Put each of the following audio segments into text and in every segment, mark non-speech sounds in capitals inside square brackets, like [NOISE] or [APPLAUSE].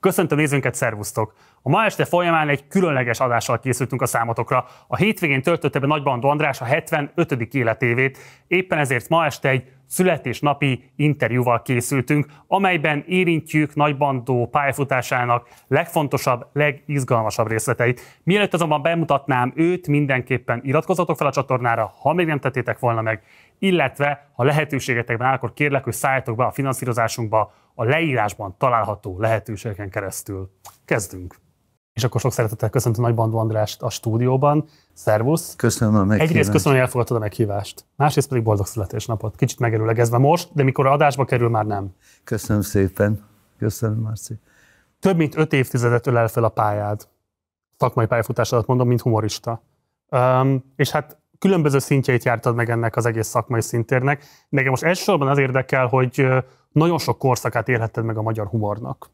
Köszöntöm nézőnket, szervusztok! A ma este folyamán egy különleges adással készültünk a számotokra. A hétvégén töltötte be Nagybandó András a 75. életévét, éppen ezért ma este egy születésnapi interjúval készültünk, amelyben érintjük Nagybandó pályafutásának legfontosabb, legizgalmasabb részleteit. Mielőtt azonban bemutatnám őt, mindenképpen iratkozzatok fel a csatornára, ha még nem tettétek volna meg, illetve ha lehetőségetekben áll, akkor kérlek, hogy szálljatok be a finanszírozásunkba a leírásban található lehetőségeken keresztül. Kezdünk! És akkor sok szeretettel köszöntöm Nagy Bandó Andrást a stúdióban. Szervusz! Köszönöm a meghívást. Egyrészt köszönöm, hogy elfogadtad a meghívást. Másrészt pedig boldog születésnapot. Kicsit megerőlegezve most, de mikor a adásba kerül, már nem. Köszönöm szépen. Köszönöm, Marci. Több mint öt évtizedet ölel fel a pályád. Szakmai pályafutásodat mondom, mint humorista. Um, és hát különböző szintjeit jártad meg ennek az egész szakmai szintérnek. Nekem most elsősorban az érdekel, hogy nagyon sok korszakát élhetted meg a magyar humornak.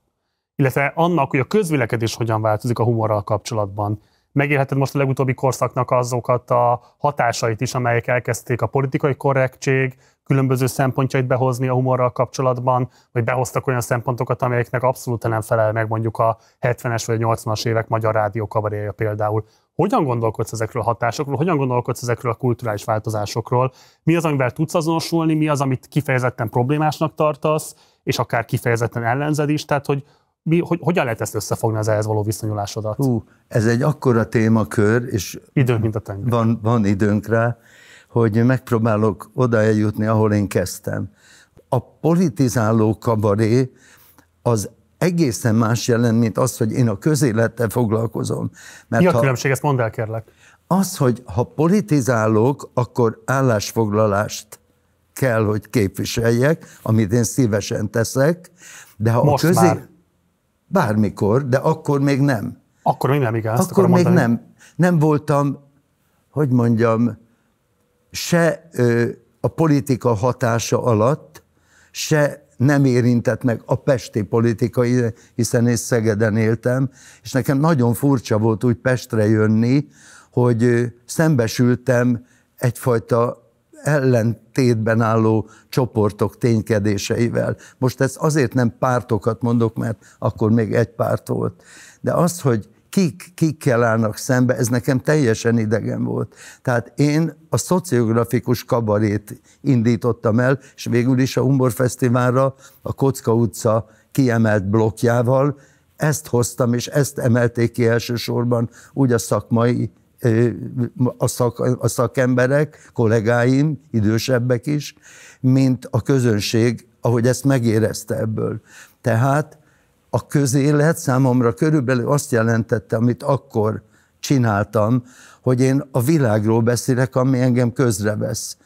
Illetve annak, hogy a közvélekedés hogyan változik a humorral kapcsolatban. Megélheted most a legutóbbi korszaknak azokat a hatásait is, amelyek elkezdték a politikai korrektség, különböző szempontjait behozni a humorral kapcsolatban, vagy behoztak olyan szempontokat, amelyeknek abszolút nem felel meg mondjuk a 70-es vagy 80-as évek magyar rádió kabaréja például. Hogyan gondolkodsz ezekről a hatásokról, hogyan gondolkodsz ezekről a kulturális változásokról? Mi az, amivel tudsz azonosulni, mi az, amit kifejezetten problémásnak tartasz, és akár kifejezetten ellenzed is? Tehát, hogy mi, hogy, hogyan lehet ezt összefogni az ehhez való viszonyulásodat? Hú, ez egy akkora témakör, és időnk, mint a tenger. Van, van időnk rá, hogy megpróbálok oda eljutni, ahol én kezdtem. A politizáló kabaré az egészen más jelent, mint az, hogy én a közélettel foglalkozom. Mert Mi a ha, különbség? Ezt mondd el, kérlek. Az, hogy ha politizálok, akkor állásfoglalást kell, hogy képviseljek, amit én szívesen teszek, de ha Most a közé... Már. Bármikor, de akkor még nem. Akkor még nem, igen. Akkor még mondani. nem. Nem voltam, hogy mondjam, se ö, a politika hatása alatt, se nem érintett meg a pesti politika, hiszen én Szegeden éltem, és nekem nagyon furcsa volt úgy Pestre jönni, hogy szembesültem egyfajta ellentétben álló csoportok ténykedéseivel. Most ezt azért nem pártokat mondok, mert akkor még egy párt volt. De az, hogy kik, kikkel állnak szembe, ez nekem teljesen idegen volt. Tehát én a szociografikus kabarét indítottam el, és végül is a Humor Fesztiválra a Kocka utca kiemelt blokkjával, ezt hoztam, és ezt emelték ki elsősorban úgy a szakmai a, szak, a szakemberek, kollégáim, idősebbek is, mint a közönség, ahogy ezt megérezte ebből. Tehát a közélet számomra körülbelül azt jelentette, amit akkor csináltam, hogy én a világról beszélek, ami engem közrevesz,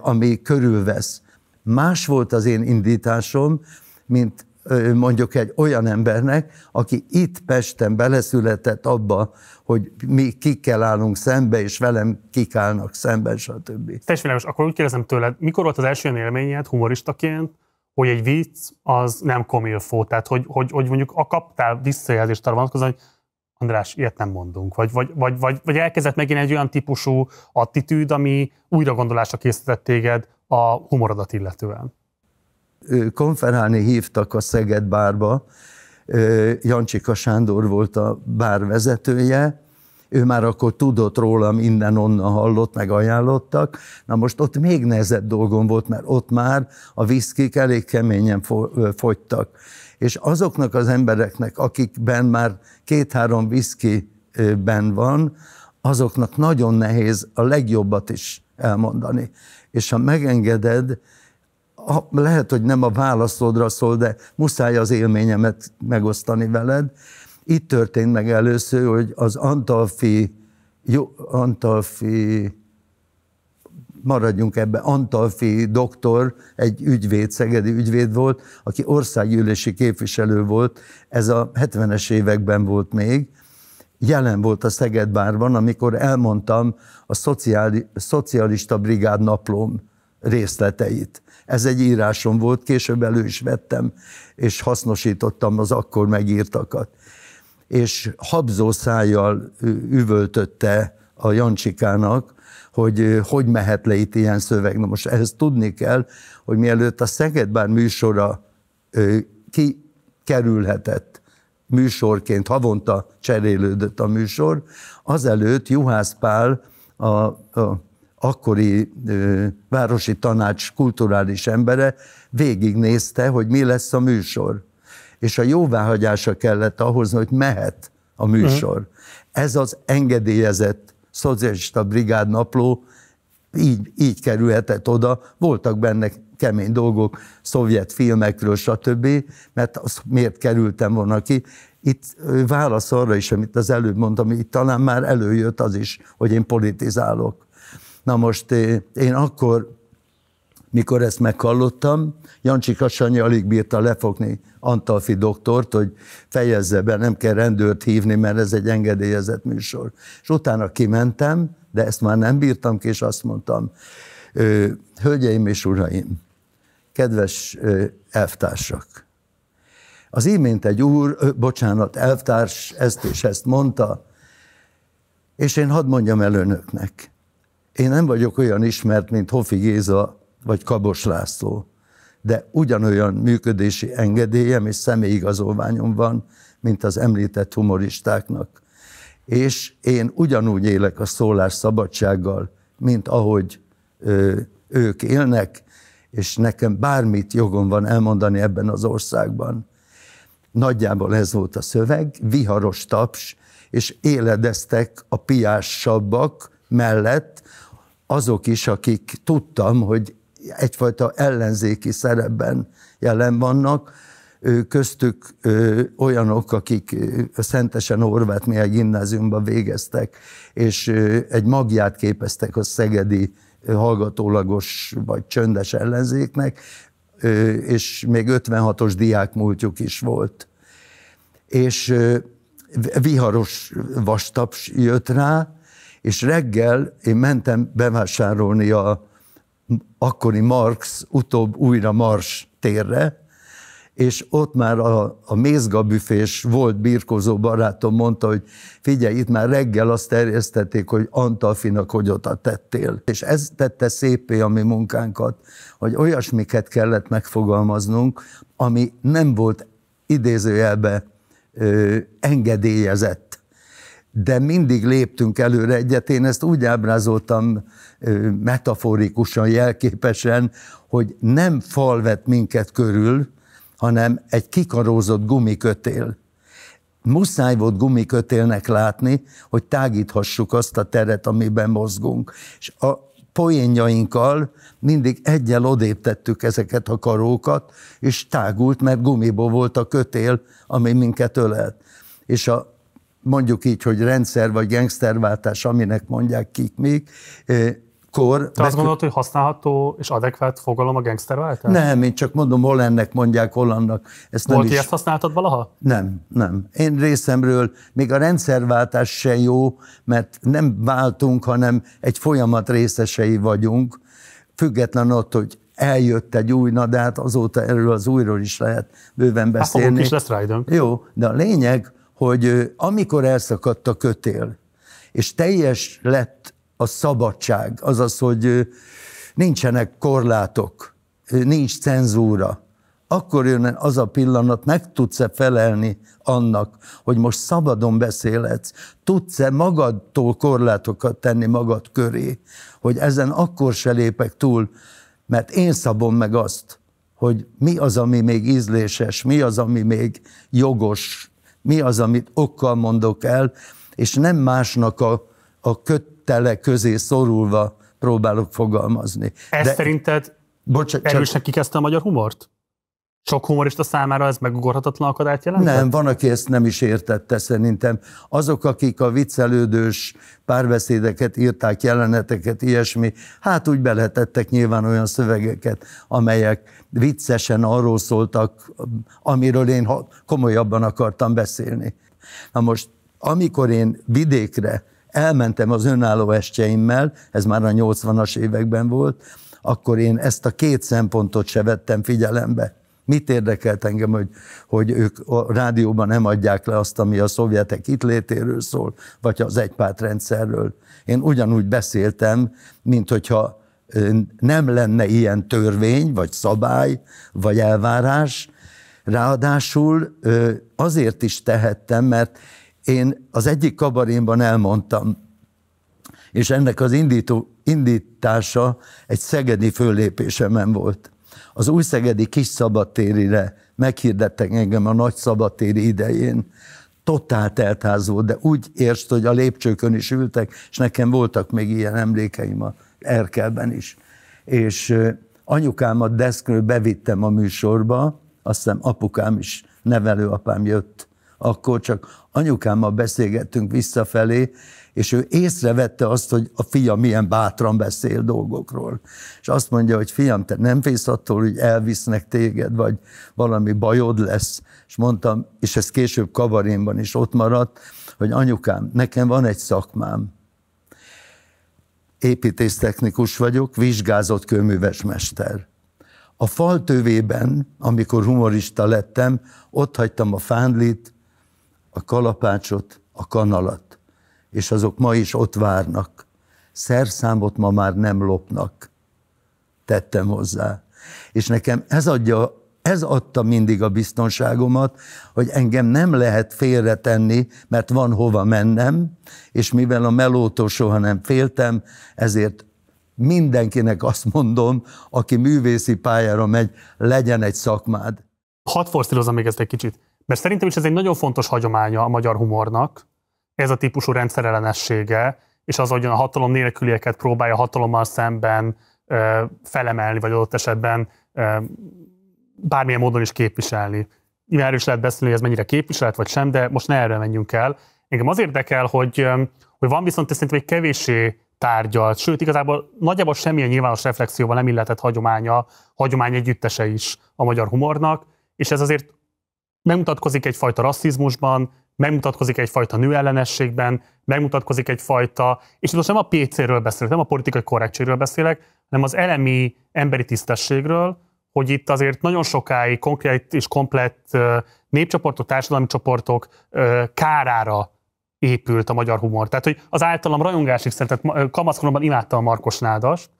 ami körülvesz. Más volt az én indításom, mint mondjuk egy olyan embernek, aki itt Pesten beleszületett abba, hogy mi kikkel állunk szembe, és velem kik állnak szembe, stb. Teljesen akkor úgy kérdezem tőled, mikor volt az első élményed humoristaként, hogy egy vicc az nem komilfó, tehát hogy, hogy, hogy mondjuk a kaptál visszajelzést arra vonatkozóan, hogy András, ilyet nem mondunk. Vagy, vagy, vagy, vagy, vagy elkezdett megint egy olyan típusú attitűd, ami újra gondolásra készített téged a humorodat illetően. Konferálni hívtak a Szeged bárba, Jancsika Sándor volt a bár vezetője, ő már akkor tudott róla, minden onnan hallott, meg ajánlottak. Na most ott még nehezebb dolgom volt, mert ott már a viszkik elég keményen fogytak. És azoknak az embereknek, akikben már két-három viszkiben van, azoknak nagyon nehéz a legjobbat is elmondani. És ha megengeded, lehet, hogy nem a válaszodra szól, de muszáj az élményemet megosztani veled, itt történt meg először, hogy az Antalfi, jó, Antalfi maradjunk ebbe, Antalfi doktor, egy ügyvéd, szegedi ügyvéd volt, aki országgyűlési képviselő volt, ez a 70-es években volt még, jelen volt a Szegedvárban, amikor elmondtam a szociáli, szocialista brigád naplom részleteit. Ez egy írásom volt, később elő is vettem, és hasznosítottam az akkor megírtakat és habzó szájjal üvöltötte a Jancsikának, hogy hogy mehet le itt ilyen szöveg. Na most ehhez tudni kell, hogy mielőtt a Szegedbár műsora kikerülhetett műsorként, havonta cserélődött a műsor, azelőtt Juhász Pál, a, a akkori ö, városi tanács kulturális embere végignézte, hogy mi lesz a műsor és a jóváhagyása kellett ahhoz, hogy mehet a műsor. Uh-huh. Ez az engedélyezett szocialista brigád napló így, így kerülhetett oda, voltak benne kemény dolgok, szovjet filmekről, stb., mert az miért kerültem volna ki. Itt válasz arra is, amit az előbb mondtam, itt talán már előjött az is, hogy én politizálok. Na most én akkor mikor ezt meghallottam, Jancsi Kassanyi alig bírta lefogni Antalfi doktort, hogy fejezze be, nem kell rendőrt hívni, mert ez egy engedélyezett műsor. És utána kimentem, de ezt már nem bírtam ki, és azt mondtam, hölgyeim és uraim, kedves elvtársak, az imént egy úr, bocsánat, elvtárs ezt és ezt mondta, és én hadd mondjam el önöknek, én nem vagyok olyan ismert, mint Hofi Géza vagy Kabos László. De ugyanolyan működési engedélyem és személyigazolványom van, mint az említett humoristáknak. És én ugyanúgy élek a szólás szabadsággal, mint ahogy ö, ők élnek, és nekem bármit jogom van elmondani ebben az országban. Nagyjából ez volt a szöveg, viharos taps, és éledeztek a piássabbak mellett azok is, akik tudtam, hogy egyfajta ellenzéki szerepben jelen vannak, köztük olyanok, akik Szentesen mi a gimnáziumban végeztek, és egy magját képeztek a szegedi hallgatólagos vagy csöndes ellenzéknek, és még 56-os diák múltjuk is volt. És viharos vastaps jött rá, és reggel én mentem bevásárolni a akkori Marx, utóbb újra Mars térre, és ott már a, a mézgabüfés volt birkozó barátom mondta, hogy figyelj, itt már reggel azt terjesztették, hogy Antalfinak hogy oda tettél. És ez tette szépé a mi munkánkat, hogy olyasmiket kellett megfogalmaznunk, ami nem volt idézőjelbe ö, engedélyezett de mindig léptünk előre egyet. Én ezt úgy ábrázoltam metaforikusan, jelképesen, hogy nem fal vett minket körül, hanem egy kikarózott gumikötél. Muszáj volt gumikötélnek látni, hogy tágíthassuk azt a teret, amiben mozgunk. És a poénjainkkal mindig egyel odébb tettük ezeket a karókat, és tágult, mert gumiból volt a kötél, ami minket ölelt. És a mondjuk így, hogy rendszer vagy gengszterváltás, aminek mondják kik még, eh, kor... Te azt gondolod, hogy használható és adekvát fogalom a gengszterváltás? Nem, én csak mondom, hol ennek mondják, hol annak. Ezt Volt, nem is... ezt használtad valaha? Nem, nem. Én részemről még a rendszerváltás se jó, mert nem váltunk, hanem egy folyamat részesei vagyunk, független ott, hogy eljött egy új, na de hát azóta erről az újról is lehet bőven beszélni. Hát is lesz rá időnk. Jó, de a lényeg, hogy amikor elszakadt a kötél, és teljes lett a szabadság, azaz, hogy nincsenek korlátok, nincs cenzúra, akkor jön az a pillanat, meg tudsz-e felelni annak, hogy most szabadon beszélhetsz, tudsz-e magadtól korlátokat tenni magad köré, hogy ezen akkor se lépek túl, mert én szabom meg azt, hogy mi az, ami még ízléses, mi az, ami még jogos, mi az, amit okkal mondok el, és nem másnak a, a köttele közé szorulva próbálok fogalmazni. Ez De, szerinted bocsánat, erősnek csak... kikezdte a magyar humort? sok humorista számára ez megugorhatatlan akadályt jelent? Nem, van, aki ezt nem is értette szerintem. Azok, akik a viccelődős párbeszédeket írták, jeleneteket, ilyesmi, hát úgy beletettek nyilván olyan szövegeket, amelyek viccesen arról szóltak, amiről én komolyabban akartam beszélni. Na most, amikor én vidékre elmentem az önálló estjeimmel, ez már a 80-as években volt, akkor én ezt a két szempontot se vettem figyelembe Mit érdekelt engem, hogy, hogy ők a rádióban nem adják le azt, ami a szovjetek itt létéről szól, vagy az rendszerről. Én ugyanúgy beszéltem, mint hogyha nem lenne ilyen törvény, vagy szabály, vagy elvárás. Ráadásul azért is tehettem, mert én az egyik kabarémban elmondtam, és ennek az indító, indítása egy szegedi föllépésemen volt az újszegedi kis szabadtérire meghirdettek engem a nagy szabadtéri idején, totál teltház volt, de úgy értsd, hogy a lépcsőkön is ültek, és nekem voltak még ilyen emlékeim a Erkelben is. És anyukámat deszkről bevittem a műsorba, azt hiszem apukám is, nevelőapám jött akkor, csak anyukámmal beszélgettünk visszafelé, és ő észrevette azt, hogy a fia milyen bátran beszél dolgokról. És azt mondja, hogy fiam, te nem félsz attól, hogy elvisznek téged, vagy valami bajod lesz. És mondtam, és ez később kavarénban is ott maradt, hogy anyukám, nekem van egy szakmám. Építésztechnikus vagyok, vizsgázott mester. A fal tövében, amikor humorista lettem, ott hagytam a fándlit, a kalapácsot, a kanalat és azok ma is ott várnak. Szerszámot ma már nem lopnak, tettem hozzá. És nekem ez adja ez adta mindig a biztonságomat, hogy engem nem lehet félretenni, mert van hova mennem, és mivel a melótól soha nem féltem, ezért mindenkinek azt mondom, aki művészi pályára megy, legyen egy szakmád. Hadd forszírozom még ezt egy kicsit, mert szerintem is ez egy nagyon fontos hagyománya a magyar humornak, ez a típusú rendszerellenessége, és az, hogy a hatalom nélkülieket próbálja hatalommal szemben ö, felemelni, vagy adott esetben ö, bármilyen módon is képviselni. Nyilván erről is lehet beszélni, hogy ez mennyire képviselet, vagy sem, de most ne erre menjünk el. Engem az érdekel, hogy, hogy van viszont szerintem egy kevéssé tárgyalt, sőt, igazából nagyjából semmilyen nyilvános reflexióval nem illetett hagyománya, hagyomány együttese is a magyar humornak, és ez azért megmutatkozik egyfajta rasszizmusban, megmutatkozik egyfajta nőellenességben, megmutatkozik egyfajta, és most nem a PC-ről beszélek, nem a politikai korrektségről beszélek, hanem az elemi emberi tisztességről, hogy itt azért nagyon sokáig konkrét és komplett népcsoportok, társadalmi csoportok kárára épült a magyar humor. Tehát, hogy az általam rajongásig szeretett, kamaszkoromban imádtam a Markos Nádast,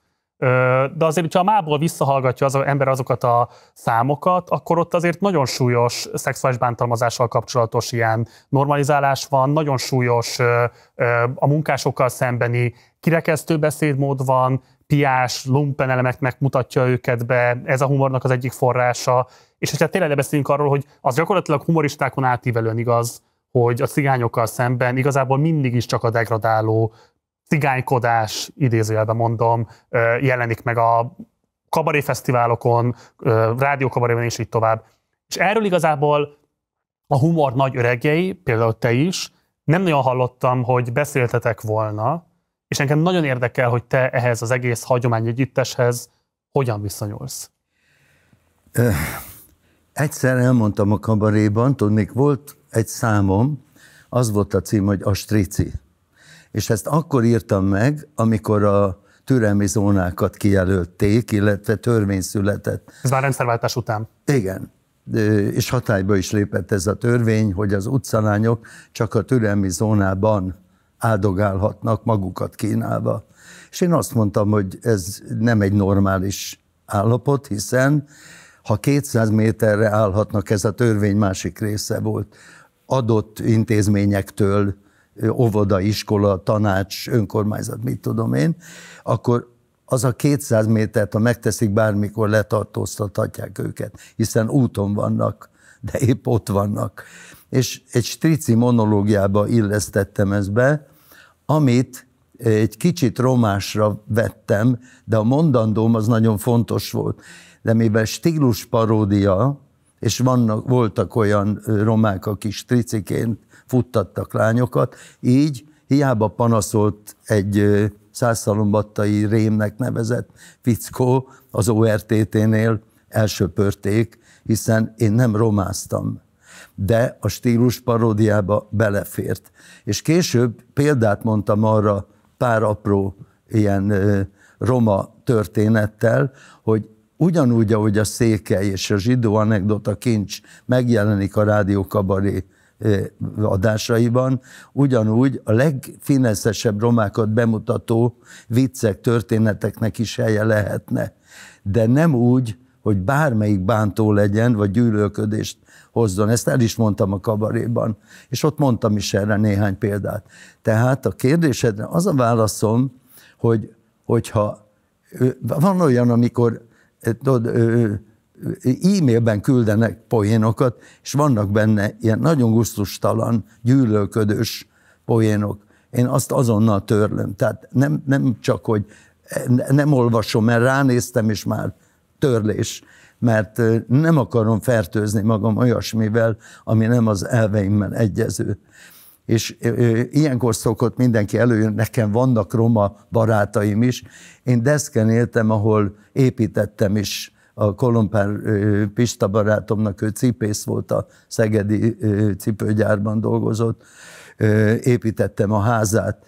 de azért, hogyha a mából visszahallgatja az ember azokat a számokat, akkor ott azért nagyon súlyos szexuális bántalmazással kapcsolatos ilyen normalizálás van, nagyon súlyos a munkásokkal szembeni kirekesztő beszédmód van, piás, lumpenelemeknek mutatja őket be, ez a humornak az egyik forrása. És hogyha tényleg beszélünk arról, hogy az gyakorlatilag humoristákon átívelően igaz, hogy a cigányokkal szemben igazából mindig is csak a degradáló cigánykodás, idézőjelben mondom, jelenik meg a kabaréfesztiválokon, rádiókabaréban és így tovább. És erről igazából a humor nagy öregjei, például te is, nem nagyon hallottam, hogy beszéltetek volna, és engem nagyon érdekel, hogy te ehhez az egész hagyományegyütteshez hogyan viszonyulsz. Öh, egyszer elmondtam a kabaréban, tudnék, volt egy számom, az volt a cím, hogy A Strici és ezt akkor írtam meg, amikor a türelmi zónákat kijelölték, illetve törvény született. Ez már rendszerváltás után. Igen, és hatályba is lépett ez a törvény, hogy az utcalányok csak a türelmi zónában áldogálhatnak magukat kínálva. És én azt mondtam, hogy ez nem egy normális állapot, hiszen ha 200 méterre állhatnak, ez a törvény másik része volt, adott intézményektől, óvoda, iskola, tanács, önkormányzat, mit tudom én, akkor az a 200 métert, ha megteszik, bármikor letartóztathatják őket, hiszen úton vannak, de épp ott vannak. És egy strici monológiába illesztettem ezt be, amit egy kicsit romásra vettem, de a mondandóm az nagyon fontos volt. De mivel stílus paródia, és vannak, voltak olyan romák, akik striciként futtattak lányokat, így hiába panaszolt egy százszalombattai rémnek nevezett fickó az ORTT-nél, elsöpörték, hiszen én nem romáztam de a stílus paródiába belefért. És később példát mondtam arra pár apró ilyen roma történettel, hogy ugyanúgy, ahogy a székely és a zsidó anekdota kincs megjelenik a rádiókabaré adásaiban, ugyanúgy a legfineszesebb romákat bemutató viccek, történeteknek is helye lehetne. De nem úgy, hogy bármelyik bántó legyen, vagy gyűlölködést hozzon. Ezt el is mondtam a kabaréban, és ott mondtam is erre néhány példát. Tehát a kérdésedre az a válaszom, hogy, hogyha van olyan, amikor tudod, e-mailben küldenek poénokat, és vannak benne ilyen nagyon gusztustalan, gyűlölködős poénok. Én azt azonnal törlöm. Tehát nem, nem csak, hogy nem olvasom, mert ránéztem, és már törlés, mert nem akarom fertőzni magam olyasmivel, ami nem az elveimmel egyező. És ilyenkor szokott mindenki előjön, nekem vannak roma barátaim is. Én deszken éltem, ahol építettem is a Kolompár Pista barátomnak, ő cipész volt, a Szegedi cipőgyárban dolgozott, építettem a házát,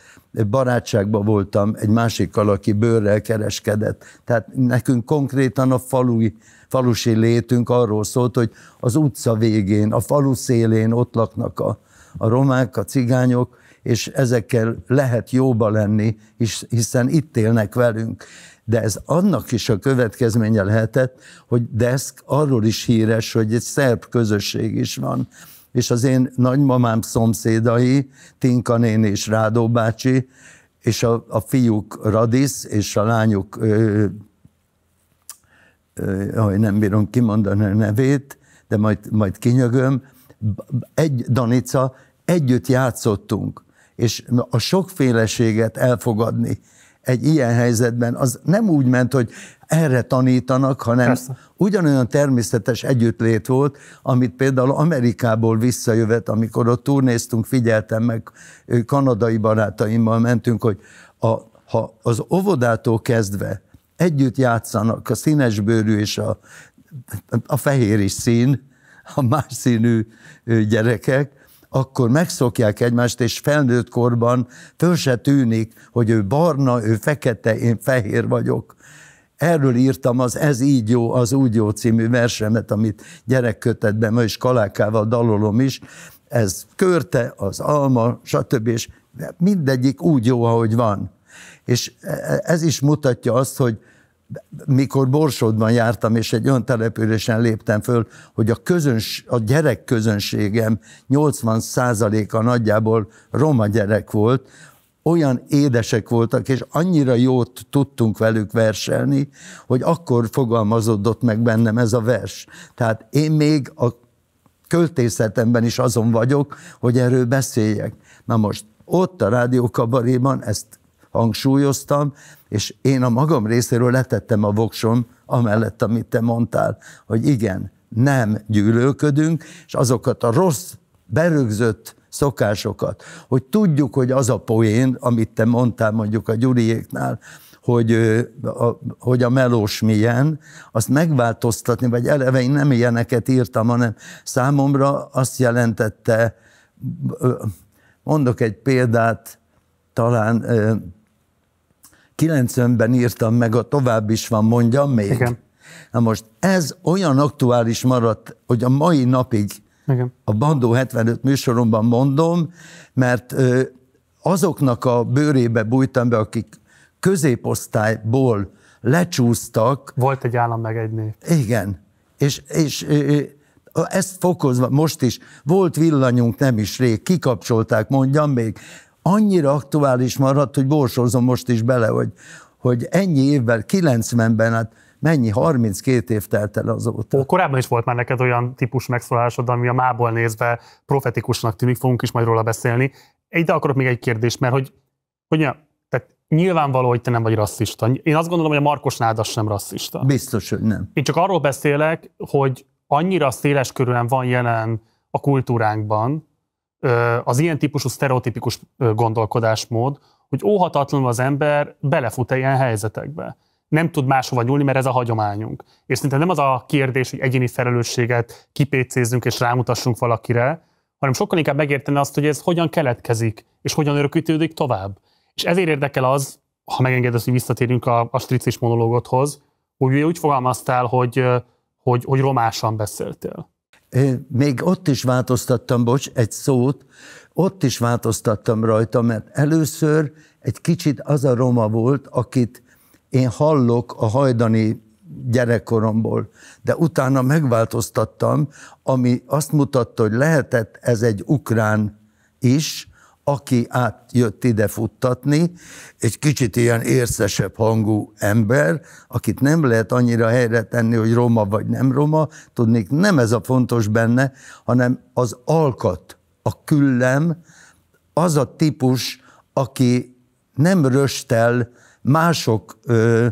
barátságban voltam egy másikkal, aki bőrrel kereskedett. Tehát nekünk konkrétan a falui, falusi létünk arról szólt, hogy az utca végén, a falu szélén ott laknak a, a romák, a cigányok, és ezekkel lehet jóba lenni, hiszen itt élnek velünk de ez annak is a következménye lehetett, hogy Deszk arról is híres, hogy egy szerb közösség is van, és az én nagymamám szomszédai, Tinka néni és Rádó bácsi, és a, a fiúk Radisz, és a lányuk, ö, ö, ahogy nem bírom kimondani a nevét, de majd, majd kinyögöm, egy Danica, együtt játszottunk, és a sokféleséget elfogadni, egy ilyen helyzetben az nem úgy ment, hogy erre tanítanak, hanem Persze. ugyanolyan természetes együttlét volt, amit például Amerikából visszajövet, amikor ott turnéztunk, figyeltem meg, kanadai barátaimmal mentünk, hogy a, ha az óvodától kezdve együtt játszanak a színesbőrű és a, a fehér is szín, a más színű gyerekek, akkor megszokják egymást, és felnőtt korban föl se tűnik, hogy ő barna, ő fekete, én fehér vagyok. Erről írtam az Ez így jó, az úgy jó című versemet, amit gyerekkötetben ma is kalákával dalolom is. Ez körte, az alma, stb. És mindegyik úgy jó, ahogy van. És e- e- ez is mutatja azt, hogy mikor Borsodban jártam, és egy olyan településen léptem föl, hogy a, közöns, a gyerek közönségem 80%-a nagyjából roma gyerek volt, olyan édesek voltak, és annyira jót tudtunk velük verselni, hogy akkor fogalmazódott meg bennem ez a vers. Tehát én még a költészetemben is azon vagyok, hogy erről beszéljek. Na most ott a rádiókabaréban ezt hangsúlyoztam, és én a magam részéről letettem a voksom, amellett, amit te mondtál, hogy igen, nem gyűlölködünk, és azokat a rossz, berögzött szokásokat, hogy tudjuk, hogy az a poén, amit te mondtál mondjuk a Gyuriéknál, hogy a, hogy a melós milyen, azt megváltoztatni, vagy eleve én nem ilyeneket írtam, hanem számomra azt jelentette, mondok egy példát, talán 90-ben írtam meg, a tovább is van, mondjam még. Igen. Na most ez olyan aktuális maradt, hogy a mai napig Igen. a Bandó 75 műsoromban mondom, mert azoknak a bőrébe bújtam be, akik középosztályból lecsúsztak. Volt egy állam meg egy név. Igen. És, és ezt fokozva most is, volt villanyunk nem is rég, kikapcsolták, mondjam még, annyira aktuális maradt, hogy borsózom most is bele, hogy, hogy ennyi évvel, 90-ben, hát mennyi, 32 év telt el azóta. Ó, korábban is volt már neked olyan típusú megszólásod, ami a mából nézve profetikusnak tűnik, fogunk is majd róla beszélni. Ide akarok még egy kérdést, mert hogy, hogy mondjam, tehát nyilvánvaló, hogy te nem vagy rasszista. Én azt gondolom, hogy a Markos Nádas sem rasszista. Biztos, hogy nem. Én csak arról beszélek, hogy annyira széles körülön van jelen a kultúránkban, az ilyen típusú sztereotipikus gondolkodásmód, hogy óhatatlanul az ember belefut ilyen helyzetekbe. Nem tud máshova nyúlni, mert ez a hagyományunk. És szinte nem az a kérdés, hogy egyéni felelősséget kipécézzünk és rámutassunk valakire, hanem sokkal inkább megérteni azt, hogy ez hogyan keletkezik, és hogyan örökítődik tovább. És ezért érdekel az, ha megengedesz, hogy visszatérünk a, a stricis monológothoz, hogy úgy fogalmaztál, hogy, hogy, hogy romásan beszéltél még ott is változtattam, bocs, egy szót, ott is változtattam rajta, mert először egy kicsit az a roma volt, akit én hallok a hajdani gyerekkoromból, de utána megváltoztattam, ami azt mutatta, hogy lehetett ez egy ukrán is, aki átjött ide futtatni, egy kicsit ilyen érzesebb hangú ember, akit nem lehet annyira helyre tenni, hogy roma vagy nem roma, tudnék, nem ez a fontos benne, hanem az alkat, a küllem, az a típus, aki nem röstel mások ö,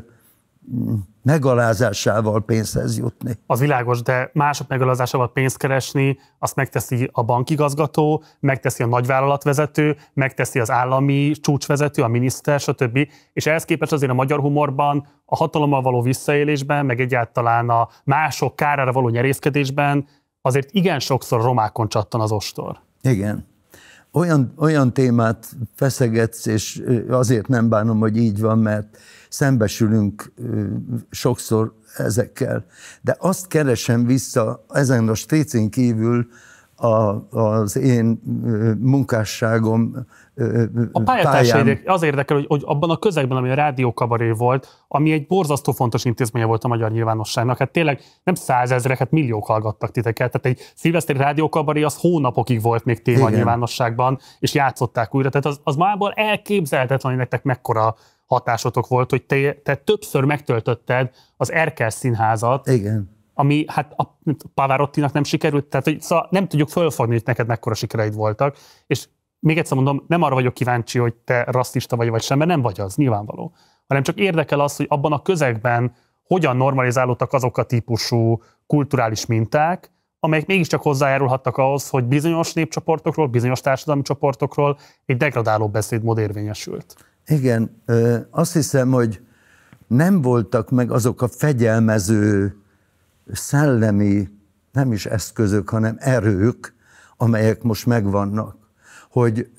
megalázásával pénzhez jutni. Az világos, de mások megalázásával pénzt keresni, azt megteszi a bankigazgató, megteszi a nagyvállalatvezető, megteszi az állami csúcsvezető, a miniszter, stb. És ehhez képest azért a magyar humorban, a hatalommal való visszaélésben, meg egyáltalán a mások kárára való nyerészkedésben azért igen sokszor romákon csattan az ostor. Igen olyan, olyan témát feszegetsz, és azért nem bánom, hogy így van, mert szembesülünk sokszor ezekkel. De azt keresem vissza ezen a stécén kívül a, az én munkásságom a pályatársaid az érdekel, hogy, hogy abban a közegben, ami a rádió kabaré volt, ami egy borzasztó fontos intézménye volt a magyar nyilvánosságnak, hát tényleg nem százezrek, hát milliók hallgattak titeket. Tehát egy szilveszteri kabaré az hónapokig volt még téma Igen. a nyilvánosságban, és játszották újra. Tehát az, az mából elképzelhetetlen, hogy nektek mekkora hatásotok volt, hogy te, te többször megtöltötted az Erkel színházat. Igen ami hát a Pavarottinak nem sikerült, tehát hogy szóval nem tudjuk fölfogni, hogy neked mekkora sikereid voltak, és még egyszer mondom, nem arra vagyok kíváncsi, hogy te rasszista vagy vagy sem, mert nem vagy az, nyilvánvaló. Hanem csak érdekel az, hogy abban a közegben hogyan normalizálódtak azok a típusú kulturális minták, amelyek mégiscsak hozzájárulhattak ahhoz, hogy bizonyos népcsoportokról, bizonyos társadalmi csoportokról egy degradáló beszédmód érvényesült. Igen, azt hiszem, hogy nem voltak meg azok a fegyelmező szellemi, nem is eszközök, hanem erők, amelyek most megvannak hogy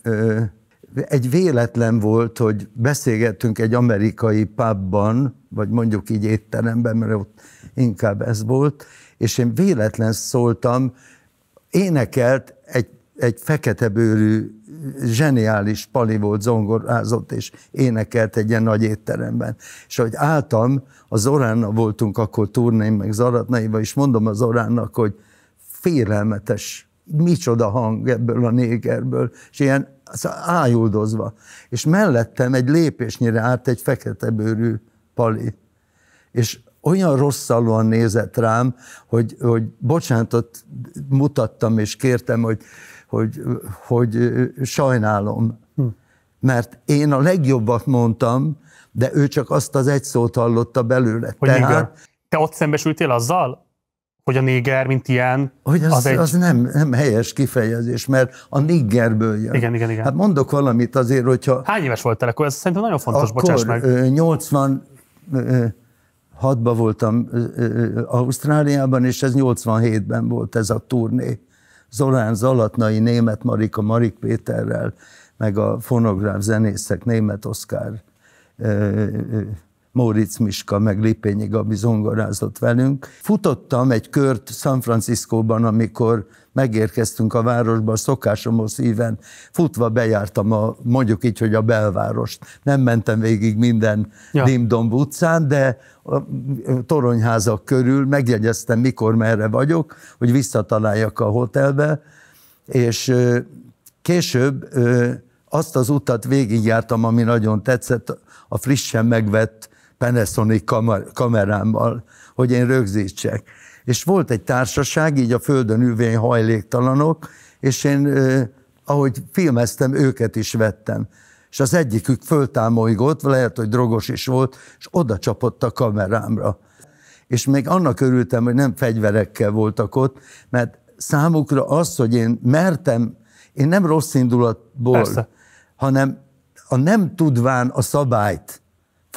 egy véletlen volt, hogy beszélgettünk egy amerikai pubban, vagy mondjuk így étteremben, mert ott inkább ez volt, és én véletlen szóltam, énekelt egy, egy fekete bőrű, zseniális pali volt, zongorázott, és énekelt egy ilyen nagy étteremben. És ahogy álltam, az Zoránnal voltunk akkor turnén, meg Zaratnaiba, és mondom az Zoránnak, hogy félelmetes micsoda hang ebből a négerből, és ilyen ájuldozva. És mellettem egy lépésnyire állt egy fekete bőrű pali. És olyan rosszalóan nézett rám, hogy, hogy bocsánatot mutattam és kértem, hogy, hogy, hogy sajnálom. Hm. Mert én a legjobbat mondtam, de ő csak azt az egy szót hallotta belőle. Hogy Tehát, Te ott szembesültél azzal, hogy a néger, mint ilyen, hogy az, az, egy... az nem, nem helyes kifejezés, mert a niggerből jön. Igen, igen, igen. Hát mondok valamit azért, hogyha... Hány éves voltál akkor? Ez szerintem nagyon fontos, akkor, bocsáss meg. 80 86-ban voltam Ausztráliában, és ez 87-ben volt ez a turné. Zolán Zalatnai, német Marika, Marik Péterrel, meg a fonográf zenészek, német Oszkár, Móricz Miska, meg Lipényi Gabi zongorázott velünk. Futottam egy kört San Franciscóban, amikor megérkeztünk a városba, a szokásomhoz híven futva bejártam a, mondjuk így, hogy a belvárost. Nem mentem végig minden ja. Dimdomb utcán, de a toronyházak körül megjegyeztem, mikor merre vagyok, hogy visszataláljak a hotelbe, és később azt az utat végigjártam, ami nagyon tetszett, a frissen megvett Panasonic kamer- kamerámmal, hogy én rögzítsek. És volt egy társaság, így a földön ülvény hajléktalanok, és én, eh, ahogy filmeztem, őket is vettem. És az egyikük föltámolygott, lehet, hogy drogos is volt, és oda csapott a kamerámra. És még annak örültem, hogy nem fegyverekkel voltak ott, mert számukra az, hogy én mertem, én nem rossz indulatból, Persze. hanem a nem tudván a szabályt,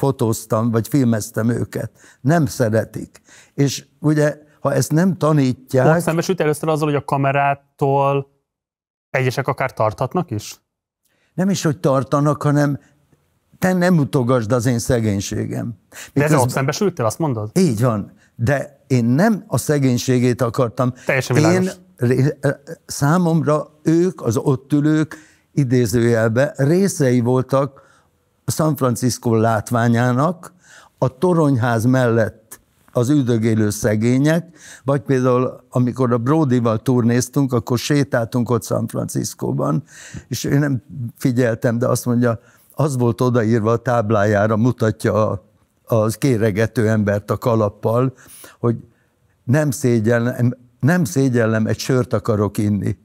fotóztam, vagy filmeztem őket. Nem szeretik. És ugye, ha ezt nem tanítják... Pont szembesült először azzal, hogy a kamerától egyesek akár tarthatnak is? Nem is, hogy tartanak, hanem te nem utogasd az én szegénységem. Miközben... De ezzel ott szembesültél, azt mondod? Így van. De én nem a szegénységét akartam. Teljesen világos. Én, számomra ők, az ott ülők idézőjelbe részei voltak a San Francisco látványának, a toronyház mellett az üdögélő szegények, vagy például amikor a Brody-val turnéztunk, akkor sétáltunk ott San Franciscóban, és én nem figyeltem, de azt mondja, az volt odaírva a táblájára, mutatja a, az kéregető embert a kalappal, hogy nem szégyellem, nem szégyellem, egy sört akarok inni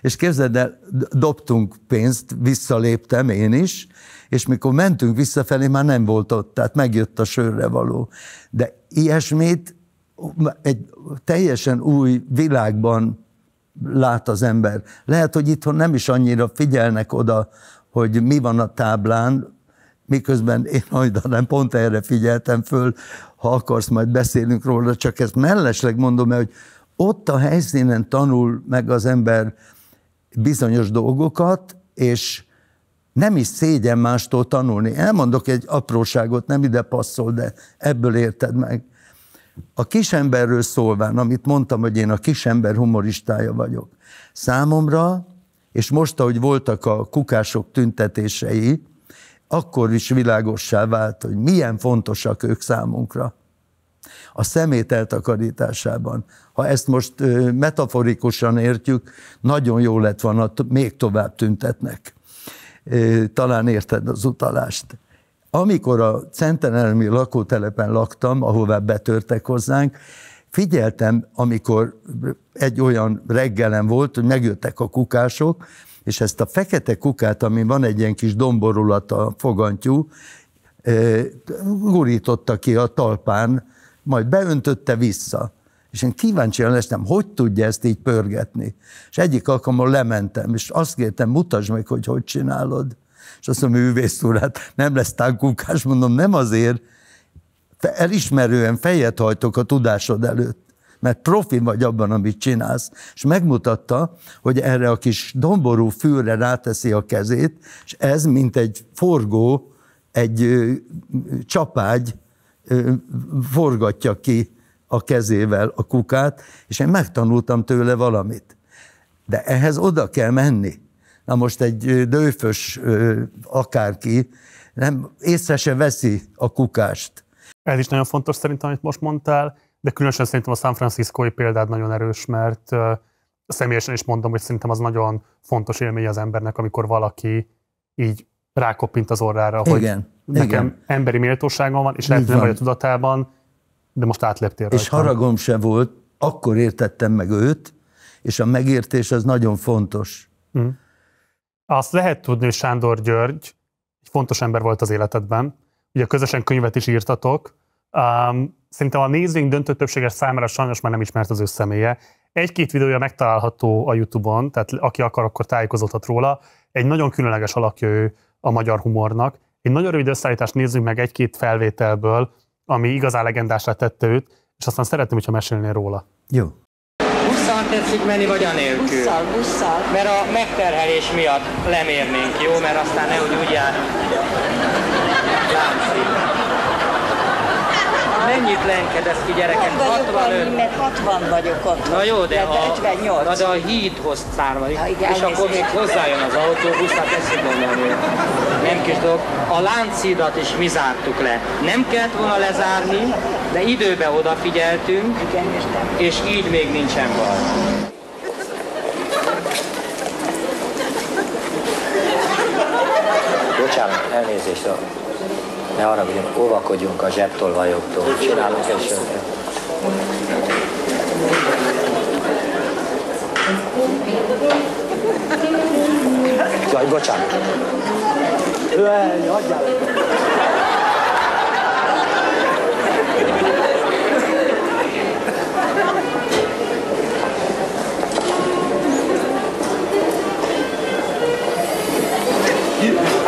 és képzeld el, dobtunk pénzt, visszaléptem én is, és mikor mentünk visszafelé, már nem volt ott, tehát megjött a sörre való. De ilyesmit egy teljesen új világban lát az ember. Lehet, hogy itthon nem is annyira figyelnek oda, hogy mi van a táblán, miközben én nem pont erre figyeltem föl, ha akarsz, majd beszélünk róla, csak ezt mellesleg mondom, mert hogy ott a helyszínen tanul meg az ember bizonyos dolgokat, és nem is szégyen mástól tanulni. Elmondok egy apróságot, nem ide passzol, de ebből érted meg. A kisemberről szólván, amit mondtam, hogy én a kisember humoristája vagyok, számomra, és most, ahogy voltak a kukások tüntetései, akkor is világossá vált, hogy milyen fontosak ők számunkra a szemét eltakarításában. Ha ezt most metaforikusan értjük, nagyon jó lett volna, még tovább tüntetnek. Talán érted az utalást. Amikor a centenelmi lakótelepen laktam, ahová betörtek hozzánk, figyeltem, amikor egy olyan reggelen volt, hogy megjöttek a kukások, és ezt a fekete kukát, ami van egy ilyen kis domborulat a fogantyú, gurítottak ki a talpán majd beöntötte vissza. És én kíváncsian lestem, hogy tudja ezt így pörgetni. És egyik alkalommal lementem, és azt kértem, mutasd meg, hogy hogy csinálod. És azt mondom, művész úr, hát nem lesz tánkukás, mondom, nem azért, elismerően fejet hajtok a tudásod előtt mert profi vagy abban, amit csinálsz. És megmutatta, hogy erre a kis domború fülre ráteszi a kezét, és ez, mint egy forgó, egy csapágy, forgatja ki a kezével a kukát, és én megtanultam tőle valamit. De ehhez oda kell menni. Na most egy dőfös akárki nem észre se veszi a kukást. Ez is nagyon fontos szerintem, amit most mondtál, de különösen szerintem a San Franciscoi példád nagyon erős, mert személyesen is mondom, hogy szerintem az nagyon fontos élmény az embernek, amikor valaki így rákoppint az orrára, Igen. hogy Nekem Igen. emberi méltóságom van, és lehet, hogy nem vagy a tudatában, de most átleptél rajta. És haragom se volt, akkor értettem meg őt, és a megértés az nagyon fontos. Mm. Azt lehet tudni, hogy Sándor György egy fontos ember volt az életedben. Ugye közösen könyvet is írtatok. Um, szerintem a nézőink döntő többséges számára sajnos már nem ismert az ő személye. Egy-két videója megtalálható a YouTube-on, tehát aki akar, akkor tájékozódhat róla. Egy nagyon különleges alakja ő a magyar humornak. Egy nagyon rövid összeállítást nézzünk meg egy-két felvételből, ami igazán legendásra tette őt, és aztán szeretném, hogyha mesélnél róla. Jó. Busszal tetszik menni, vagy anélkül? Busszal, busszal. Mert a megterhelés miatt lemérnénk, jó? Mert aztán nehogy úgy jár. Látszik. Mennyit lenkedesz ki gyerekek? 65. mert 60 vagyok ott. Na jó, de, a, 58. Na de a hídhoz származik. És akkor még hozzájön az autóbusz, hát ezt gondolom Nem kis dolog. A láncidat is mi zártuk le. Nem kellett volna lezárni, de időbe odafigyeltünk, Igen, és így még nincsen baj. Bocsánat, elnézést ne arra vagyunk, óvakodjunk a zsebtolvajoktól. Csinálunk egy sörtet. Jaj, bocsánat. Jaj, hagyjál.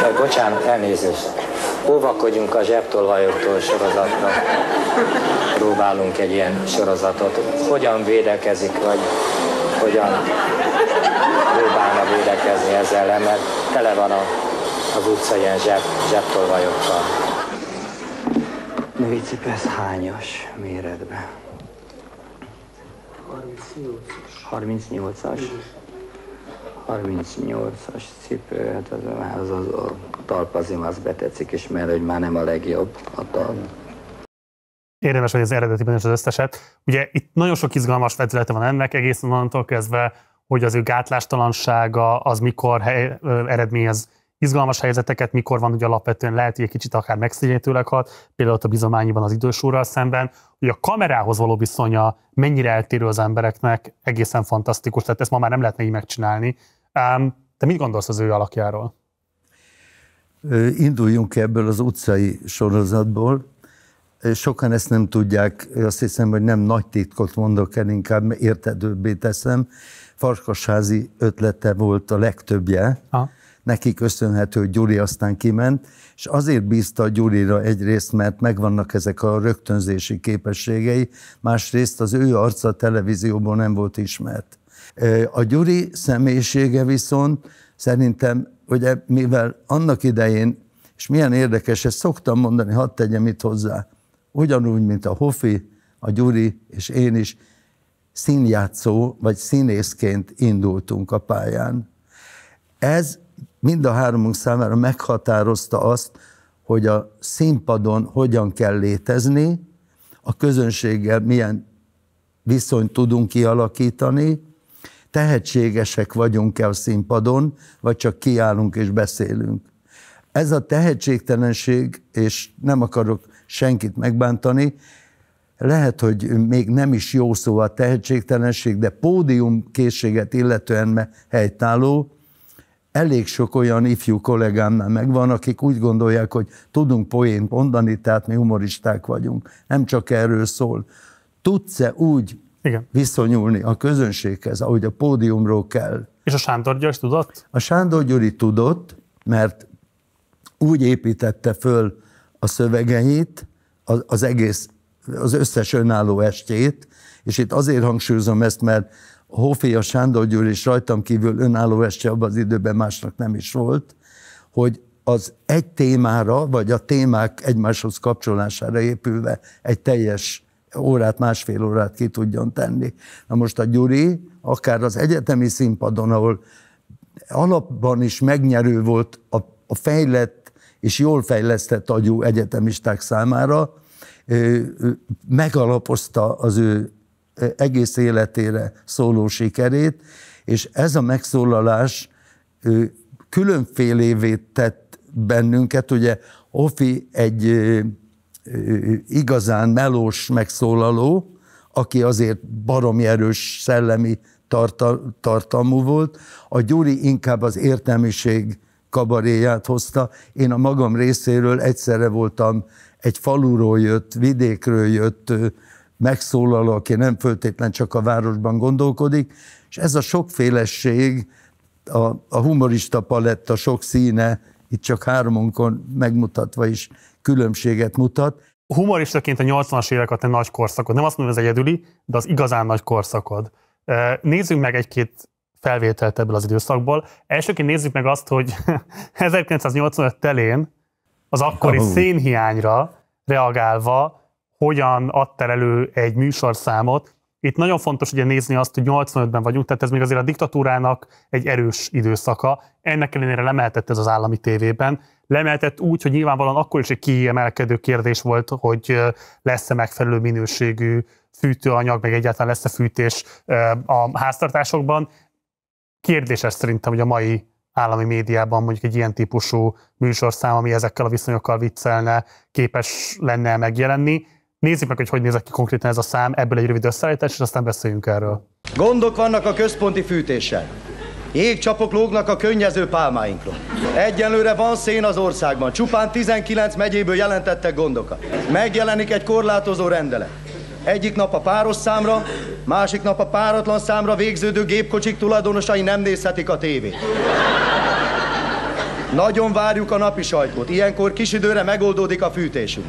Jaj, bocsánat, elnézést. Óvakodjunk a zsebtolvajoktól sorozatra. Próbálunk egy ilyen sorozatot. Hogyan védekezik, vagy hogyan próbálna védekezni ezzel mert tele van a, az utca ilyen zseb, zsebtolvajokkal. Ne hányos, ez hányas méretben? 38-as. 38-as? 38-as cipő, hát az az, az, az talpazim az betetszik, és mert hogy már nem a legjobb a talp. Érdemes, hogy az eredetiben is az összeset. Ugye itt nagyon sok izgalmas vetülete van ennek, egészen onnantól kezdve, hogy az ő gátlástalansága az mikor hely, ö, eredményez izgalmas helyzeteket, mikor van, hogy alapvetően lehet, hogy egy kicsit akár megszégyenítőleg hat, például ott a bizományiban az idős úrral szemben, hogy a kamerához való viszonya mennyire eltérő az embereknek, egészen fantasztikus, tehát ezt ma már nem lehetne így megcsinálni. Um, te mit gondolsz az ő alakjáról? induljunk ebből az utcai sorozatból. Sokan ezt nem tudják, azt hiszem, hogy nem nagy titkot mondok el, inkább értedőbbé teszem. Farkasházi ötlete volt a legtöbbje. Aha. Neki köszönhető, hogy Gyuri aztán kiment, és azért bízta a Gyurira egyrészt, mert megvannak ezek a rögtönzési képességei, másrészt az ő arca televízióban nem volt ismert. A Gyuri személyisége viszont szerintem ugye mivel annak idején, és milyen érdekes, ezt szoktam mondani, hadd tegyem itt hozzá, ugyanúgy, mint a Hofi, a Gyuri és én is, színjátszó vagy színészként indultunk a pályán. Ez mind a háromunk számára meghatározta azt, hogy a színpadon hogyan kell létezni, a közönséggel milyen viszonyt tudunk kialakítani, tehetségesek vagyunk-e a színpadon, vagy csak kiállunk és beszélünk. Ez a tehetségtelenség, és nem akarok senkit megbántani, lehet, hogy még nem is jó szó a tehetségtelenség, de készséget illetően helytálló, elég sok olyan ifjú kollégámnál megvan, akik úgy gondolják, hogy tudunk poént mondani, tehát mi humoristák vagyunk. Nem csak erről szól. Tudsz-e úgy igen. viszonyulni a közönséghez, ahogy a pódiumról kell. És a Sándor György tudott? A Sándor Gyuri tudott, mert úgy építette föl a szövegeit, az, egész, az összes önálló estét, és itt azért hangsúlyozom ezt, mert a Sándor Gyuri és rajtam kívül önálló este abban az időben másnak nem is volt, hogy az egy témára, vagy a témák egymáshoz kapcsolására épülve egy teljes órát, másfél órát ki tudjon tenni. Na most a Gyuri, akár az egyetemi színpadon, ahol alapban is megnyerő volt a, a fejlett és jól fejlesztett agyú egyetemisták számára, megalapozta az ő egész életére szóló sikerét, és ez a megszólalás különfélévé tett bennünket, ugye Ofi egy igazán melós megszólaló, aki azért baromi erős szellemi tartal, tartalmú volt. A Gyuri inkább az értelmiség kabaréját hozta. Én a magam részéről egyszerre voltam egy faluról jött, vidékről jött megszólaló, aki nem föltétlen csak a városban gondolkodik, és ez a sokféleség, a, a humorista paletta sok színe, itt csak hármunkon megmutatva is különbséget mutat. Humoristaként a 80-as évek a te nagy korszakod. Nem azt mondom, hogy ez egyedüli, de az igazán nagy korszakod. Nézzük meg egy-két felvételt ebből az időszakból. Elsőként nézzük meg azt, hogy 1985 [LAUGHS] telén az akkori oh. szénhiányra reagálva hogyan adtál elő egy műsorszámot, itt nagyon fontos ugye nézni azt, hogy 85-ben vagyunk, tehát ez még azért a diktatúrának egy erős időszaka. Ennek ellenére lemeltett ez az állami tévében. Lemeltett úgy, hogy nyilvánvalóan akkor is egy kiemelkedő kérdés volt, hogy lesz-e megfelelő minőségű fűtőanyag, meg egyáltalán lesz-e fűtés a háztartásokban. Kérdéses szerintem, hogy a mai állami médiában mondjuk egy ilyen típusú műsorszám, ami ezekkel a viszonyokkal viccelne, képes lenne megjelenni. Nézzük meg, hogy hogy néz ki konkrétan ez a szám, ebből egy rövid összeállítás, és aztán beszéljünk erről. Gondok vannak a központi fűtéssel. Jégcsapok lógnak a könnyező pálmáinkról. Egyenlőre van szén az országban. Csupán 19 megyéből jelentettek gondokat. Megjelenik egy korlátozó rendelet. Egyik nap a páros számra, másik nap a páratlan számra végződő gépkocsik tulajdonosai nem nézhetik a tévét. Nagyon várjuk a napi sajtót. Ilyenkor kis időre megoldódik a fűtésünk.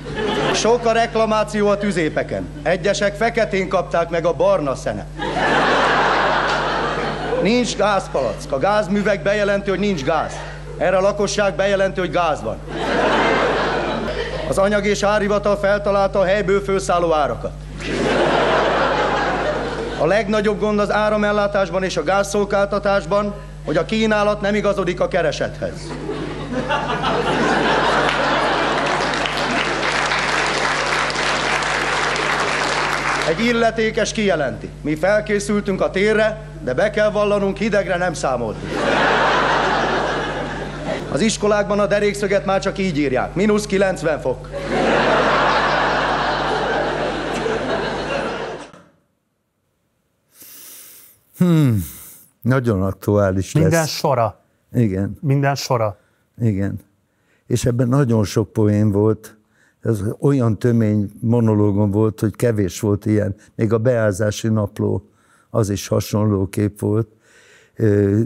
Sok a reklamáció a tüzépeken. Egyesek feketén kapták meg a barna szenet. Nincs gázpalack. A gázművek bejelenti, hogy nincs gáz. Erre a lakosság bejelenti, hogy gáz van. Az anyag és árivatal feltalálta a helyből főszálló árakat. A legnagyobb gond az áramellátásban és a gázszolgáltatásban, hogy a kínálat nem igazodik a keresethez. Egy illetékes kijelenti. Mi felkészültünk a térre, de be kell vallanunk, hidegre nem számoltunk. Az iskolákban a derékszöget már csak így írják. Minusz 90 fok. Hmm. Nagyon aktuális Minden lesz. Minden sora. Igen. Minden sora. Igen. És ebben nagyon sok poén volt, ez olyan tömény monológon volt, hogy kevés volt ilyen. Még a beázási napló az is hasonló kép volt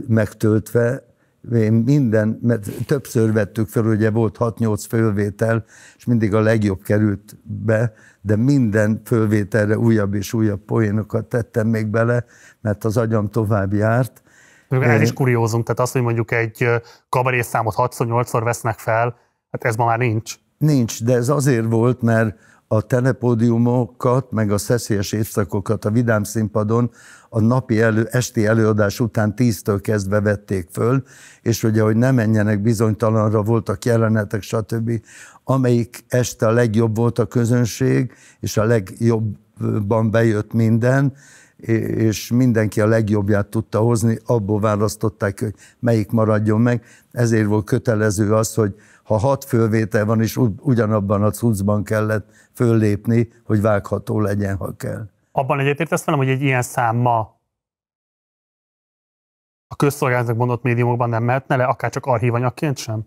megtöltve, én minden, mert többször vettük fel, ugye volt 6-8 fölvétel, és mindig a legjobb került be, de minden fölvételre újabb és újabb poénokat tettem még bele, mert az agyam tovább járt. Ez is kuriózum, tehát azt, hogy mondjuk egy kabaré számot 6-8-szor vesznek fel, hát ez ma már nincs. Nincs, de ez azért volt, mert a telepódiumokat, meg a szeszélyes évszakokat a Vidám színpadon a napi elő, esti előadás után tíztől kezdve vették föl, és ugye, hogy ne menjenek bizonytalanra, voltak jelenetek, stb. Amelyik este a legjobb volt a közönség, és a legjobban bejött minden, és mindenki a legjobbját tudta hozni, abból választották, hogy melyik maradjon meg. Ezért volt kötelező az, hogy ha hat fölvétel van, és ugyanabban a cuccban kellett föllépni, hogy vágható legyen, ha kell. Abban egyetértesz velem, hogy egy ilyen szám ma a közszolgálatnak mondott médiumokban nem mehetne le, akár csak archívanyagként sem?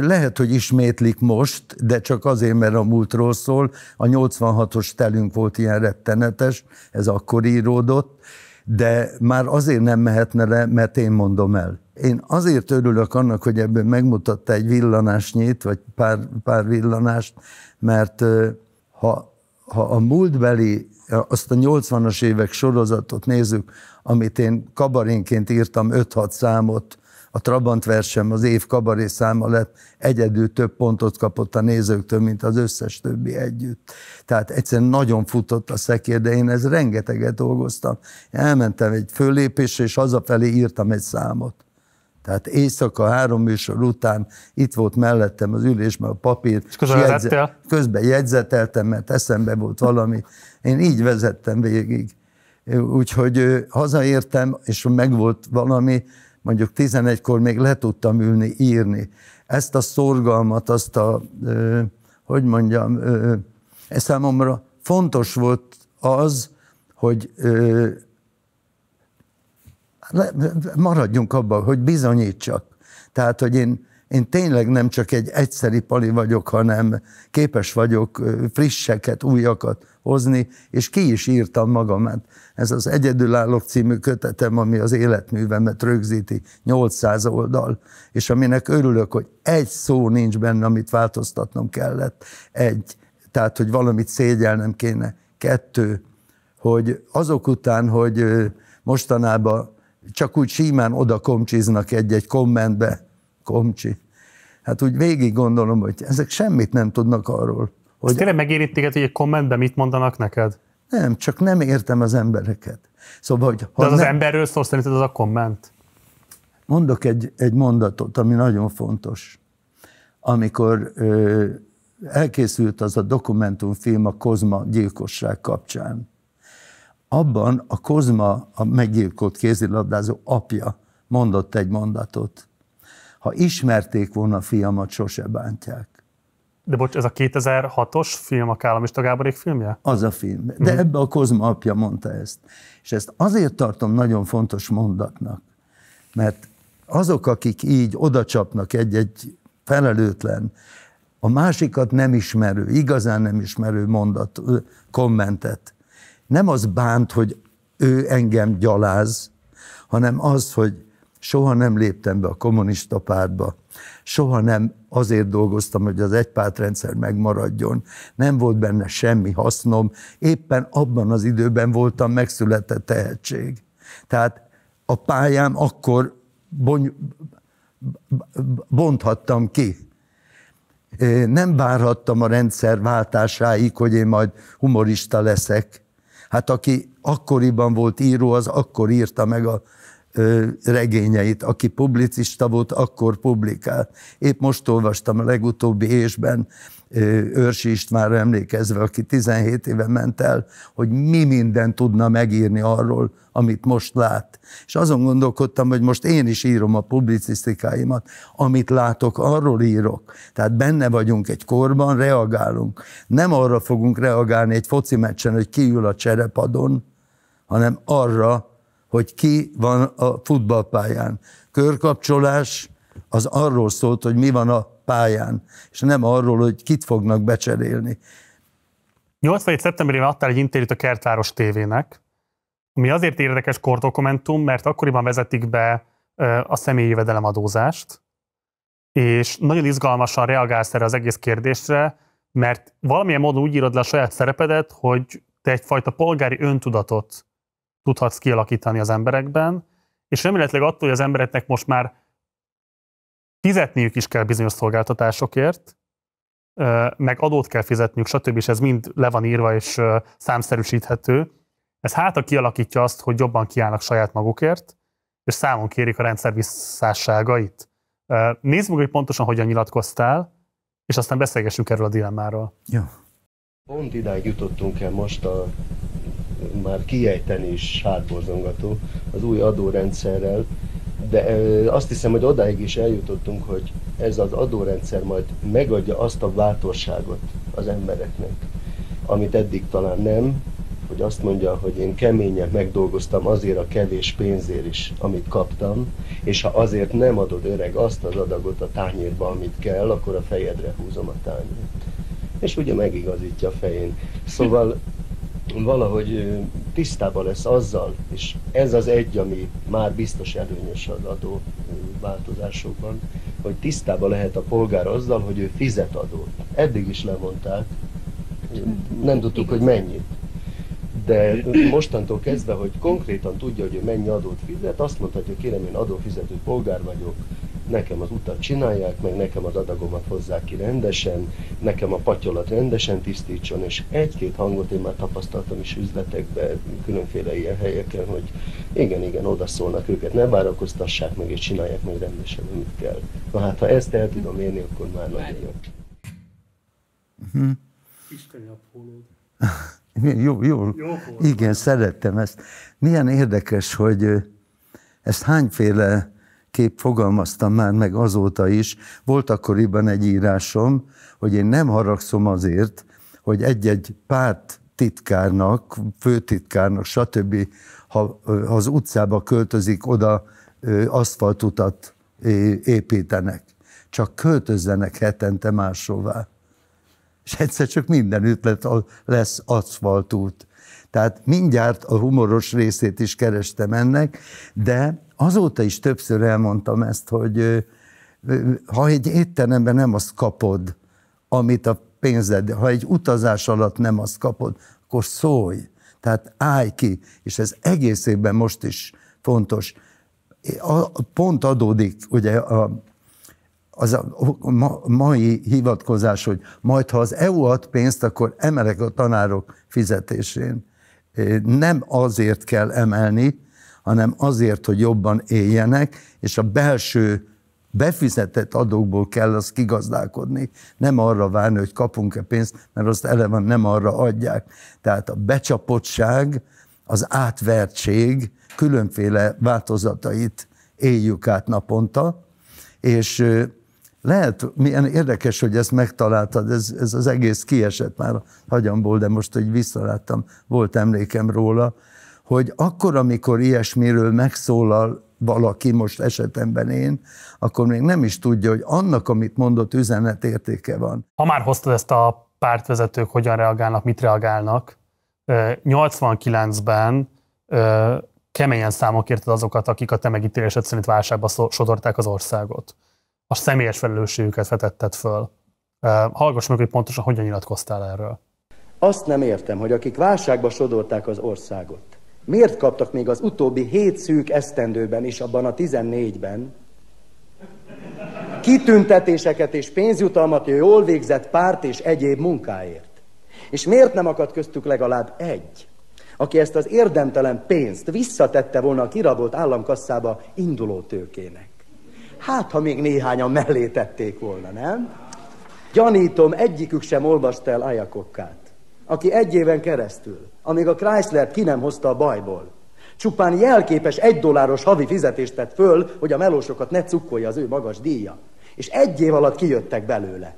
Lehet, hogy ismétlik most, de csak azért, mert a múltról szól. A 86-os telünk volt ilyen rettenetes, ez akkor íródott, de már azért nem mehetne le, mert én mondom el. Én azért örülök annak, hogy ebben megmutatta egy villanásnyit, vagy pár, pár villanást, mert ha, ha a múltbeli, azt a 80-as évek sorozatot nézzük, amit én kabarénként írtam 5-6 számot, a Trabant versem az év kabaré száma lett, egyedül több pontot kapott a nézőktől, mint az összes többi együtt. Tehát egyszerűen nagyon futott a szekér, de én ez rengeteget dolgoztam. Elmentem egy fölépésre és hazafelé írtam egy számot. Tehát éjszaka három műsor után itt volt mellettem az ülés, mert a papírt közben, jegyze- közben jegyzeteltem, mert eszembe volt valami. Én így vezettem végig. Úgyhogy hazaértem, és megvolt valami, mondjuk 11-kor még le tudtam ülni, írni. Ezt a szorgalmat, azt a, hogy mondjam, ez számomra fontos volt az, hogy maradjunk abban, hogy bizonyítsak. Tehát, hogy én, én tényleg nem csak egy egyszeri pali vagyok, hanem képes vagyok frisseket, újakat hozni, és ki is írtam magamat. Ez az Egyedülállók című kötetem, ami az életművemet rögzíti, 800 oldal, és aminek örülök, hogy egy szó nincs benne, amit változtatnom kellett. Egy, tehát, hogy valamit szégyelnem kéne. Kettő, hogy azok után, hogy mostanában csak úgy simán oda komcsiznak egy-egy kommentbe, komcsi. Hát úgy végig gondolom, hogy ezek semmit nem tudnak arról. Hogy... Ez tényleg megéri téged, hogy egy kommentben mit mondanak neked? Nem, csak nem értem az embereket. Szóval, hogy ha De az, nem... az emberről szól szerinted az a komment? Mondok egy, egy mondatot, ami nagyon fontos. Amikor ö, elkészült az a dokumentumfilm a Kozma gyilkosság kapcsán, abban a Kozma, a meggyilkolt kézilabdázó apja mondott egy mondatot. Ha ismerték volna fiamat, sose bántják. De bocs, ez a 2006-os film, a Kállam és Tagáborék filmje? Az a film. De uh ebbe a Kozma apja mondta ezt. És ezt azért tartom nagyon fontos mondatnak, mert azok, akik így odacsapnak egy-egy felelőtlen, a másikat nem ismerő, igazán nem ismerő mondat, kommentet, nem az bánt, hogy ő engem gyaláz, hanem az, hogy soha nem léptem be a kommunista pártba, soha nem azért dolgoztam, hogy az egypártrendszer megmaradjon, nem volt benne semmi hasznom, éppen abban az időben voltam megszületett tehetség. Tehát a pályám akkor bony, bonthattam ki. Nem várhattam a rendszer váltásáig, hogy én majd humorista leszek, Hát aki akkoriban volt író, az akkor írta meg a regényeit, aki publicista volt, akkor publikált. Épp most olvastam a legutóbbi ésben Őrsi Istvánra emlékezve, aki 17 éve ment el, hogy mi minden tudna megírni arról, amit most lát. És azon gondolkodtam, hogy most én is írom a publicisztikáimat, amit látok, arról írok. Tehát benne vagyunk egy korban, reagálunk. Nem arra fogunk reagálni egy foci meccsen, hogy kiül a cserepadon, hanem arra, hogy ki van a futballpályán. Körkapcsolás az arról szólt, hogy mi van a pályán, és nem arról, hogy kit fognak becserélni. 87. szeptemberében adtál egy interjút a Kertváros tévének, ami azért érdekes kortokumentum, mert akkoriban vezetik be a személyi jövedelemadózást, és nagyon izgalmasan reagálsz erre az egész kérdésre, mert valamilyen módon úgy írod le a saját szerepedet, hogy te egyfajta polgári öntudatot tudhatsz kialakítani az emberekben, és reméletleg attól, hogy az embereknek most már fizetniük is kell bizonyos szolgáltatásokért, meg adót kell fizetniük, stb. és ez mind le van írva és számszerűsíthető. Ez hát, a kialakítja azt, hogy jobban kiállnak saját magukért, és számon kérik a rendszer visszásságait. Nézzük meg, hogy pontosan hogyan nyilatkoztál, és aztán beszélgessünk erről a dilemmáról. Ja. Pont idáig jutottunk el most a már kiejteni is hátborzongató, az új adórendszerrel, de azt hiszem, hogy odáig is eljutottunk, hogy ez az adórendszer majd megadja azt a bátorságot az embereknek, amit eddig talán nem, hogy azt mondja, hogy én keményen megdolgoztam azért a kevés pénzért is, amit kaptam, és ha azért nem adod öreg azt az adagot a tányérba, amit kell, akkor a fejedre húzom a tányért. És ugye megigazítja a fején. Szóval valahogy tisztában lesz azzal, és ez az egy, ami már biztos előnyös az adó változásokban, hogy tisztában lehet a polgár azzal, hogy ő fizet adót. Eddig is levonták, nem tudtuk, hogy mennyit. De mostantól kezdve, hogy konkrétan tudja, hogy ő mennyi adót fizet, azt mondhatja, kérem, én adófizető polgár vagyok, nekem az utat csinálják, meg nekem az adagomat hozzák ki rendesen, nekem a patyolat rendesen tisztítson, és egy-két hangot én már tapasztaltam is üzletekben, különféle ilyen helyeken, hogy igen, igen, odaszólnak őket, ne várakoztassák meg, és csinálják meg rendesen, amit kell. Na hát, ha ezt el tudom érni, akkor már nagyon jó. Isteni mhm. hm. jó, jó. jó igen, szerettem ezt. Milyen érdekes, hogy ezt hányféle kép fogalmaztam már meg azóta is. Volt akkoriban egy írásom, hogy én nem haragszom azért, hogy egy-egy párt titkárnak, főtitkárnak, stb. Ha, ha az utcába költözik, oda aszfaltutat építenek. Csak költözzenek hetente máshová. És egyszer csak minden ütlet lesz aszfaltút. Tehát mindjárt a humoros részét is kerestem ennek, de azóta is többször elmondtam ezt, hogy ha egy étteremben nem azt kapod, amit a pénzed, ha egy utazás alatt nem azt kapod, akkor szólj. Tehát állj ki, és ez egész évben most is fontos. A, pont adódik ugye a, az a ma, mai hivatkozás, hogy majd ha az EU ad pénzt, akkor emelek a tanárok fizetésén. Nem azért kell emelni, hanem azért, hogy jobban éljenek, és a belső befizetett adókból kell az kigazdálkodni, nem arra várni, hogy kapunk-e pénzt, mert azt eleve nem arra adják. Tehát a becsapottság, az átvertség különféle változatait éljük át naponta, és lehet, milyen érdekes, hogy ezt megtaláltad, ez, ez az egész kiesett már a hagyamból, de most, hogy visszaláttam, volt emlékem róla, hogy akkor, amikor ilyesmiről megszólal valaki, most esetemben én, akkor még nem is tudja, hogy annak, amit mondott, üzenet értéke van. Ha már hoztad ezt a pártvezetők hogyan reagálnak, mit reagálnak, 89-ben keményen érted azokat, akik a te megítélésed szerint válságba sodorták az országot. A személyes felelősségüket vetetted föl. Hallgass meg, hogy pontosan hogyan nyilatkoztál erről. Azt nem értem, hogy akik válságba sodorták az országot, miért kaptak még az utóbbi hét szűk esztendőben is, abban a 14-ben, kitüntetéseket és pénzjutalmat a jól végzett párt és egyéb munkáért? És miért nem akadt köztük legalább egy, aki ezt az érdemtelen pénzt visszatette volna a kirabolt államkasszába induló tőkének? Hát, ha még néhányan mellé tették volna, nem? Gyanítom, egyikük sem olvasta el Ajakokkát, aki egy éven keresztül amíg a Chrysler ki nem hozta a bajból. Csupán jelképes egy dolláros havi fizetést tett föl, hogy a melósokat ne cukkolja az ő magas díja. És egy év alatt kijöttek belőle.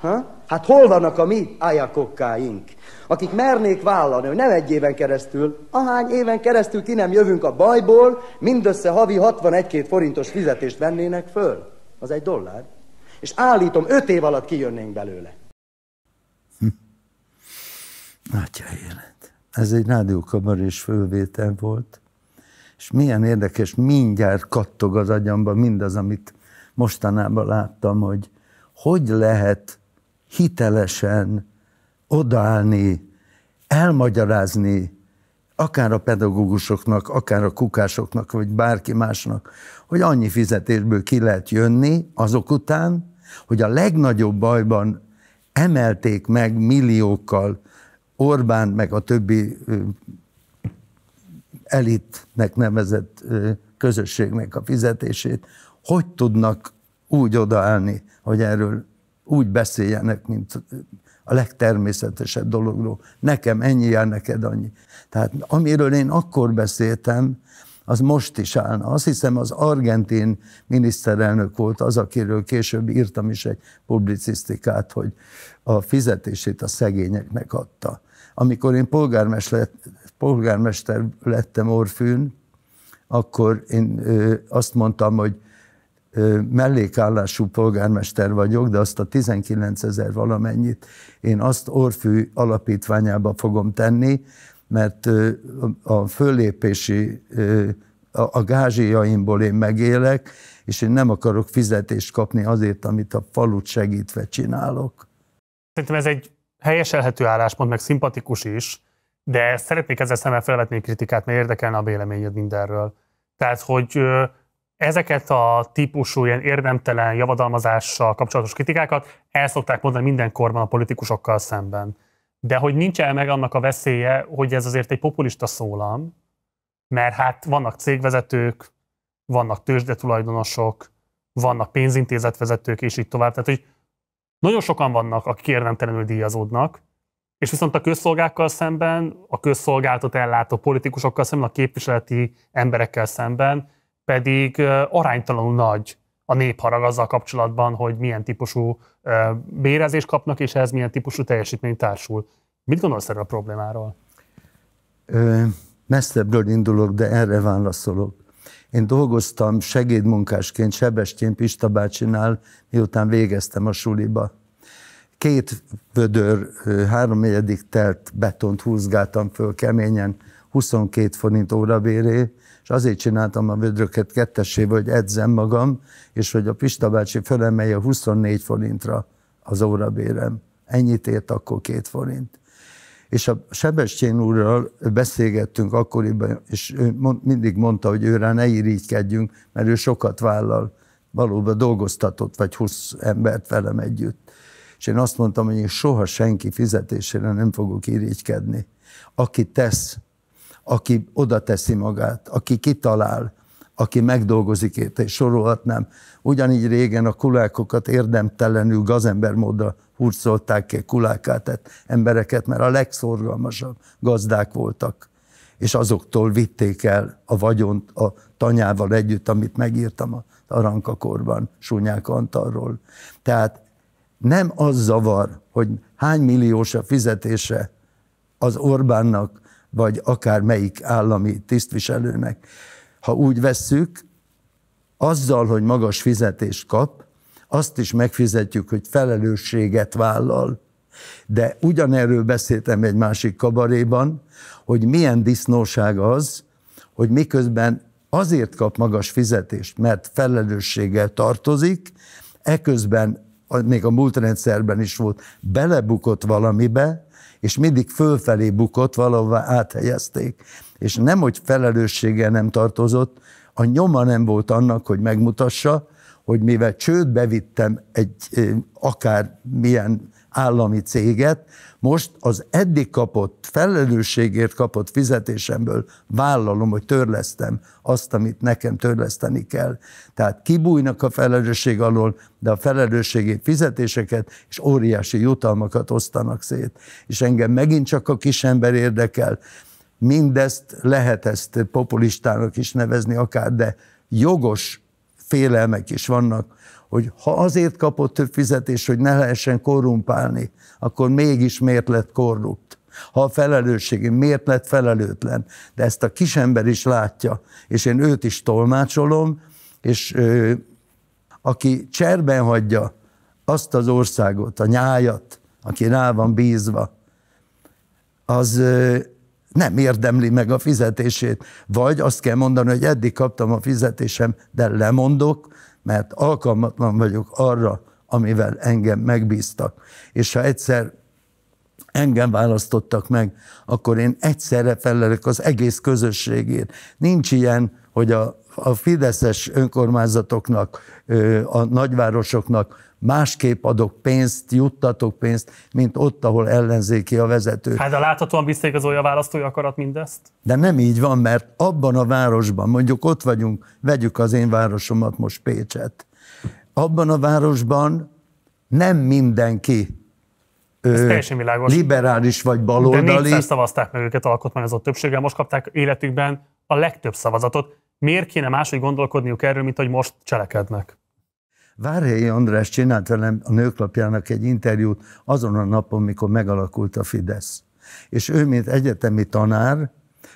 Ha? Hát hol vannak a mi ájakokkáink, akik mernék vállalni, hogy nem egy éven keresztül, ahány éven keresztül ki nem jövünk a bajból, mindössze havi 61-2 forintos fizetést vennének föl. Az egy dollár. És állítom, öt év alatt kijönnénk belőle. Atya élet. Ez egy és fölvétel volt, és milyen érdekes, mindjárt kattog az agyamba mindaz, amit mostanában láttam, hogy hogy lehet hitelesen odaállni, elmagyarázni akár a pedagógusoknak, akár a kukásoknak, vagy bárki másnak, hogy annyi fizetésből ki lehet jönni azok után, hogy a legnagyobb bajban emelték meg milliókkal Orbán, meg a többi elitnek nevezett közösségnek a fizetését, hogy tudnak úgy odaállni, hogy erről úgy beszéljenek, mint a legtermészetesebb dologról. Nekem ennyi jár, neked annyi. Tehát amiről én akkor beszéltem, az most is állna. Azt hiszem az argentin miniszterelnök volt az, akiről később írtam is egy publicisztikát, hogy a fizetését a szegényeknek adta. Amikor én polgármester, lett, polgármester lettem Orfűn, akkor én ö, azt mondtam, hogy ö, mellékállású polgármester vagyok, de azt a 19 ezer valamennyit én azt Orfű alapítványába fogom tenni, mert ö, a föllépési, ö, a, a gázsiaimból én megélek, és én nem akarok fizetést kapni azért, amit a falut segítve csinálok. Szerintem ez egy helyeselhető álláspont, meg szimpatikus is, de szeretnék ezzel szemmel felvetni egy kritikát, mert érdekelne a véleményed mindenről. Tehát, hogy ezeket a típusú ilyen érdemtelen javadalmazással kapcsolatos kritikákat el szokták mondani minden korban a politikusokkal szemben. De hogy nincs el meg annak a veszélye, hogy ez azért egy populista szólam, mert hát vannak cégvezetők, vannak tőzsdetulajdonosok, vannak pénzintézetvezetők, és így tovább. Tehát, hogy nagyon sokan vannak, akik érdemtelenül díjazódnak, és viszont a közszolgákkal szemben, a közszolgáltat ellátó politikusokkal szemben, a képviseleti emberekkel szemben pedig aránytalanul nagy a népharag azzal kapcsolatban, hogy milyen típusú bérezést kapnak, és ehhez milyen típusú teljesítmény társul. Mit gondolsz erről a problémáról? Ö, messzebbről indulok, de erre válaszolok. Én dolgoztam segédmunkásként Sebestyén Pista bácsinál, miután végeztem a suliba. Két vödör, három egyedik telt betont húzgáltam föl keményen, 22 forint órabéré, és azért csináltam a vödröket kettesével, hogy edzem magam, és hogy a Pista bácsi fölemelje 24 forintra az órabérem. Ennyit ért akkor két forint és a Sebestyén úrral beszélgettünk akkoriban, és ő mindig mondta, hogy őre ne irigykedjünk, mert ő sokat vállal. Valóban dolgoztatott vagy 20 embert velem együtt. És én azt mondtam, hogy én soha senki fizetésére nem fogok irigykedni. Aki tesz, aki oda teszi magát, aki kitalál, aki megdolgozik érte, és sorolhatnám. Ugyanígy régen a kulákokat érdemtelenül gazembermódra hurcolták ki kulákát, tehát embereket, mert a legszorgalmasabb gazdák voltak, és azoktól vitték el a vagyont a tanyával együtt, amit megírtam a arankakorban Sunyák Antalról. Tehát nem az zavar, hogy hány milliós a fizetése az Orbánnak, vagy akár melyik állami tisztviselőnek. Ha úgy vesszük, azzal, hogy magas fizetést kap, azt is megfizetjük, hogy felelősséget vállal. De ugyanerről beszéltem egy másik kabaréban, hogy milyen disznóság az, hogy miközben azért kap magas fizetést, mert felelősséggel tartozik, eközben még a múlt rendszerben is volt, belebukott valamibe, és mindig fölfelé bukott, valahova áthelyezték. És nem, hogy felelősséggel nem tartozott, a nyoma nem volt annak, hogy megmutassa, hogy mivel csődbe vittem egy akár milyen állami céget, most az eddig kapott, felelősségért kapott fizetésemből vállalom, hogy törlesztem azt, amit nekem törleszteni kell. Tehát kibújnak a felelősség alól, de a felelősségi fizetéseket és óriási jutalmakat osztanak szét. És engem megint csak a kisember érdekel. Mindezt lehet ezt populistának is nevezni akár, de jogos félelmek is vannak, hogy ha azért kapott több fizetés, hogy ne lehessen korrumpálni, akkor mégis miért lett korrupt? Ha a felelősségi, miért lett felelőtlen? De ezt a kisember is látja, és én őt is tolmácsolom, és ö, aki cserben hagyja azt az országot, a nyájat, aki rá van bízva, az nem érdemli meg a fizetését, vagy azt kell mondani, hogy eddig kaptam a fizetésem, de lemondok, mert alkalmatlan vagyok arra, amivel engem megbíztak. És ha egyszer engem választottak meg, akkor én egyszerre felelek az egész közösségért. Nincs ilyen, hogy a, a fideszes önkormányzatoknak, a nagyvárosoknak másképp adok pénzt, juttatok pénzt, mint ott, ahol ellenzéki a vezető. Hát de láthatóan visszaigazolja a választói akarat mindezt? De nem így van, mert abban a városban, mondjuk ott vagyunk, vegyük az én városomat most Pécset, abban a városban nem mindenki ö, teljesen világos. liberális vagy baloldali. De szavazták meg őket alkotmányozott többséggel, most kapták életükben a legtöbb szavazatot. Miért kéne máshogy gondolkodniuk erről, mint hogy most cselekednek? Várhelyi András csinált velem a nőklapjának egy interjút azon a napon, mikor megalakult a Fidesz. És ő, mint egyetemi tanár,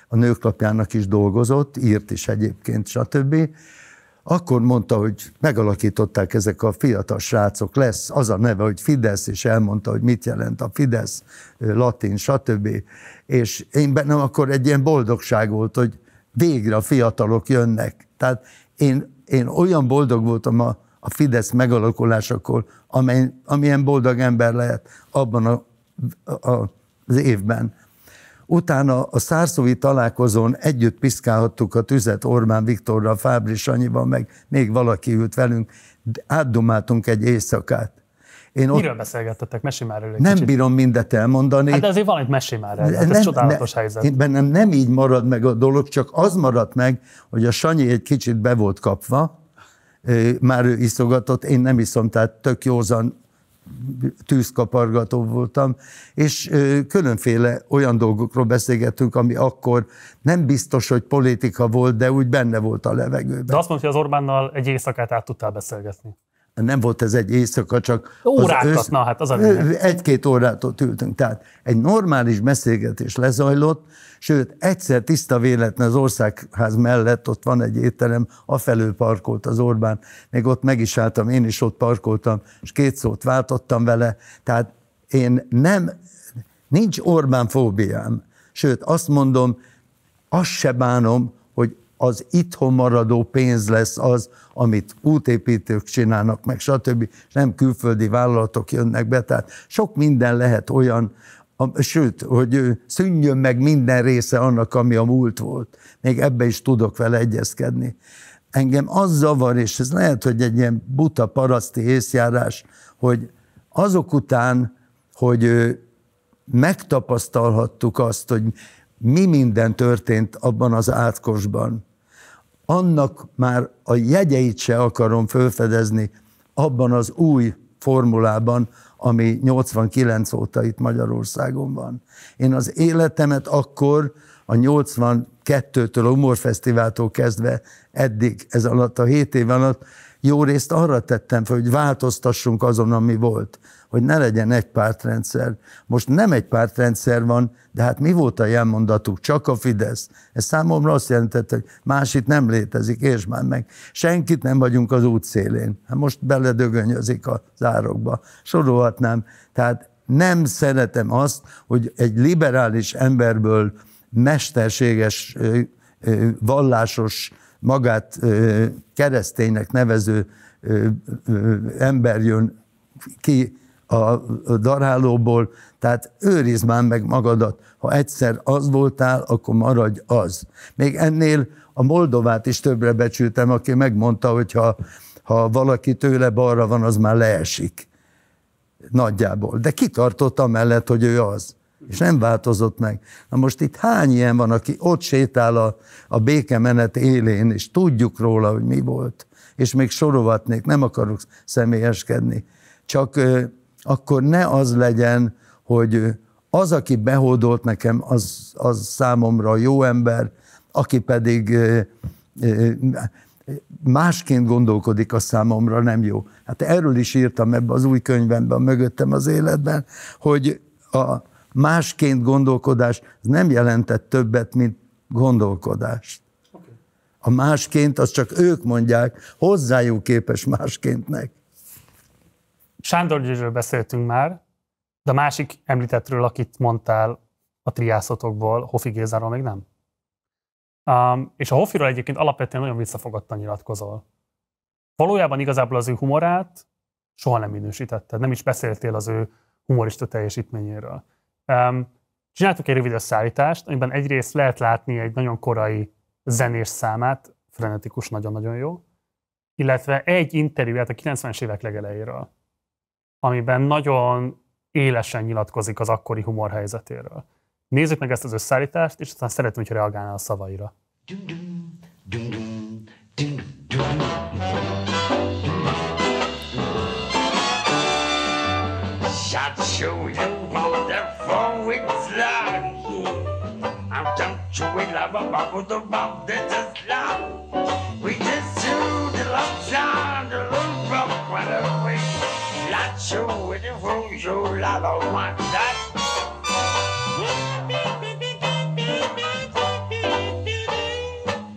a nőklapjának is dolgozott, írt is egyébként, stb. Akkor mondta, hogy megalakították ezek a fiatal srácok, lesz az a neve, hogy Fidesz, és elmondta, hogy mit jelent a Fidesz, latin, stb. És én bennem akkor egy ilyen boldogság volt, hogy végre a fiatalok jönnek. Tehát én, én olyan boldog voltam a a Fidesz megalakulásakor, amely, amilyen boldog ember lehet abban a, a, az évben. Utána a szárszói találkozón együtt piszkálhattuk a tüzet Orbán Viktorral, Fábri Sanyival, meg még valaki ült velünk, átdumáltunk egy éjszakát. Én ott... beszélgettetek? Mesélj már elő Nem kicsit. bírom mindet elmondani. Hát de azért van egy mesélj már el. Hát nem, ez csodálatos ne, helyzet. bennem nem így marad meg a dolog, csak az maradt meg, hogy a Sanyi egy kicsit be volt kapva, már ő iszogatott, én nem iszom, tehát tök józan tűzkapargató voltam, és különféle olyan dolgokról beszélgettünk, ami akkor nem biztos, hogy politika volt, de úgy benne volt a levegőben. De azt mondta, hogy az Orbánnal egy éjszakát át tudtál beszélgetni nem volt ez egy éjszaka, csak... Órákat, az össz... na hát az a Egy-két órát ott ültünk, tehát egy normális beszélgetés lezajlott, sőt, egyszer tiszta véletlen az országház mellett, ott van egy étterem, afelől parkolt az Orbán, még ott meg is álltam, én is ott parkoltam, és két szót váltottam vele, tehát én nem, nincs Orbán fóbiám, sőt, azt mondom, azt se bánom, hogy az itthon maradó pénz lesz az, amit útépítők csinálnak, meg stb. Nem külföldi vállalatok jönnek be, tehát sok minden lehet olyan, sőt, hogy szűnjön meg minden része annak, ami a múlt volt. Még ebbe is tudok vele egyezkedni. Engem az zavar, és ez lehet, hogy egy ilyen buta paraszti észjárás, hogy azok után, hogy megtapasztalhattuk azt, hogy mi minden történt abban az átkosban, annak már a jegyeit se akarom felfedezni abban az új formulában, ami 89 óta itt Magyarországon van. Én az életemet akkor a 82-től, a Humorfesztiváltól kezdve eddig, ez alatt a 7 év alatt jó részt arra tettem fel, hogy változtassunk azon, ami volt hogy ne legyen egy pártrendszer. Most nem egy pártrendszer van, de hát mi volt a jelmondatuk? Csak a Fidesz. Ez számomra azt jelentette, hogy más itt nem létezik, és már meg. Senkit nem vagyunk az út szélén, Hát most beledögönyözik a zárokba. Sorolhatnám. Tehát nem szeretem azt, hogy egy liberális emberből mesterséges, vallásos, magát kereszténynek nevező ember jön ki a darálóból, tehát őrizd már meg magadat. Ha egyszer az voltál, akkor maradj az. Még ennél a Moldovát is többre becsültem, aki megmondta, hogy ha, ha valaki tőle balra van, az már leesik. Nagyjából. De kitartott mellett, hogy ő az. És nem változott meg. Na most itt hány ilyen van, aki ott sétál a, a békemenet élén, és tudjuk róla, hogy mi volt. És még sorovatnék, nem akarok személyeskedni. Csak akkor ne az legyen, hogy az, aki behódolt nekem, az, az számomra jó ember, aki pedig másként gondolkodik, a számomra nem jó. Hát erről is írtam ebbe az új könyvemben, mögöttem az életben, hogy a másként gondolkodás nem jelentett többet, mint gondolkodást. A másként, az csak ők mondják, hozzájuk képes máskéntnek. Sándor Győzsről beszéltünk már, de a másik említettről, akit mondtál a triászotokból, Hofi Gézáról még nem? Um, és a Hofiról egyébként alapvetően nagyon visszafogottan nyilatkozol. Valójában igazából az ő humorát soha nem minősítetted, nem is beszéltél az ő humorista teljesítményéről. Um, csináltuk egy rövid összeállítást, amiben egyrészt lehet látni egy nagyon korai zenés számát, frenetikus, nagyon-nagyon jó, illetve egy interjúját a 90-es évek legelejéről amiben nagyon élesen nyilatkozik az akkori humor helyzetéről. Nézzük meg ezt az összeállítást, és aztán szeretném, hogy reagálnál a szavaira. Shot you wonderful it's I'm done to we love is love We just do the love song. so beautiful, so loud, I want that.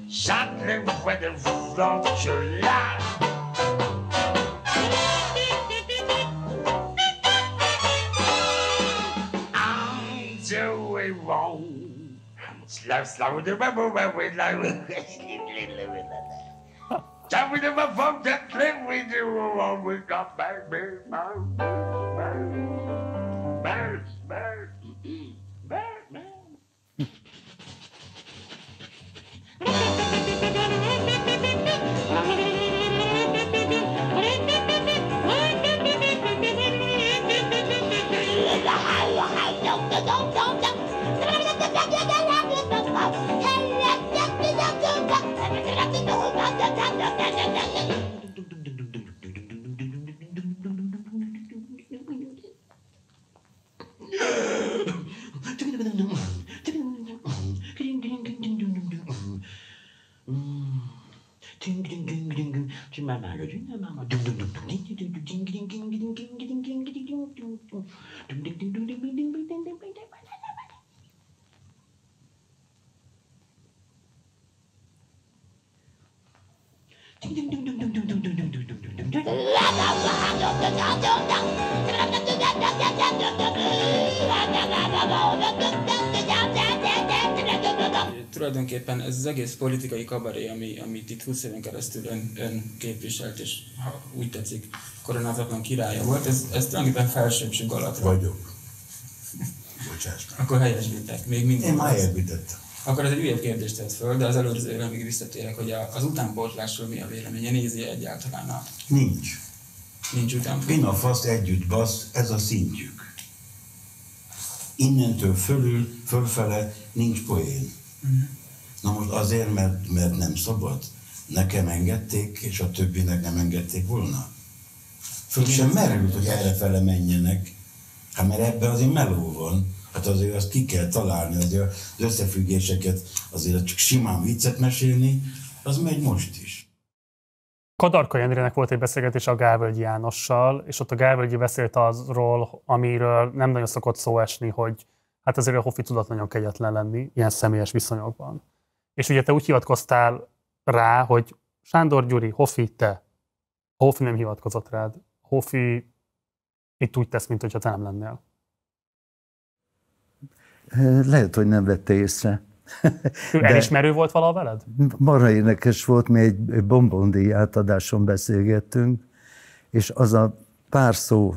Suddenly, with the floats so I'm doing wrong. Slow, slow, the bubble, bubble, bubble, bubble, bubble, Tell me to my folks that live with you alone. We got bears, bears, bears, bears, bears, bears, bears, bears. Hey! egész politikai kabaré, ami, amit itt 20 éven keresztül ön, ön képviselt, és ha úgy tetszik, koronázatlan királya volt, ez, ez tulajdonképpen felsőbbség alatt. Vagyok. Bocsásnál. Akkor helyesbítek, még mindig. Én már helyesbítettem. Akkor ez egy újabb kérdést tett föl, de az előzőre még visszatérek, hogy az utánpótlásról mi a véleménye, nézi -e egyáltalán a... Nincs. Nincs utánpótlás. Pina fasz együtt basz, ez a szintjük. Innentől fölül, fölfele nincs poén. Uh-huh. Na most azért, mert, mert nem szabad. Nekem engedték, és a többinek nem engedték volna. Föl sem merült, hogy errefele menjenek. Hát mert ebben azért meló van. Hát azért azt ki kell találni, azért az összefüggéseket, azért csak simán viccet mesélni, az megy most is. Kadarka Jendrének volt egy beszélgetés a Gálvölgyi Jánossal, és ott a Gálvölgyi beszélt azról, amiről nem nagyon szokott szó esni, hogy hát azért a Hofi tudott nagyon kegyetlen lenni ilyen személyes viszonyokban. És ugye te úgy hivatkoztál rá, hogy Sándor Gyuri, Hofi, te. Hofi nem hivatkozott rád. Hofi itt úgy tesz, mint te nem lennél. Lehet, hogy nem vette észre. Ő elismerő volt vala veled? Marha énekes volt, mi egy bombondi átadáson beszélgettünk, és az a pár szó,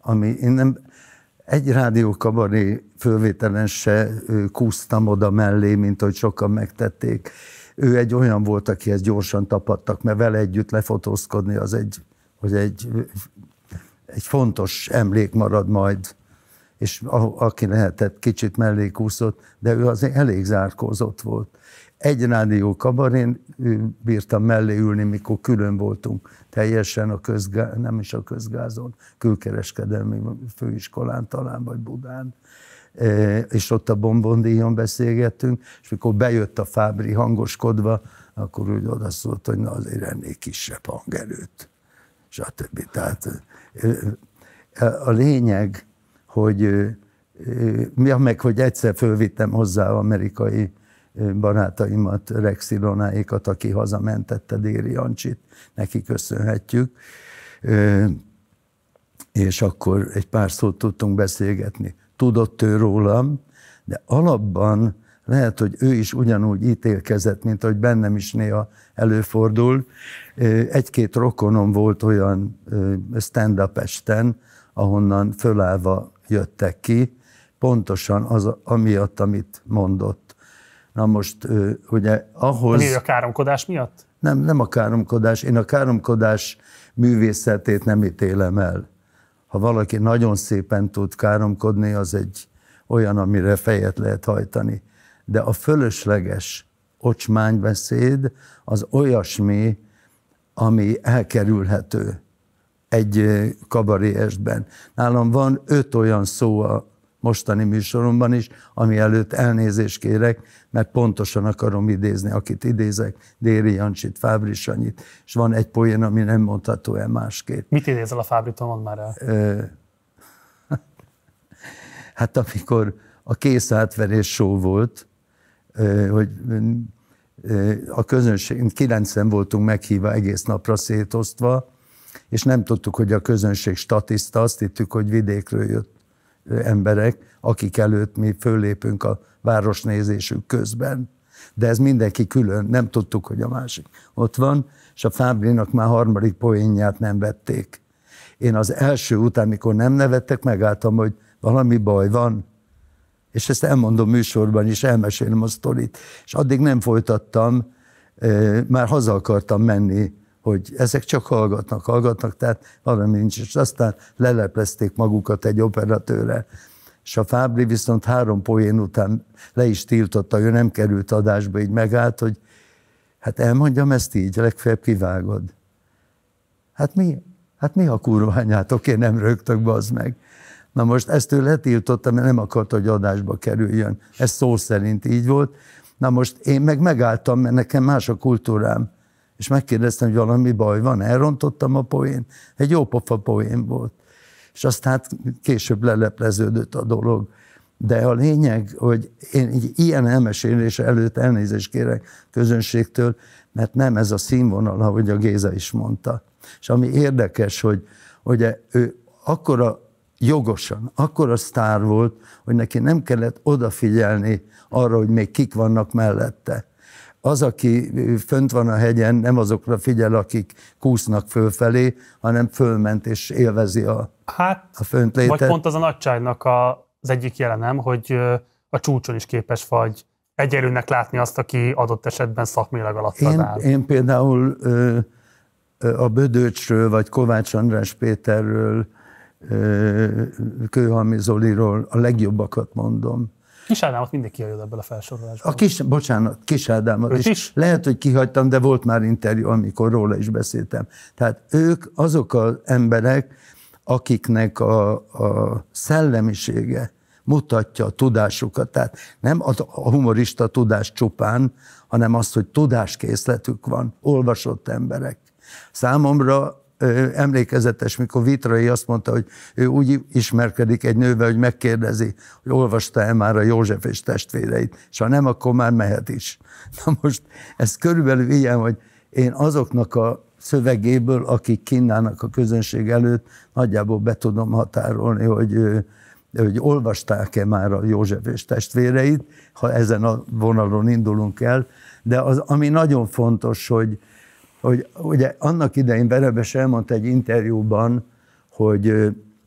ami én nem, egy rádiókabari fölvételen se kúsztam oda mellé, mint hogy sokan megtették. Ő egy olyan volt, ezt gyorsan tapadtak, mert vele együtt lefotózkodni az egy, hogy egy, egy fontos emlék marad majd és a, aki lehetett, kicsit mellé kúszott, de ő azért elég zárkózott volt egy rádió kabarén bírtam mellé ülni, mikor külön voltunk teljesen a közgá, nem is a közgázon, külkereskedelmi főiskolán talán, vagy Budán, és ott a bombondíjon beszélgettünk, és mikor bejött a Fábri hangoskodva, akkor úgy odaszólt, hogy na azért ennél kisebb hangerőt, stb. Tehát a lényeg, hogy ja, meg hogy egyszer fölvittem hozzá amerikai barátaimat, Rex Ilonáékat, aki hazamentette Déri Jancsit, neki köszönhetjük. És akkor egy pár szót tudtunk beszélgetni. Tudott ő rólam, de alapban lehet, hogy ő is ugyanúgy ítélkezett, mint ahogy bennem is néha előfordul. Egy-két rokonom volt olyan stand-up esten, ahonnan fölállva jöttek ki, pontosan az, amiatt, amit mondott Na most ugye ahhoz... Mi a káromkodás miatt? Nem, nem a káromkodás. Én a káromkodás művészetét nem ítélem el. Ha valaki nagyon szépen tud káromkodni, az egy olyan, amire fejet lehet hajtani. De a fölösleges ocsmánybeszéd az olyasmi, ami elkerülhető egy kabaré estben. Nálam van öt olyan szó a mostani műsoromban is, ami előtt elnézést kérek, mert pontosan akarom idézni, akit idézek, Déri Jancsit, Fábri Sanyit, és van egy poén, ami nem mondható el másképp. Mit idézel a Fábri Tomon már el. [LAUGHS] hát amikor a kész átverés só volt, hogy a közönség, kilencen voltunk meghívva egész napra szétosztva, és nem tudtuk, hogy a közönség statiszta, azt hittük, hogy vidékről jött emberek, akik előtt mi föllépünk a városnézésük közben. De ez mindenki külön, nem tudtuk, hogy a másik ott van, és a Fábrinak már harmadik poénját nem vették. Én az első után, mikor nem nevettek, megálltam, hogy valami baj van, és ezt elmondom műsorban is, elmesélem a sztorit, és addig nem folytattam, már haza akartam menni hogy ezek csak hallgatnak, hallgatnak, tehát valami nincs, és aztán leleplezték magukat egy operatőre. És a Fábri viszont három poén után le is tiltotta, ő nem került adásba, így megállt, hogy hát elmondjam ezt így, legfeljebb kivágod. Hát mi? Hát mi a kurványátok, én nem rögtök, bazd meg. Na most ezt ő letiltotta, mert nem akart, hogy adásba kerüljön. Ez szó szerint így volt. Na most én meg megálltam, mert nekem más a kultúrám és megkérdeztem, hogy valami baj van, elrontottam a poén. Egy jó pofa poén volt. És aztán hát később lelepleződött a dolog. De a lényeg, hogy én egy ilyen elmesélés előtt elnézést kérek közönségtől, mert nem ez a színvonal, ahogy a Géza is mondta. És ami érdekes, hogy, hogy ő akkora jogosan, akkora sztár volt, hogy neki nem kellett odafigyelni arra, hogy még kik vannak mellette az, aki fönt van a hegyen, nem azokra figyel, akik kúsznak fölfelé, hanem fölment és élvezi a, hát, a létet. Vagy pont az a nagyságnak a, az egyik jelenem, hogy a csúcson is képes vagy egyelőnek látni azt, aki adott esetben szakmélag alatt én, áll. Én például ö, a Bödöcsről, vagy Kovács András Péterről, Kőhalmi Zoliról a legjobbakat mondom. Kis Ádámot mindig kihagyod ebből a felsorolásból. A kis, bocsánat, Kis Ádámot is. is. Lehet, hogy kihagytam, de volt már interjú, amikor róla is beszéltem. Tehát ők azok az emberek, akiknek a, a szellemisége mutatja a tudásukat. Tehát nem a, a humorista tudás csupán, hanem azt, hogy tudáskészletük van, olvasott emberek. Számomra emlékezetes, mikor Vitrai azt mondta, hogy ő úgy ismerkedik egy nővel, hogy megkérdezi, hogy olvasta-e már a József és testvéreit, és ha nem, akkor már mehet is. [LAUGHS] Na most ez körülbelül ilyen, hogy én azoknak a szövegéből, akik kínálnak a közönség előtt, nagyjából be tudom határolni, hogy, hogy olvasták-e már a József és testvéreit, ha ezen a vonalon indulunk el, de az, ami nagyon fontos, hogy, hogy ugye annak idején Verebes elmondta egy interjúban, hogy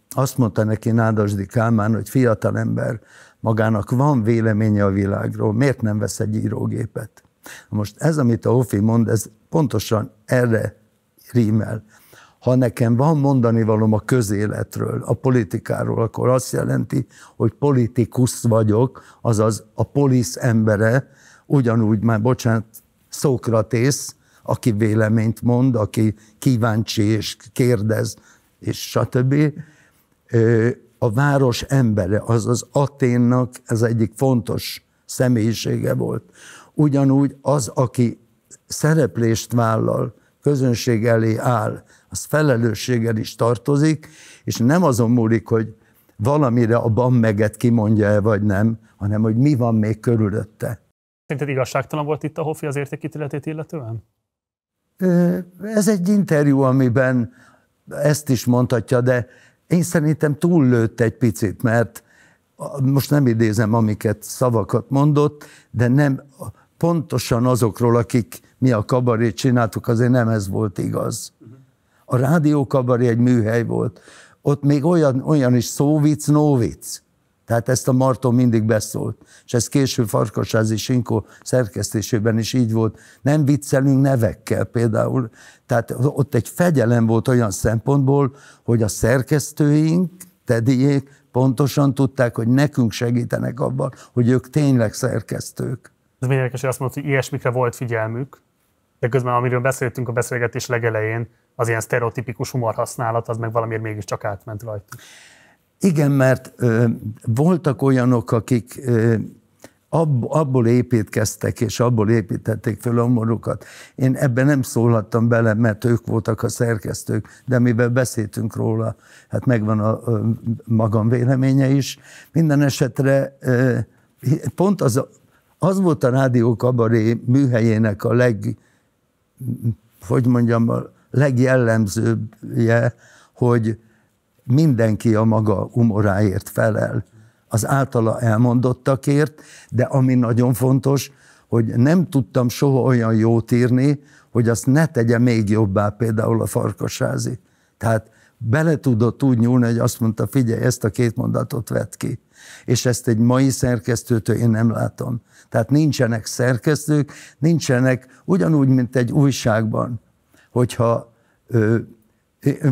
azt mondta neki Nádasdi Kálmán, hogy fiatal ember magának van véleménye a világról, miért nem vesz egy írógépet? Most ez, amit a Hofi mond, ez pontosan erre rímel. Ha nekem van mondani valom a közéletről, a politikáról, akkor azt jelenti, hogy politikus vagyok, azaz a polisz embere, ugyanúgy már, bocsánat, Szókratész, aki véleményt mond, aki kíváncsi és kérdez, és stb. A város embere, azaz Aténnak ez egyik fontos személyisége volt. Ugyanúgy az, aki szereplést vállal, közönség elé áll, az felelősséggel is tartozik, és nem azon múlik, hogy valamire a bammeget kimondja-e vagy nem, hanem hogy mi van még körülötte. Szerinted igazságtalan volt itt a Hofi az értékítéletét illetően? Ez egy interjú, amiben ezt is mondhatja, de én szerintem túllőtt egy picit, mert most nem idézem, amiket szavakat mondott, de nem pontosan azokról, akik mi a kabarét csináltuk, azért nem ez volt igaz. A rádió kabaré egy műhely volt. Ott még olyan, olyan is szóvic, nóvic. Tehát ezt a Marton mindig beszólt. És ez később Farkasázi Sinkó szerkesztésében is így volt. Nem viccelünk nevekkel például. Tehát ott egy fegyelem volt olyan szempontból, hogy a szerkesztőink, Tediék pontosan tudták, hogy nekünk segítenek abban, hogy ők tényleg szerkesztők. Ez még érdekes, hogy azt mondta, hogy ilyesmikre volt figyelmük, de közben amiről beszéltünk a beszélgetés legelején, az ilyen sztereotipikus humorhasználat, az meg valamiért mégiscsak átment rajtuk. Igen, mert ö, voltak olyanok, akik ö, ab, abból építkeztek, és abból építették fel a morukat. Én ebben nem szólhattam bele, mert ők voltak a szerkesztők, de mivel beszéltünk róla, hát megvan a, a magam véleménye is. Minden esetre ö, pont az, az volt a Rádió Kabaré műhelyének a leg, hogy mondjam, a legjellemzőbbje, hogy mindenki a maga humoráért felel az általa elmondottakért, de ami nagyon fontos, hogy nem tudtam soha olyan jót írni, hogy azt ne tegye még jobbá például a farkasázi. Tehát bele tudott úgy nyúlni, hogy azt mondta, figyelj, ezt a két mondatot vett ki. És ezt egy mai szerkesztőtől én nem látom. Tehát nincsenek szerkesztők, nincsenek ugyanúgy, mint egy újságban, hogyha ö,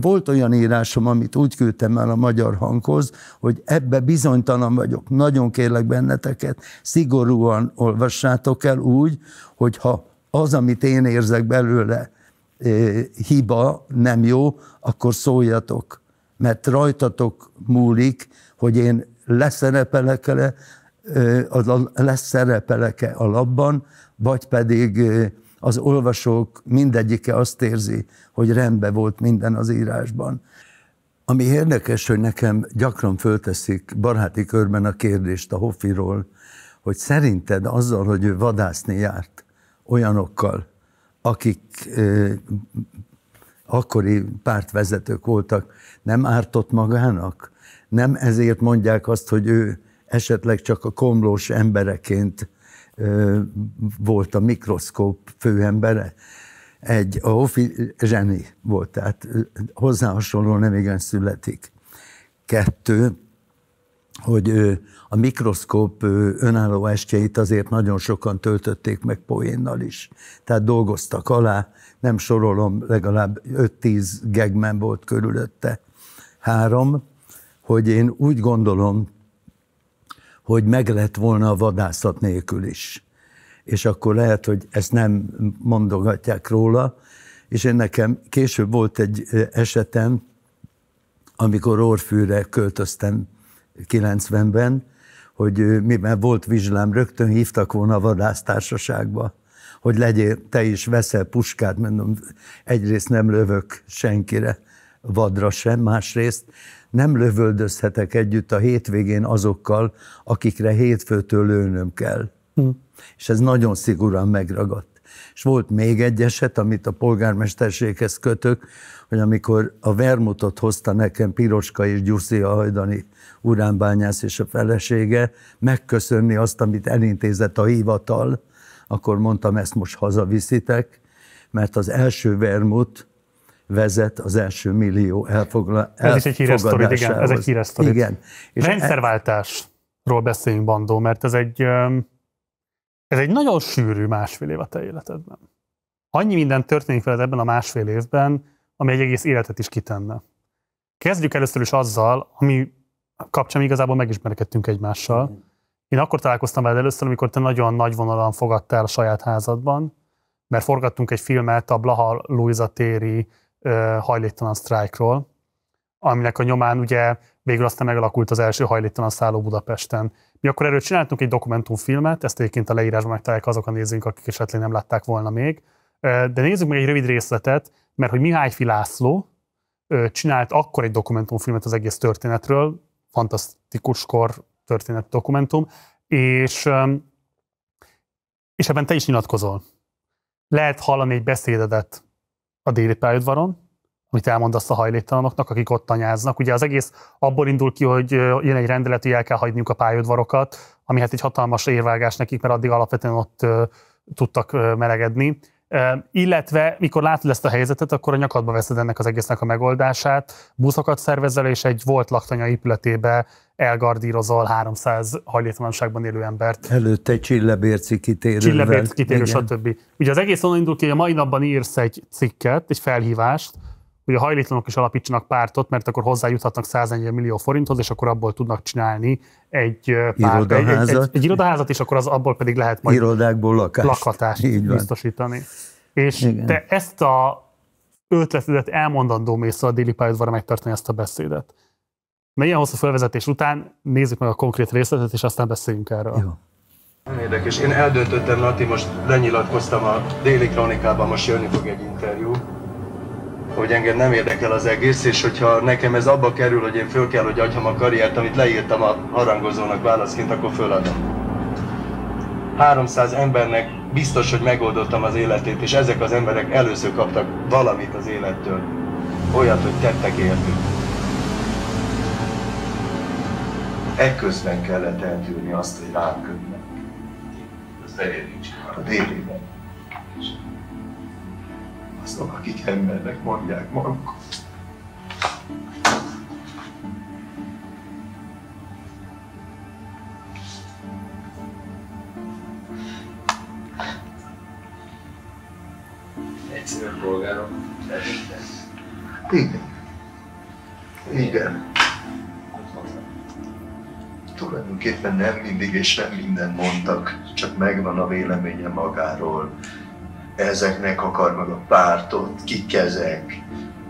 volt olyan írásom, amit úgy küldtem el a magyar hanghoz, hogy ebbe bizonytalan vagyok, nagyon kérlek benneteket, szigorúan olvassátok el úgy, hogy ha az, amit én érzek belőle, hiba, nem jó, akkor szóljatok, mert rajtatok múlik, hogy én leszerepelek-e, e a labban, vagy pedig az olvasók mindegyike azt érzi, hogy rendben volt minden az írásban. Ami érdekes, hogy nekem gyakran fölteszik baráti körben a kérdést a Hoffiról, hogy szerinted azzal, hogy ő vadászni járt olyanokkal, akik eh, akkori pártvezetők voltak, nem ártott magának? Nem ezért mondják azt, hogy ő esetleg csak a komlós embereként volt a mikroszkóp főembere, egy a Hofi zseni volt, tehát hozzá hasonló nem igen születik. Kettő, hogy a mikroszkóp önálló estjeit azért nagyon sokan töltötték meg poénnal is. Tehát dolgoztak alá, nem sorolom, legalább 5-10 gegmen volt körülötte. Három, hogy én úgy gondolom, hogy meg lett volna a vadászat nélkül is. És akkor lehet, hogy ezt nem mondogatják róla, és én nekem később volt egy esetem, amikor Orfűre költöztem 90-ben, hogy mivel volt vizslám, rögtön hívtak volna a vadásztársaságba, hogy legyél, te is veszel puskát, mondom, egyrészt nem lövök senkire, vadra sem, másrészt nem lövöldözhetek együtt a hétvégén azokkal, akikre hétfőtől lőnöm kell. Hm. És ez nagyon szigorúan megragadt. És volt még egy eset, amit a polgármesterséghez kötök, hogy amikor a vermutot hozta nekem Piroska és Gyuszi a hajdani uránbányász és a felesége megköszönni azt, amit elintézett a hivatal, akkor mondtam, ezt most hazaviszitek, mert az első vermut vezet az első millió elfogla, Ez is egy híres sztori, igen, ez egy híres sztori. Igen. És Rendszerváltásról beszéljünk, Bandó, mert ez egy, ez egy nagyon sűrű másfél év a te életedben. Annyi minden történik veled ebben a másfél évben, ami egy egész életet is kitenne. Kezdjük először is azzal, ami kapcsán igazából megismerkedtünk egymással. Én akkor találkoztam veled először, amikor te nagyon nagy vonalan fogadtál a saját házadban, mert forgattunk egy filmet a Blaha Luisa téri hajléktalan sztrájkról, aminek a nyomán ugye végül aztán megalakult az első hajléktalan szálló Budapesten. Mi akkor erről csináltunk egy dokumentumfilmet, ezt egyébként a leírásban megtalálják azok a nézőink, akik esetleg nem látták volna még. De nézzük meg egy rövid részletet, mert hogy Mihály Filászló csinált akkor egy dokumentumfilmet az egész történetről, fantasztikus kor történet dokumentum, és, és ebben te is nyilatkozol. Lehet hallani egy beszédedet a déli pályaudvaron, amit elmondasz a hajléktalanoknak, akik ott anyáznak. Ugye az egész abból indul ki, hogy jön egy rendelet, hogy el kell hagyniuk a pályaudvarokat, ami hát egy hatalmas érvágás nekik, mert addig alapvetően ott tudtak melegedni. Illetve, mikor látod ezt a helyzetet, akkor a nyakadba veszed ennek az egésznek a megoldását. Buszokat szervezel, és egy volt laktanya épületébe elgardírozol 300 hajléktalanságban élő embert. Előtte egy csillebérci kitérővel. Csillebérci kitérő, stb. Ugye az egész onnan indul ki, hogy a mai napban írsz egy cikket, egy felhívást, hogy a hajléktalanok is alapítsanak pártot, mert akkor hozzájuthatnak 140 millió forinthoz, és akkor abból tudnak csinálni egy párt, irodaházat, egy, egy, egy irodaházat és akkor az abból pedig lehet majd irodákból lakást, lakhatást Így biztosítani. És Igen. te ezt a ötletedet elmondandó mész szóval a déli pályadvarra megtartani ezt a beszédet. Na ilyen hosszú felvezetés után nézzük meg a konkrét részletet, és aztán beszéljünk erről. Jó. Nem érdekes, én eldöntöttem, Nati, most lenyilatkoztam a déli kronikában, most jönni fog egy interjú, hogy engem nem érdekel az egész, és hogyha nekem ez abba kerül, hogy én föl kell, hogy adjam a karriert, amit leírtam a harangozónak válaszként, akkor föladom. 300 embernek biztos, hogy megoldottam az életét, és ezek az emberek először kaptak valamit az élettől. Olyat, hogy tettek értük. Ekközben kellett eltűrni azt, hogy rám kötnek. A délében. Aztán akik embernek mondják magukat. Egyszerűen polgárok, Igen. Igen. Tulajdonképpen nem mindig és nem mindent mondtak, csak megvan a véleménye magáról ezeknek akar meg a pártot, kik ezek,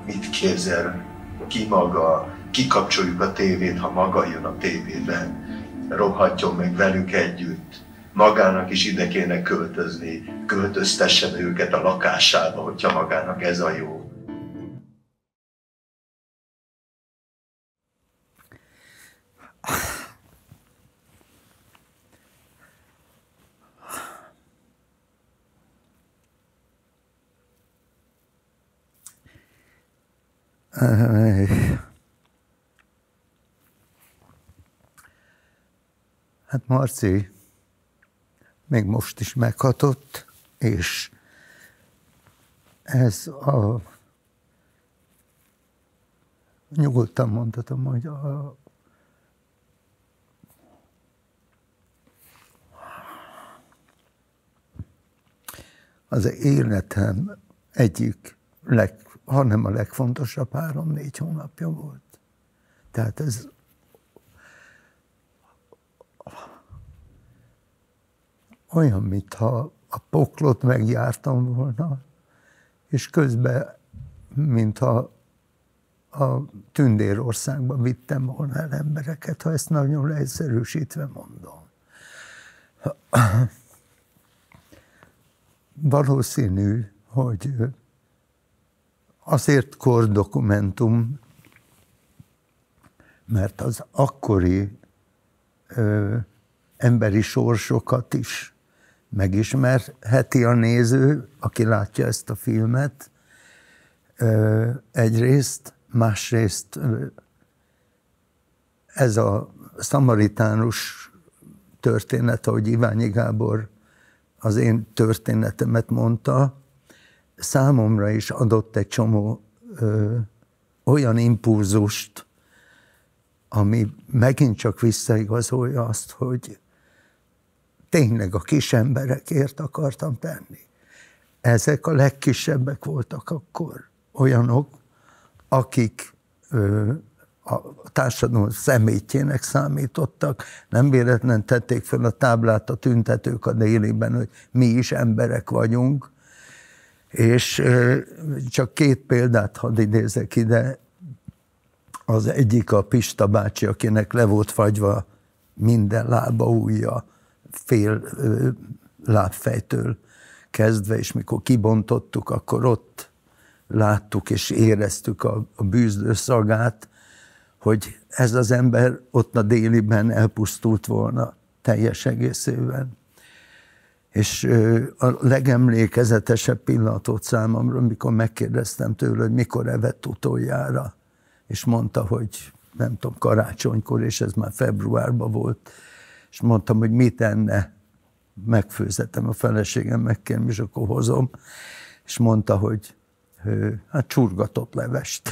mit kézel, ki maga, kikapcsoljuk a tévét, ha maga jön a tévében, rohadjon meg velük együtt, magának is ide kéne költözni, költöztessen őket a lakásába, hogyha magának ez a jó. Hát Marci még most is meghatott, és ez a nyugodtan mondhatom, hogy a az életem egyik leg hanem a legfontosabb három-négy hónapja volt. Tehát ez olyan, mintha a poklot megjártam volna, és közben, mintha a tündérországba vittem volna el embereket, ha ezt nagyon leegyszerűsítve mondom. Valószínű, hogy Azért kordokumentum, mert az akkori ö, emberi sorsokat is megismerheti a néző, aki látja ezt a filmet, ö, egyrészt, másrészt ö, ez a szamaritánus történet, ahogy Iványi Gábor az én történetemet mondta, számomra is adott egy csomó ö, olyan impulzust, ami megint csak visszaigazolja azt, hogy tényleg a kis emberekért akartam tenni. Ezek a legkisebbek voltak akkor, olyanok, akik ö, a társadalom szemétjének számítottak, nem véletlen tették fel a táblát a tüntetők a délében, hogy mi is emberek vagyunk, és csak két példát hadd idézek ide. Az egyik a Pista bácsi, akinek le volt fagyva minden lába újja, fél lábfejtől kezdve, és mikor kibontottuk, akkor ott láttuk és éreztük a, a bűzlő szagát, hogy ez az ember ott a déliben elpusztult volna teljes egészében. És a legemlékezetesebb pillanatot számomra, amikor megkérdeztem tőle, hogy mikor evett utoljára, és mondta, hogy nem tudom, karácsonykor, és ez már februárban volt, és mondtam, hogy mit enne, megfőzetem a feleségem, megkérem, és akkor hozom, és mondta, hogy hát csurgatott levest.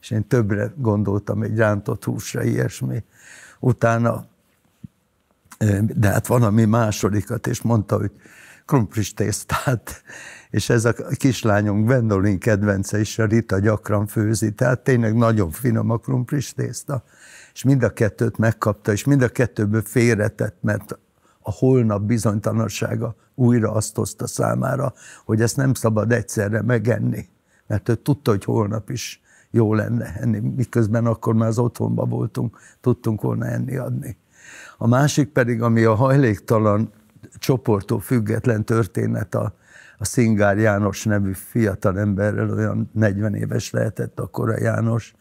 És én többre gondoltam, egy rántott húsra, ilyesmi. Utána de hát ami másodikat, és mondta, hogy krumplis tésztát, [LAUGHS] és ez a kislányunk Vendolin kedvence is, a Rita gyakran főzi, tehát tényleg nagyon finom a krumplis tészta, és mind a kettőt megkapta, és mind a kettőből félretett, mert a holnap bizonytalansága újra azt hozta számára, hogy ezt nem szabad egyszerre megenni, mert ő tudta, hogy holnap is jó lenne enni, miközben akkor már az otthonba voltunk, tudtunk volna enni adni a másik pedig, ami a hajléktalan csoporttól független történet a, a Szingár János nevű fiatal emberrel, olyan 40 éves lehetett akkor a János,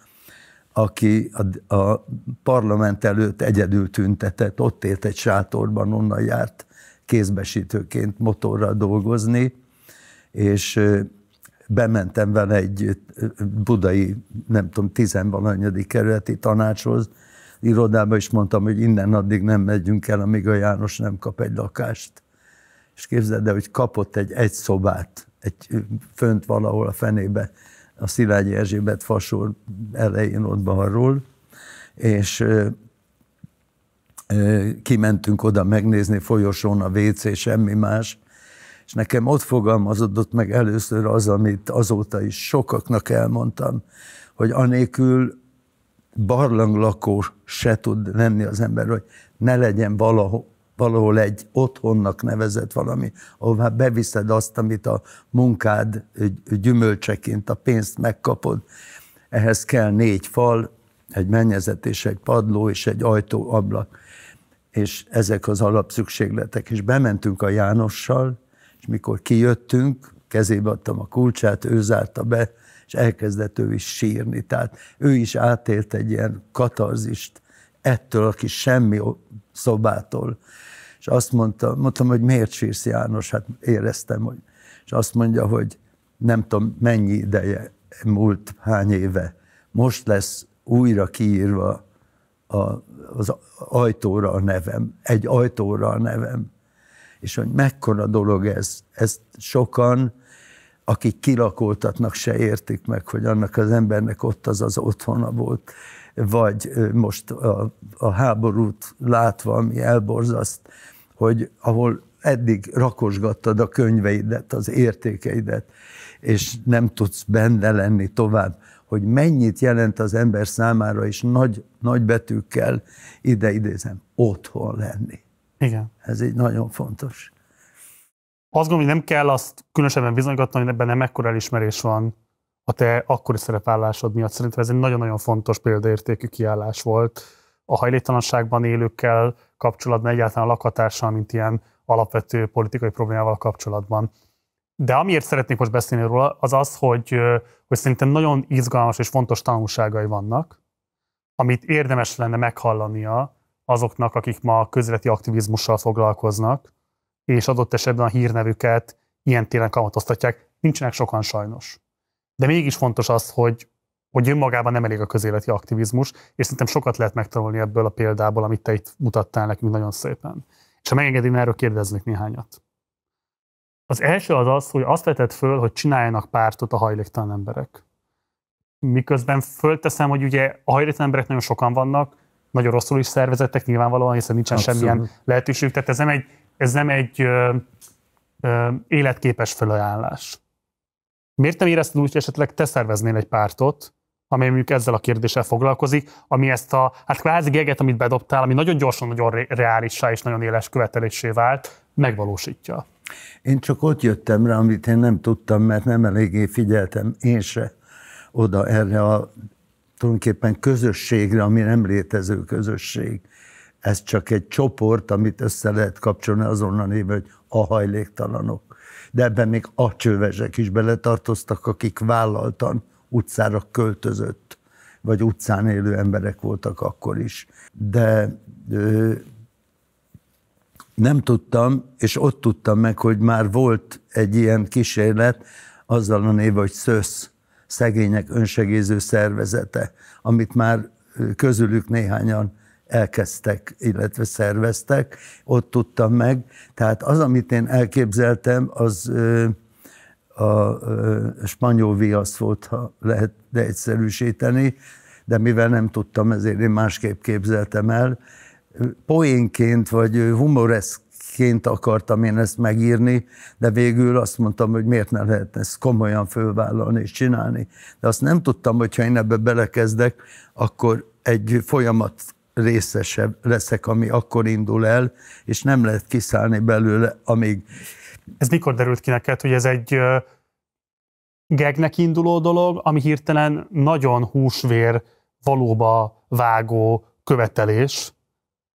aki a, a parlament előtt egyedül tüntetett, ott élt egy sátorban, onnan járt kézbesítőként motorral dolgozni, és bementem vele egy budai, nem tudom, tizenvalanyadi kerületi tanácshoz, irodában is mondtam, hogy innen addig nem megyünk el, amíg a János nem kap egy lakást. És képzeld el, hogy kapott egy egy szobát, egy fönt valahol a fenébe, a Szilágyi Erzsébet fasor elején ott balról, és kimentünk oda megnézni folyosón a WC, semmi más, és nekem ott fogalmazódott meg először az, amit azóta is sokaknak elmondtam, hogy anélkül barlanglakó se tud lenni az ember, hogy ne legyen valahol, valahol egy otthonnak nevezett valami, ahová beviszed azt, amit a munkád gyümölcseként, a pénzt megkapod. Ehhez kell négy fal, egy mennyezet és egy padló és egy ajtó, ablak. És ezek az alapszükségletek. És bementünk a Jánossal, és mikor kijöttünk, kezébe adtam a kulcsát, ő zárta be, és elkezdett ő is sírni. Tehát ő is átélt egy ilyen katarzist ettől, aki semmi szobától. És azt mondta, mondtam, hogy miért sírsz János? Hát éreztem, hogy... És azt mondja, hogy nem tudom mennyi ideje múlt, hány éve, most lesz újra kiírva a, az ajtóra a nevem, egy ajtóra a nevem. És hogy mekkora dolog ez, ezt sokan akik kilakoltatnak, se értik meg, hogy annak az embernek ott az az otthona volt, vagy most a, a háborút látva, ami elborzaszt, hogy ahol eddig rakosgattad a könyveidet, az értékeidet, és nem tudsz benne lenni tovább, hogy mennyit jelent az ember számára, és nagy, nagy betűkkel ide idézem, otthon lenni. Igen. Ez egy nagyon fontos azt gondolom, hogy nem kell azt különösebben bizonygatni, hogy ebben nem ekkora elismerés van a te akkori szerepállásod miatt. Szerintem ez egy nagyon-nagyon fontos példaértékű kiállás volt a hajléktalanságban élőkkel kapcsolatban, egyáltalán a lakhatással, mint ilyen alapvető politikai problémával kapcsolatban. De amiért szeretnék most beszélni róla, az az, hogy, hogy szerintem nagyon izgalmas és fontos tanulságai vannak, amit érdemes lenne meghallania azoknak, akik ma közveti aktivizmussal foglalkoznak, és adott esetben a hírnevüket ilyen téren kamatoztatják. Nincsenek sokan sajnos. De mégis fontos az, hogy, hogy önmagában nem elég a közéleti aktivizmus, és szerintem sokat lehet megtanulni ebből a példából, amit te itt mutattál nekünk nagyon szépen. És ha megengedném, erről kérdeznék néhányat. Az első az az, hogy azt vetett föl, hogy csináljanak pártot a hajléktalan emberek. Miközben fölteszem, hogy ugye a hajléktalan emberek nagyon sokan vannak, nagyon rosszul is szervezettek nyilvánvalóan, hiszen nincsen Abszolút. semmilyen lehetőség. Tehát ez nem egy ez nem egy ö, ö, életképes felajánlás. Miért nem érezted úgy, hogy esetleg te szerveznél egy pártot, amely mondjuk ezzel a kérdéssel foglalkozik, ami ezt a hát kvázi geget, amit bedobtál, ami nagyon gyorsan, nagyon reálissá és nagyon éles követelésé vált, megvalósítja? Én csak ott jöttem rá, amit én nem tudtam, mert nem eléggé figyeltem én se oda erre a tulajdonképpen közösségre, ami nem létező közösség ez csak egy csoport, amit össze lehet kapcsolni azon a néven, hogy a hajléktalanok. De ebben még a csövesek is beletartoztak, akik vállaltan utcára költözött, vagy utcán élő emberek voltak akkor is. De ö, nem tudtam, és ott tudtam meg, hogy már volt egy ilyen kísérlet, azzal a név, hogy SZÖSZ, Szegények Önsegéző Szervezete, amit már közülük néhányan elkezdtek, illetve szerveztek, ott tudtam meg. Tehát az, amit én elképzeltem, az a spanyol viasz volt, ha lehet leegyszerűsíteni, de mivel nem tudtam, ezért én másképp képzeltem el. Poénként vagy humoreszként akartam én ezt megírni, de végül azt mondtam, hogy miért ne lehetne ezt komolyan fölvállalni és csinálni. De azt nem tudtam, hogy ha én ebbe belekezdek, akkor egy folyamat részesebb leszek, ami akkor indul el, és nem lehet kiszállni belőle, amíg... Ez mikor derült ki neked, hogy ez egy gegnek induló dolog, ami hirtelen nagyon húsvér, valóba vágó követelés,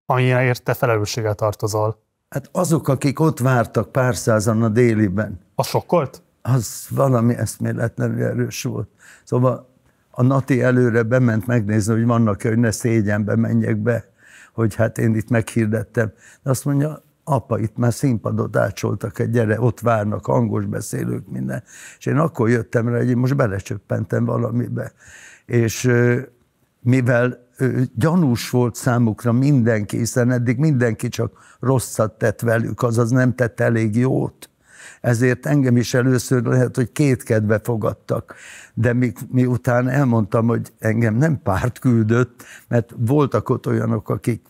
amilyen érte felelősséggel tartozol? Hát azok, akik ott vártak pár százan a déliben. A sokkolt? Az valami eszméletlenül erős volt. Szóval a Nati előre bement megnézni, hogy vannak-e, hogy ne szégyenbe menjek be, hogy hát én itt meghirdettem. De azt mondja, apa, itt már színpadot ácsoltak, egy gyere, ott várnak, angos beszélők, minden. És én akkor jöttem rá, hogy én most belecsöppentem valamibe. És mivel gyanús volt számukra mindenki, hiszen eddig mindenki csak rosszat tett velük, azaz nem tett elég jót, ezért engem is először lehet, hogy kétkedve fogadtak. De mi, miután elmondtam, hogy engem nem párt küldött, mert voltak ott olyanok, akik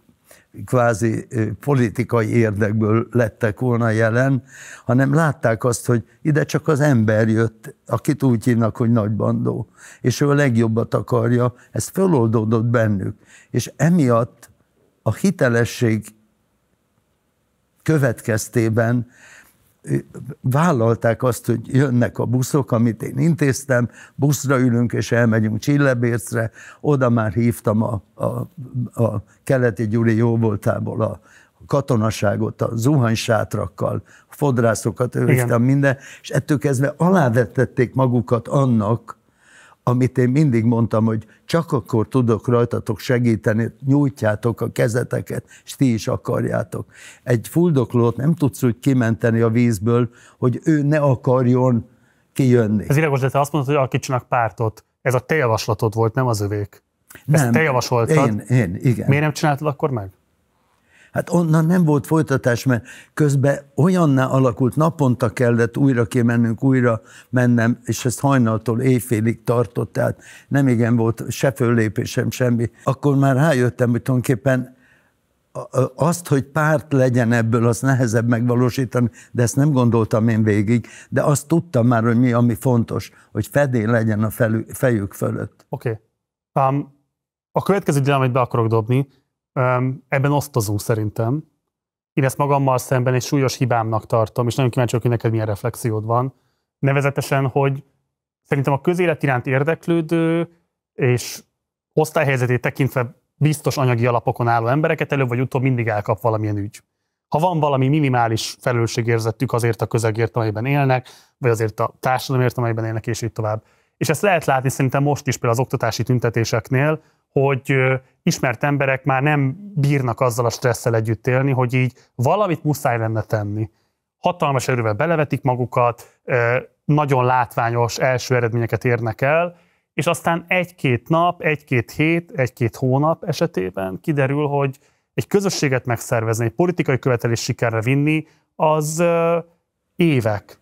kvázi politikai érdekből lettek volna jelen, hanem látták azt, hogy ide csak az ember jött, akit úgy hívnak, hogy nagybandó, és ő a legjobbat akarja, ez föloldódott bennük. És emiatt a hitelesség következtében vállalták azt, hogy jönnek a buszok, amit én intéztem, buszra ülünk és elmegyünk Csillebércre, oda már hívtam a, a, a keleti Gyuri jóvoltából a katonaságot, a zuhanysátrakkal, a fodrászokat, ő minden, és ettől kezdve alávetették magukat annak, amit én mindig mondtam, hogy csak akkor tudok rajtatok segíteni, nyújtjátok a kezeteket, és ti is akarjátok. Egy fuldoklót nem tudsz úgy kimenteni a vízből, hogy ő ne akarjon kijönni. Ez világos, de te azt mondod, hogy alakítsanak pártot. Ez a te javaslatod volt, nem az övék. Ezt nem, te javasoltad. Én, én, igen. Miért nem csináltad akkor meg? Hát onnan nem volt folytatás, mert közben olyanná alakult, naponta kellett újra kimennünk, újra mennem, és ezt hajnaltól éjfélig tartott, tehát nem igen volt se föllépésem, semmi. Akkor már rájöttem, hogy tulajdonképpen azt, hogy párt legyen ebből, az nehezebb megvalósítani, de ezt nem gondoltam én végig, de azt tudtam már, hogy mi, ami fontos, hogy fedél legyen a felü- fejük fölött. Oké. Okay. Um, a következő dilemmát be akarok dobni, Ebben osztozunk szerintem. Én ezt magammal szemben egy súlyos hibámnak tartom, és nagyon kíváncsi vagyok, hogy neked milyen reflexiód van. Nevezetesen, hogy szerintem a közélet iránt érdeklődő és osztályhelyzetét tekintve biztos anyagi alapokon álló embereket előbb vagy utóbb mindig elkap valamilyen ügy. Ha van valami minimális felelősségérzetük azért a közegért, amelyben élnek, vagy azért a társadalomért, amelyben élnek, és így tovább. És ezt lehet látni szerintem most is például az oktatási tüntetéseknél, hogy ismert emberek már nem bírnak azzal a stresszel együtt élni, hogy így valamit muszáj lenne tenni. Hatalmas erővel belevetik magukat, nagyon látványos első eredményeket érnek el, és aztán egy-két nap, egy-két hét, egy-két hónap esetében kiderül, hogy egy közösséget megszervezni, egy politikai követelés sikerre vinni, az évek,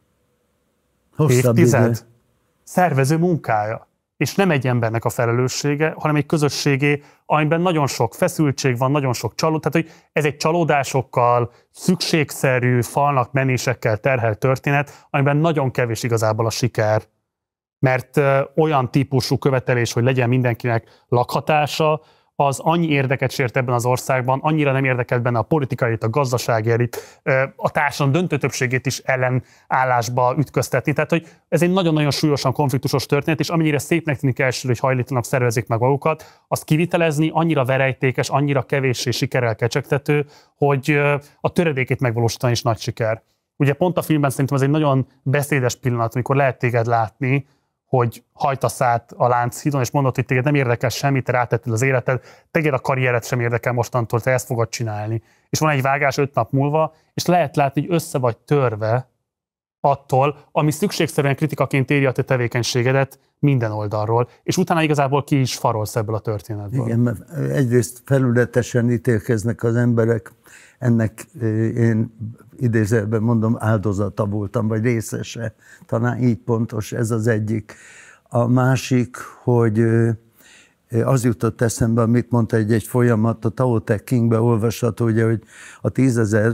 Hosszabb évtized idő. szervező munkája és nem egy embernek a felelőssége, hanem egy közösségé, amiben nagyon sok feszültség van, nagyon sok csaló, tehát hogy ez egy csalódásokkal, szükségszerű, falnak menésekkel terhelt történet, amiben nagyon kevés igazából a siker. Mert olyan típusú követelés, hogy legyen mindenkinek lakhatása, az annyi érdeket sért ebben az országban, annyira nem érdekelt benne a politikai, a gazdasági a társadalom döntő többségét is ellenállásba ütköztetni. Tehát, hogy ez egy nagyon-nagyon súlyosan konfliktusos történet, és amennyire szépnek tűnik első, hogy hajlítanak szervezik meg magukat, azt kivitelezni annyira verejtékes, annyira kevéssé sikerrel kecsegtető, hogy a töredékét megvalósítani is nagy siker. Ugye pont a filmben szerintem ez egy nagyon beszédes pillanat, amikor lehet téged látni, hogy hajtasz át a lánchidon, és mondod, hogy téged nem érdekel semmit te az életed, téged a karriered sem érdekel mostantól, te ezt fogod csinálni. És van egy vágás öt nap múlva, és lehet látni, hogy össze vagy törve attól, ami szükségszerűen kritikaként éri a te tevékenységedet minden oldalról, és utána igazából ki is farolsz ebből a történetből. Igen, mert egyrészt felületesen ítélkeznek az emberek, ennek eh, én idézőben mondom, áldozata voltam, vagy részese, talán így pontos ez az egyik. A másik, hogy az jutott eszembe, amit mondta egy, egy folyamat, a Tao Te Chingbe olvasható, ugye, hogy a tízezer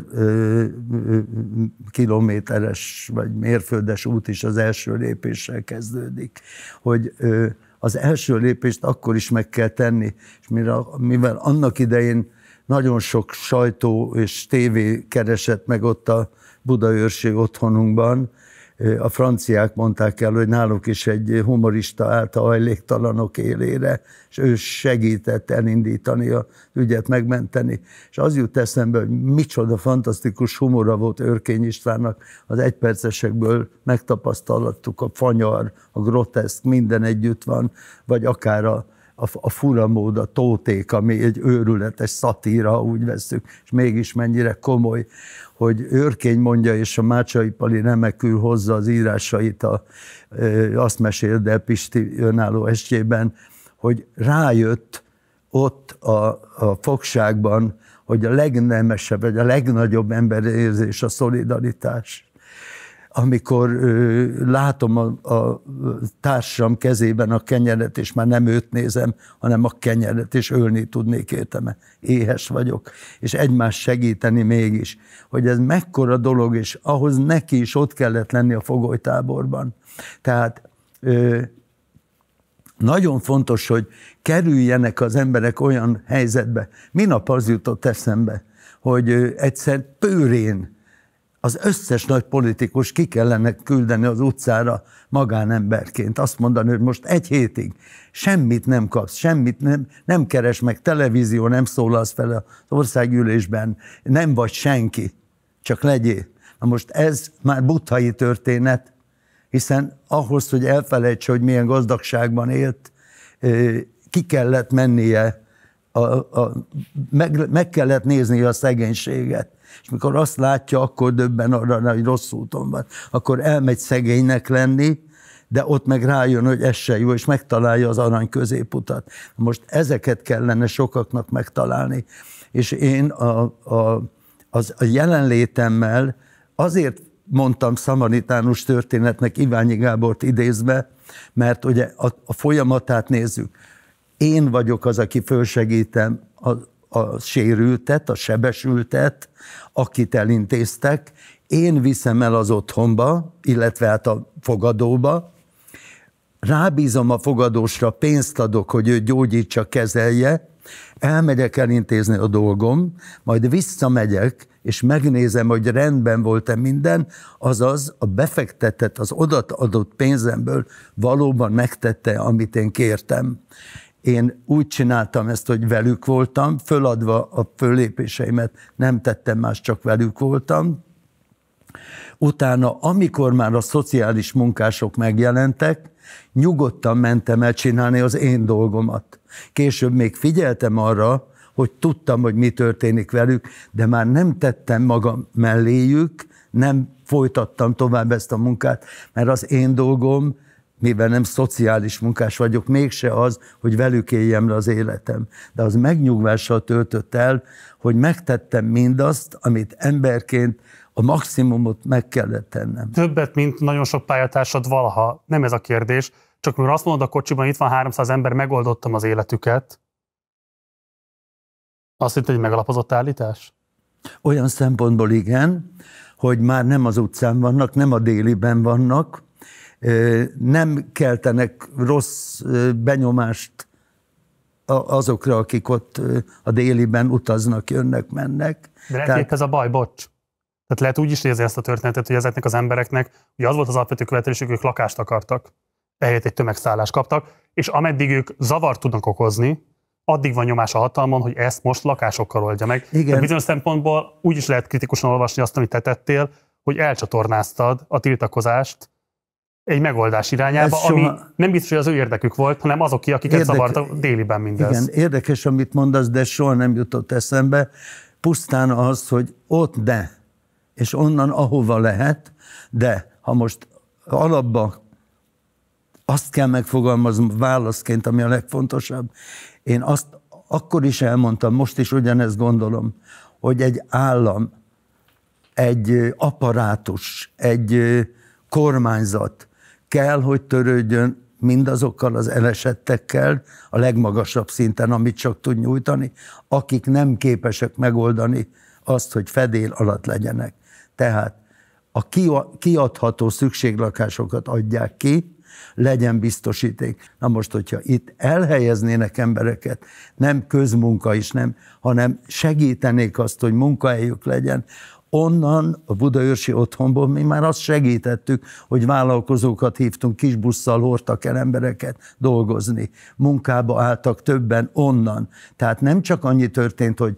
kilométeres vagy mérföldes út is az első lépéssel kezdődik, hogy ö, az első lépést akkor is meg kell tenni, és mire, mivel annak idején nagyon sok sajtó és tévé keresett meg ott a Budaőrsi otthonunkban. A franciák mondták el, hogy náluk is egy humorista állt a hajléktalanok élére, és ő segített elindítani a ügyet, megmenteni. És az jut eszembe, hogy micsoda fantasztikus humora volt Örkény Istvánnak, az egypercesekből megtapasztalhattuk a fanyar, a groteszk, minden együtt van, vagy akár a a, a furamód, a tóték, ami egy őrületes szatíra, úgy veszük, és mégis mennyire komoly, hogy őrkény mondja, és a Mácsai Pali remekül hozza az írásait, a, azt mesél de Pisti önálló estjében, hogy rájött ott a, a fogságban, hogy a legnemesebb, vagy a legnagyobb emberérzés a szolidaritás amikor ö, látom a, a társam kezében a kenyeret, és már nem őt nézem, hanem a kenyeret, és ölni tudnék értem, éhes vagyok, és egymást segíteni mégis, hogy ez mekkora dolog, és ahhoz neki is ott kellett lenni a fogolytáborban. Tehát ö, nagyon fontos, hogy kerüljenek az emberek olyan helyzetbe. Minap az jutott eszembe, hogy egyszer pőrén az összes nagy politikus ki kellene küldeni az utcára magánemberként. Azt mondani, hogy most egy hétig semmit nem kapsz, semmit nem, nem keres meg, televízió nem szólalsz fel az országgyűlésben, nem vagy senki, csak legyél. Na most ez már buthai történet, hiszen ahhoz, hogy elfelejtse, hogy milyen gazdagságban élt, ki kellett mennie, a, a, meg, meg kellett néznie a szegénységet és mikor azt látja, akkor döbben arra, hogy rossz úton van. Akkor elmegy szegénynek lenni, de ott meg rájön, hogy ez se jó, és megtalálja az arany középutat. Most ezeket kellene sokaknak megtalálni. És én a, a, az, a jelenlétemmel azért mondtam szamaritánus történetnek Iványi Gábort idézve, mert ugye a, a folyamatát nézzük. Én vagyok az, aki fölsegítem az a sérültet, a sebesültet, akit elintéztek, én viszem el az otthonba, illetve hát a fogadóba, rábízom a fogadósra, pénzt adok, hogy ő gyógyítsa, kezelje, elmegyek elintézni a dolgom, majd visszamegyek, és megnézem, hogy rendben volt-e minden, azaz a befektetett, az odat adott pénzemből valóban megtette, amit én kértem én úgy csináltam ezt, hogy velük voltam, föladva a fölépéseimet, nem tettem más, csak velük voltam. Utána, amikor már a szociális munkások megjelentek, nyugodtan mentem el csinálni az én dolgomat. Később még figyeltem arra, hogy tudtam, hogy mi történik velük, de már nem tettem magam melléjük, nem folytattam tovább ezt a munkát, mert az én dolgom mivel nem szociális munkás vagyok, mégse az, hogy velük éljem le az életem. De az megnyugvással töltött el, hogy megtettem mindazt, amit emberként a maximumot meg kellett tennem. Többet, mint nagyon sok pályatársad valaha, nem ez a kérdés, csak mikor azt mondod a kocsiban, itt van 300 ember, megoldottam az életüket, azt hittem, hogy megalapozott állítás? Olyan szempontból igen, hogy már nem az utcán vannak, nem a déliben vannak, nem keltenek rossz benyomást azokra, akik ott a déliben utaznak, jönnek, mennek. De lehet, Tehát... ez a baj, bocs. Tehát lehet úgy is nézni ezt a történetet, hogy ezeknek az embereknek, ugye az volt az alapvető követelésük, ők lakást akartak, ehelyett egy tömegszállást kaptak, és ameddig ők zavart tudnak okozni, addig van nyomás a hatalmon, hogy ezt most lakásokkal oldja meg. Igen. De bizonyos szempontból úgy is lehet kritikusan olvasni azt, amit te tettél, hogy elcsatornáztad a tiltakozást egy megoldás irányába, Ez ami soha... nem biztos, hogy az ő érdekük volt, hanem azoké, akiket Érdeke... zavart déliben mindez. Igen, érdekes, amit mondasz, de soha nem jutott eszembe. Pusztán az, hogy ott de, és onnan ahova lehet, de ha most alapba azt kell megfogalmaznom válaszként, ami a legfontosabb. Én azt akkor is elmondtam, most is ugyanezt gondolom, hogy egy állam, egy apparátus, egy kormányzat kell, hogy törődjön mindazokkal az elesettekkel a legmagasabb szinten, amit csak tud nyújtani, akik nem képesek megoldani azt, hogy fedél alatt legyenek. Tehát a kiadható szükséglakásokat adják ki, legyen biztosíték. Na most, hogyha itt elhelyeznének embereket, nem közmunka is nem, hanem segítenék azt, hogy munkahelyük legyen, Onnan a budaörsi otthonból mi már azt segítettük, hogy vállalkozókat hívtunk, kis busszal hordtak el embereket dolgozni. Munkába álltak többen onnan. Tehát nem csak annyi történt, hogy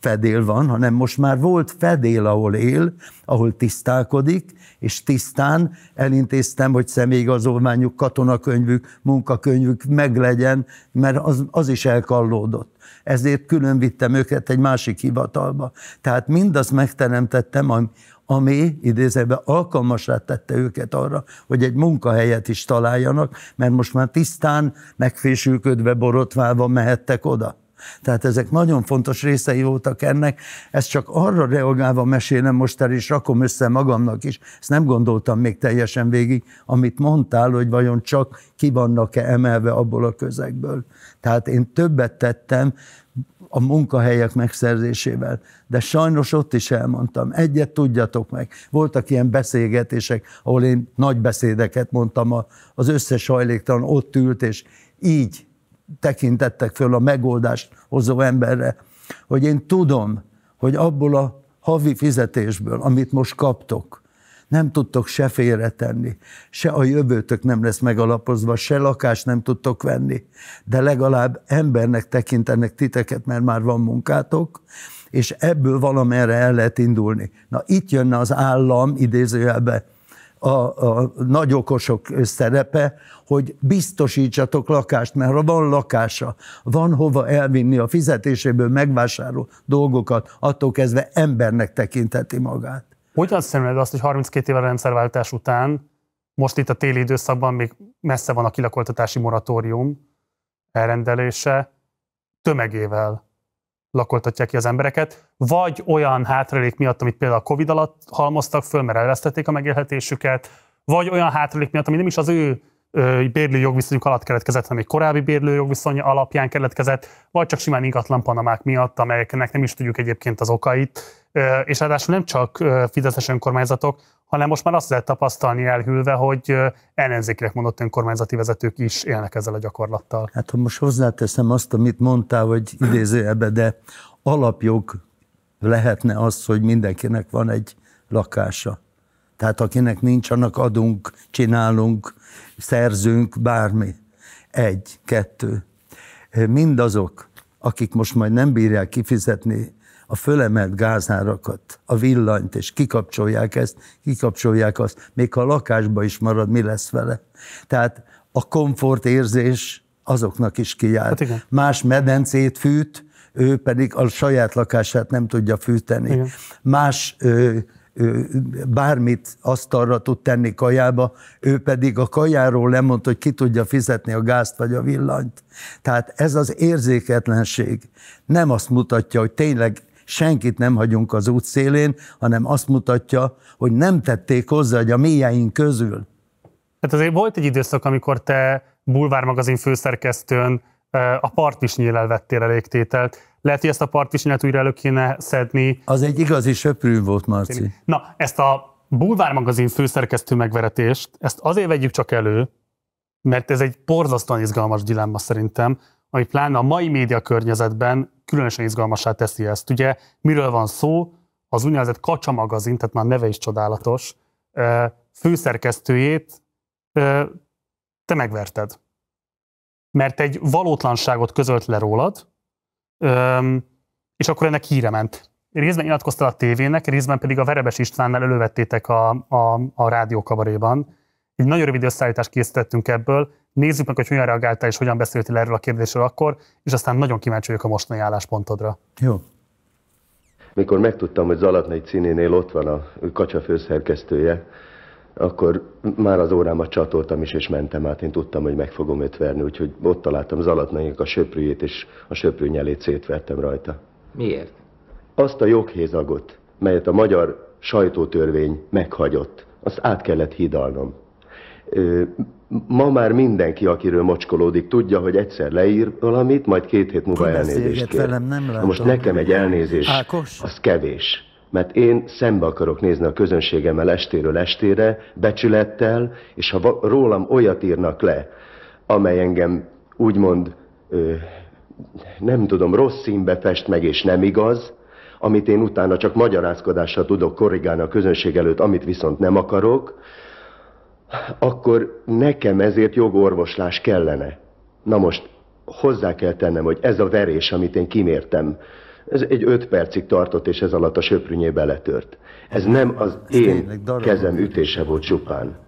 fedél van, hanem most már volt fedél, ahol él, ahol tisztálkodik, és tisztán elintéztem, hogy személyigazolványuk, katonakönyvük, munkakönyvük meglegyen, mert az, az is elkallódott ezért külön vittem őket egy másik hivatalba. Tehát mindazt megteremtettem, ami, ami idézőben alkalmasra tette őket arra, hogy egy munkahelyet is találjanak, mert most már tisztán megfésülködve, borotválva mehettek oda. Tehát ezek nagyon fontos részei voltak ennek. Ezt csak arra reagálva mesélem most el, és rakom össze magamnak is. Ezt nem gondoltam még teljesen végig, amit mondtál, hogy vajon csak ki vannak-e emelve abból a közegből. Tehát én többet tettem, a munkahelyek megszerzésével. De sajnos ott is elmondtam. Egyet tudjatok meg. Voltak ilyen beszélgetések, ahol én nagy beszédeket mondtam, az összes hajléktalan ott ült, és így tekintettek föl a megoldást hozó emberre, hogy én tudom, hogy abból a havi fizetésből, amit most kaptok, nem tudtok se félretenni, se a jövőtök nem lesz megalapozva, se lakást nem tudtok venni, de legalább embernek tekintenek titeket, mert már van munkátok, és ebből valamerre el lehet indulni. Na itt jönne az állam idézőjelben, a, a nagy okosok szerepe, hogy biztosítsatok lakást, mert ha van lakása, van hova elvinni a fizetéséből megvásárol dolgokat, attól kezdve embernek tekinteti magát. Hogyan szemléled azt, hogy 32 éve a rendszerváltás után, most itt a téli időszakban még messze van a kilakoltatási moratórium elrendelése, tömegével lakoltatják ki az embereket, vagy olyan hátralék miatt, amit például a Covid alatt halmoztak föl, mert elvesztették a megélhetésüket, vagy olyan hátralék miatt, ami nem is az ő bérlő jogviszonyuk alatt keletkezett, hanem egy korábbi bérlő jogviszony alapján keletkezett, vagy csak simán ingatlan panamák miatt, amelyeknek nem is tudjuk egyébként az okait. És ráadásul nem csak fideszes önkormányzatok, hanem most már azt lehet tapasztalni elhűlve, hogy ellenzékileg mondott önkormányzati vezetők is élnek ezzel a gyakorlattal. Hát ha most hozzáteszem azt, amit mondtál, hogy ebbe, de alapjog lehetne az, hogy mindenkinek van egy lakása. Tehát akinek nincs, annak adunk, csinálunk, szerzünk, bármi. Egy, kettő. Mindazok, akik most majd nem bírják kifizetni a fölemelt gázárakat, a villanyt, és kikapcsolják ezt, kikapcsolják azt, még ha a lakásba is marad, mi lesz vele. Tehát a komfort érzés azoknak is kijár. Hát Más medencét fűt, ő pedig a saját lakását nem tudja fűteni. Igen. Más ö, bármit asztalra tud tenni kajába, ő pedig a kajáról lemond, hogy ki tudja fizetni a gázt vagy a villanyt. Tehát ez az érzéketlenség nem azt mutatja, hogy tényleg senkit nem hagyunk az szélén, hanem azt mutatja, hogy nem tették hozzá, hogy a mélyeink közül. Tehát azért volt egy időszak, amikor te Bulvár magazin főszerkesztőn a part is nyílel vettél elégtételt. Lehet, hogy ezt a partviselet újra elő kéne szedni. Az egy igazi söprű volt, Marci. Na, ezt a Bulvár magazin főszerkesztő megveretést, ezt azért vegyük csak elő, mert ez egy borzasztóan izgalmas dilemma szerintem, ami pláne a mai média környezetben különösen izgalmasá teszi ezt. Ugye miről van szó? Az úgynevezett Kacsa magazin, tehát már neve is csodálatos, főszerkesztőjét te megverted. Mert egy valótlanságot közölt le rólad, Öm, és akkor ennek híre ment. Részben nyilatkoztál a tévének, részben pedig a Verebes Istvánnal elővettétek a, a, a rádiókabaréban. Egy nagyon rövid összeállítást készítettünk ebből. Nézzük meg, hogy hogyan reagáltál és hogyan beszéltél erről a kérdésről akkor, és aztán nagyon kíváncsi vagyok a mostani álláspontodra. Jó. Mikor megtudtam, hogy Zalatnai Cinénél ott van a kacsa főszerkesztője, akkor már az órámat csatoltam is, és mentem át. Én tudtam, hogy meg fogom őt verni, úgyhogy ott találtam Zalatnainak a söprűjét, és a söprű nyelét szétvertem rajta. Miért? Azt a joghézagot, melyet a magyar sajtótörvény meghagyott, azt át kellett hidalnom. Ö, ma már mindenki, akiről mocskolódik, tudja, hogy egyszer leír valamit, majd két hét múlva elnézést kér. Velem, nem látom. Most nekem egy elnézés, Ákos? az kevés mert én szembe akarok nézni a közönségemmel estéről estére, becsülettel, és ha rólam olyat írnak le, amely engem úgymond, ö, nem tudom, rossz színbe fest meg, és nem igaz, amit én utána csak magyarázkodással tudok korrigálni a közönség előtt, amit viszont nem akarok, akkor nekem ezért jogorvoslás kellene. Na most hozzá kell tennem, hogy ez a verés, amit én kimértem, ez egy öt percig tartott, és ez alatt a söprűnyé beletört. Ez nem az ez én kezem ütése volt csupán.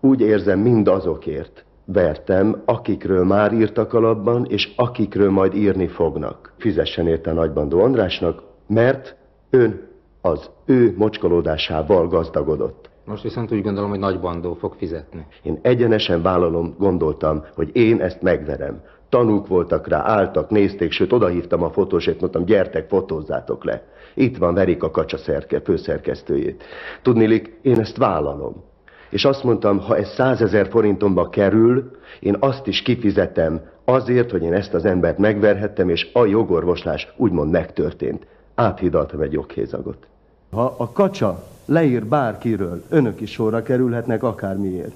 Úgy érzem mind azokért, vertem, akikről már írtak alapban, és akikről majd írni fognak. Fizessen érte Nagybandó Andrásnak, mert ön az ő mocskolódásával gazdagodott. Most viszont úgy gondolom, hogy Nagybandó fog fizetni. Én egyenesen vállalom, gondoltam, hogy én ezt megverem. Tanúk voltak rá, álltak, nézték, sőt, odahívtam a fotósét, mondtam, gyertek, fotózzátok le. Itt van Verik a kacsa szerke, főszerkesztőjét. Tudnilik, én ezt vállalom. És azt mondtam, ha ez százezer forintomba kerül, én azt is kifizetem azért, hogy én ezt az embert megverhettem, és a jogorvoslás úgymond megtörtént. Áthidaltam egy joghézagot. Ha a kacsa leír bárkiről, önök is sorra kerülhetnek akármiért.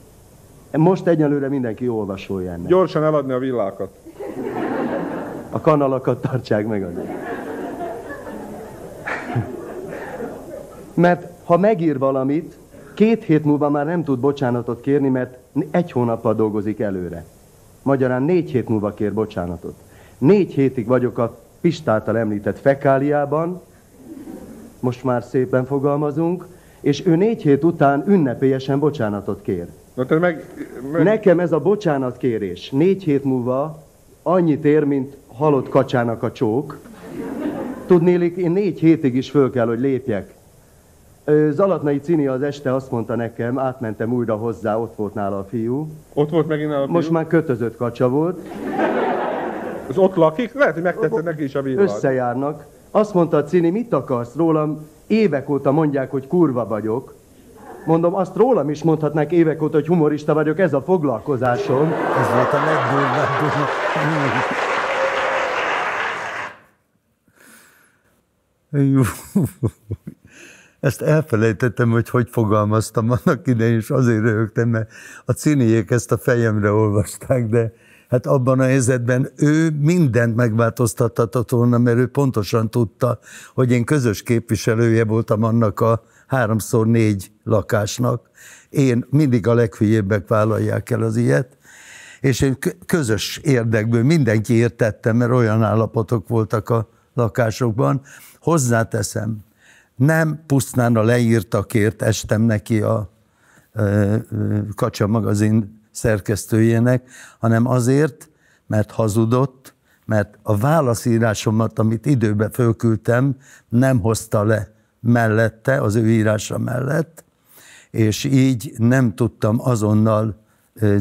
Most egyelőre mindenki olvasolja ennek. Gyorsan eladni a villákat. A kanalakat tartsák meg azért. Mert ha megír valamit, két hét múlva már nem tud bocsánatot kérni, mert egy hónappal dolgozik előre. Magyarán négy hét múlva kér bocsánatot. Négy hétig vagyok a Pistáltal említett fekáliában, most már szépen fogalmazunk, és ő négy hét után ünnepélyesen bocsánatot kér. Na, te meg, meg... Nekem ez a bocsánatkérés négy hét múlva annyit ér, mint halott kacsának a csók. Tudnélik, én négy hétig is föl kell, hogy lépjek. Zalatnai Cini az este azt mondta nekem, átmentem újra hozzá, ott volt nála a fiú. Ott volt megint nála a fiú? Most már kötözött kacsa volt. Az ott lakik? Lehet, hogy megtetszett neki is a villad. Összejárnak. Azt mondta a Cini, mit akarsz rólam? Évek óta mondják, hogy kurva vagyok. Mondom, azt rólam is mondhatnák évek óta, hogy humorista vagyok, ez a foglalkozásom. Ez volt a legdurvább. Ezt elfelejtettem, hogy hogy fogalmaztam annak idején, és azért rögtem, mert a ciniék ezt a fejemre olvasták, de hát abban a helyzetben ő mindent megváltoztathatott volna, mert ő pontosan tudta, hogy én közös képviselője voltam annak a háromszor négy lakásnak. Én mindig a leghülyébbek vállalják el az ilyet, és én közös érdekből mindenki értettem, mert olyan állapotok voltak a lakásokban. Hozzáteszem, nem pusztán a leírtakért estem neki a Kacsa magazin szerkesztőjének, hanem azért, mert hazudott, mert a válaszírásomat, amit időben fölküldtem, nem hozta le mellette, az ő írása mellett, és így nem tudtam azonnal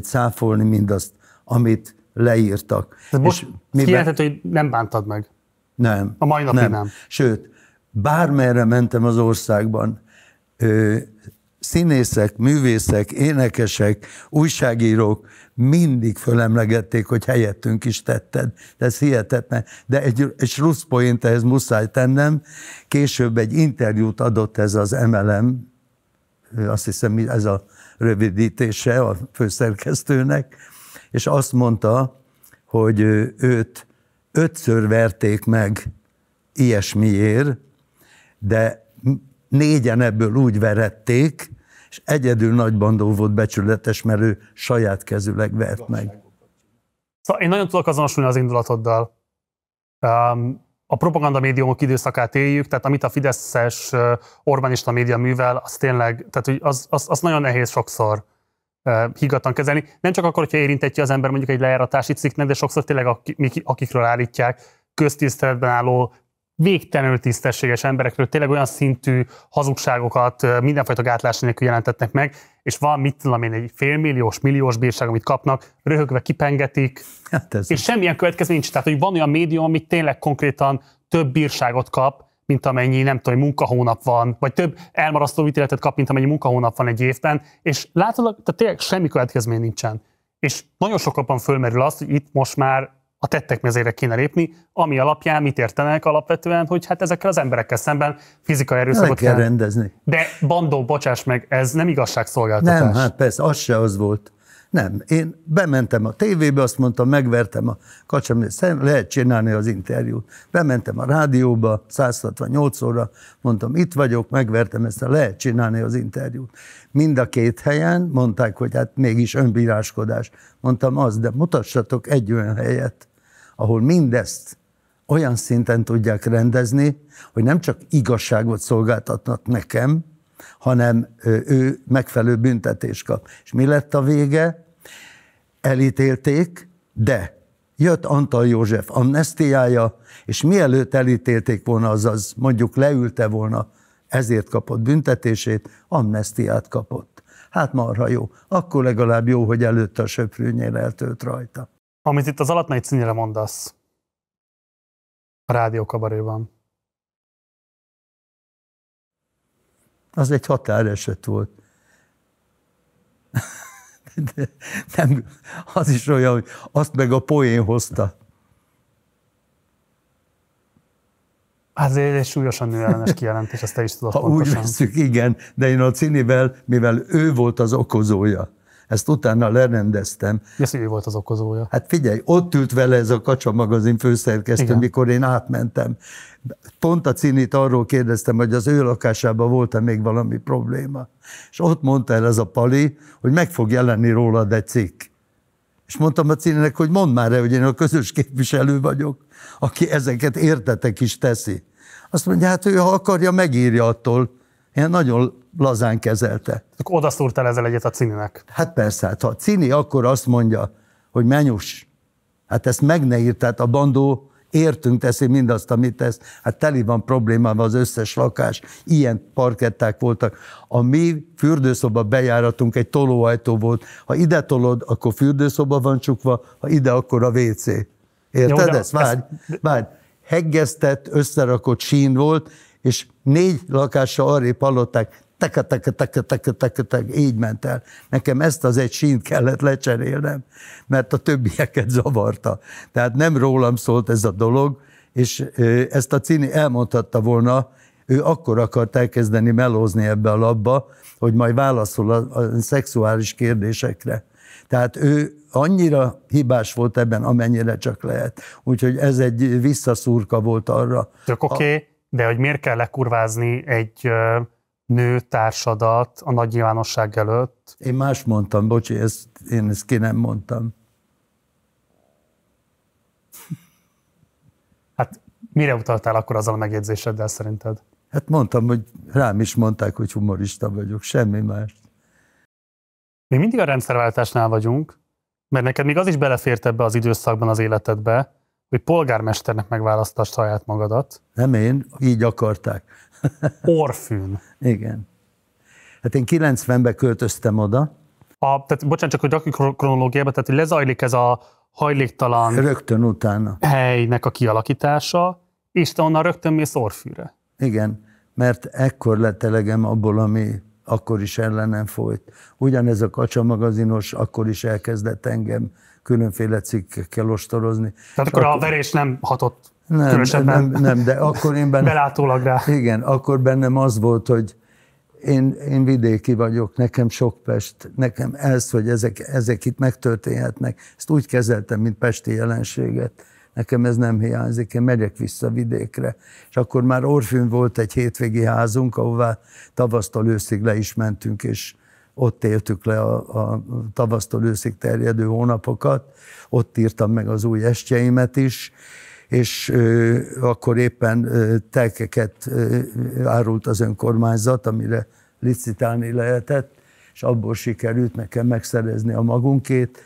cáfolni mindazt, amit leírtak. Tehát most mivel... hogy nem bántad meg? Nem. A mai napig nem. nem. Sőt, bármerre mentem az országban, színészek, művészek, énekesek, újságírók mindig fölemlegették, hogy helyettünk is tetted. De ez hihetetlen. De egy, egy rossz poént ehhez muszáj tennem. Később egy interjút adott ez az MLM, azt hiszem ez a rövidítése a főszerkesztőnek, és azt mondta, hogy őt ötször verték meg ilyesmiért, de négyen ebből úgy verették, és egyedül Nagy Bandó volt becsületes, mert ő saját kezüleg vert meg. Szóval én nagyon tudok azonosulni az indulatoddal. a propaganda médiumok időszakát éljük, tehát amit a Fideszes Orbánista média művel, az tényleg, tehát hogy az, az, az nagyon nehéz sokszor higgadtan kezelni. Nem csak akkor, hogyha érintetje az ember mondjuk egy lejáratási cikknek, de sokszor tényleg akik, akikről állítják, köztiszteletben álló végtelenül tisztességes emberekről, tényleg olyan szintű hazugságokat mindenfajta gátlás nélkül jelentetnek meg, és van, mit tudom én, egy félmilliós, milliós bírság, amit kapnak, röhögve kipengetik, hát ez és ez. semmilyen következmény nincs. Tehát, hogy van olyan médium, amit tényleg konkrétan több bírságot kap, mint amennyi, nem tudom, munkahónap van, vagy több elmarasztó ítéletet kap, mint amennyi munkahónap van egy évben, és látod, tehát tényleg semmi következmény nincsen. És nagyon sokakban fölmerül az, hogy itt most már a tettek mezére kéne lépni, ami alapján mit értenek alapvetően, hogy hát ezekkel az emberekkel szemben fizikai erőszakot kell, kell rendezni. De bandó, bocsáss meg, ez nem igazságszolgáltatás. Nem, hát persze, az se az volt. Nem, én bementem a tévébe, azt mondtam, megvertem a kacsam, lehet csinálni az interjút. Bementem a rádióba, 168 óra, mondtam, itt vagyok, megvertem ezt, lehet csinálni az interjút. Mind a két helyen mondták, hogy hát mégis önbíráskodás. Mondtam, az, de mutassatok egy olyan helyet, ahol mindezt olyan szinten tudják rendezni, hogy nem csak igazságot szolgáltatnak nekem, hanem ő megfelelő büntetés kap. És mi lett a vége? Elítélték, de jött Antal József amnestiája, és mielőtt elítélték volna, azaz mondjuk leülte volna, ezért kapott büntetését, amnestiát kapott. Hát marha jó, akkor legalább jó, hogy előtte a söprűnyél eltölt rajta. Amit itt az alatnai színére mondasz a rádiókabaréban. Az egy határeset volt. [LAUGHS] De nem, az is olyan, hogy azt meg a poén hozta. Hát ez egy súlyosan nőellenes kijelentés, ezt te is tudod ha pontosan. Úgy veszük, igen, de én a Cinivel, mivel ő volt az okozója, ezt utána lerendeztem. Ez ő volt az okozója. Hát figyelj, ott ült vele ez a Kacsa magazin főszerkesztő, Igen. mikor én átmentem. Pont a Cinit arról kérdeztem, hogy az ő lakásában volt-e még valami probléma. És ott mondta el ez a Pali, hogy meg fog jelenni róla egy cikk. És mondtam a Cininek, hogy mondd már el, hogy én a közös képviselő vagyok, aki ezeket értetek is teszi. Azt mondja, hát ő ha akarja, megírja attól, Ilyen nagyon lazán kezelte. Akkor el ezzel egyet a cininek? Hát persze, hát ha a cini akkor azt mondja, hogy menyus, hát ezt meg ne ír, tehát a bandó értünk teszi mindazt, amit tesz. Hát teli van problémával az összes lakás. Ilyen parketták voltak. A mi fürdőszoba bejáratunk egy tolóajtó volt. Ha ide tolod, akkor fürdőszoba van csukva, ha ide, akkor a WC. Érted Jó, ezt? Várj, ezt... várj. Heggeztett, összerakott sín volt, és négy lakással arra hallották, teke, teke, teke, teke, teke, teke, így ment el. Nekem ezt az egy sínt kellett lecserélnem, mert a többieket zavarta. Tehát nem rólam szólt ez a dolog, és ezt a Cini elmondhatta volna, ő akkor akart elkezdeni melózni ebbe a labba, hogy majd válaszol a, a szexuális kérdésekre. Tehát ő annyira hibás volt ebben, amennyire csak lehet. Úgyhogy ez egy visszaszurka volt arra. Tök oké, okay, de hogy miért kell lekurvázni egy nő társadat a nagy nyilvánosság előtt? Én más mondtam, bocsi, ezt, én ezt ki nem mondtam. Hát mire utaltál akkor azzal a megjegyzéseddel szerinted? Hát mondtam, hogy rám is mondták, hogy humorista vagyok, semmi más. Mi mindig a rendszerváltásnál vagyunk, mert neked még az is belefért ebbe az időszakban az életedbe, hogy polgármesternek megválasztás saját magadat. Nem én, így akarták. [LAUGHS] Orfűn. Igen. Hát én 90-ben költöztem oda. A, tehát, bocsánat, csak hogy rakjuk kronológiába, tehát hogy lezajlik ez a hajléktalan rögtön utána. helynek a kialakítása, és te onnan rögtön mész orfűre. Igen, mert ekkor lett elegem abból, ami akkor is ellenem folyt. Ugyanez a kacsa magazinos akkor is elkezdett engem különféle cikkekkel ostorozni. Tehát akkor, akkor a verés nem hatott nem, nem, nem, de akkor én benne, belátólag rá. Igen, akkor bennem az volt, hogy én, én vidéki vagyok, nekem sok Pest, nekem ez, hogy ezek, ezek itt megtörténhetnek, ezt úgy kezeltem, mint pesti jelenséget. Nekem ez nem hiányzik, én megyek vissza vidékre. És akkor már Orfűn volt egy hétvégi házunk, ahová tavasztal őszig le is mentünk, és ott éltük le a, a tavasztól őszig terjedő hónapokat, ott írtam meg az új estjeimet is, és ö, akkor éppen ö, telkeket ö, árult az önkormányzat, amire licitálni lehetett, és abból sikerült nekem megszerezni a magunkét,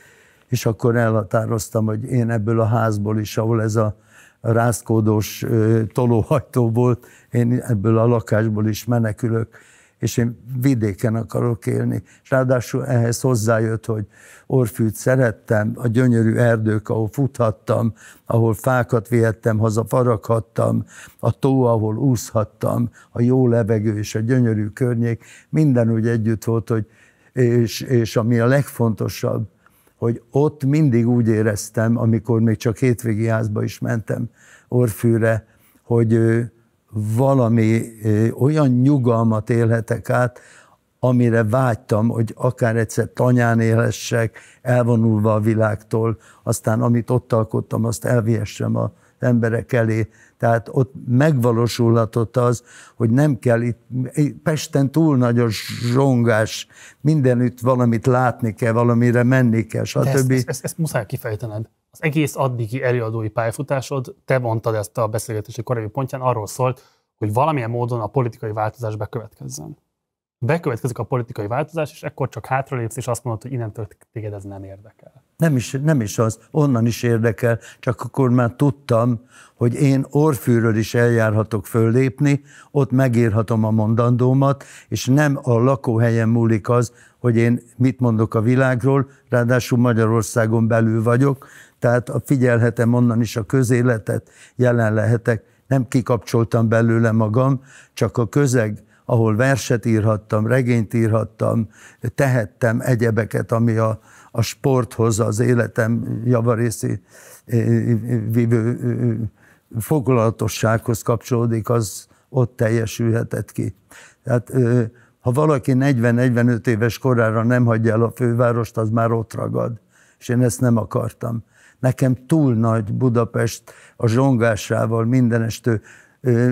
és akkor elhatároztam, hogy én ebből a házból is, ahol ez a rázkódós tolóhajtó volt, én ebből a lakásból is menekülök, és én vidéken akarok élni. És ráadásul ehhez hozzájött, hogy Orfűt szerettem, a gyönyörű erdők, ahol futhattam, ahol fákat vihettem haza, faraghattam, a tó, ahol úszhattam, a jó levegő és a gyönyörű környék, minden úgy együtt volt, hogy és, és ami a legfontosabb, hogy ott mindig úgy éreztem, amikor még csak hétvégi házba is mentem Orfűre, hogy valami olyan nyugalmat élhetek át, amire vágytam, hogy akár egyszer tanyán élhessek, elvonulva a világtól, aztán amit ott alkottam, azt elviessem az emberek elé. Tehát ott megvalósulhatott az, hogy nem kell itt, Pesten túl nagy a zsongás, mindenütt valamit látni kell, valamire menni kell, stb. ezt, ezt, ezt, ezt muszáj kifejtened az egész addigi előadói pályafutásod, te mondtad ezt a beszélgetés korábbi pontján, arról szólt, hogy valamilyen módon a politikai változás bekövetkezzen. Bekövetkezik a politikai változás, és ekkor csak hátralépsz, és azt mondod, hogy innentől téged ez nem érdekel. Nem is, nem is az, onnan is érdekel, csak akkor már tudtam, hogy én orfűről is eljárhatok föllépni, ott megírhatom a mondandómat, és nem a lakóhelyen múlik az, hogy én mit mondok a világról, ráadásul Magyarországon belül vagyok, tehát figyelhetem onnan is a közéletet, jelen lehetek, nem kikapcsoltam belőle magam, csak a közeg, ahol verset írhattam, regényt írhattam, tehettem egyebeket, ami a, a sporthoz, az életem javarészi vívő foglalatossághoz kapcsolódik, az ott teljesülhetett ki. Tehát ha valaki 40-45 éves korára nem hagyja el a fővárost, az már ott ragad, és én ezt nem akartam. Nekem túl nagy Budapest a zsongásával mindenestő,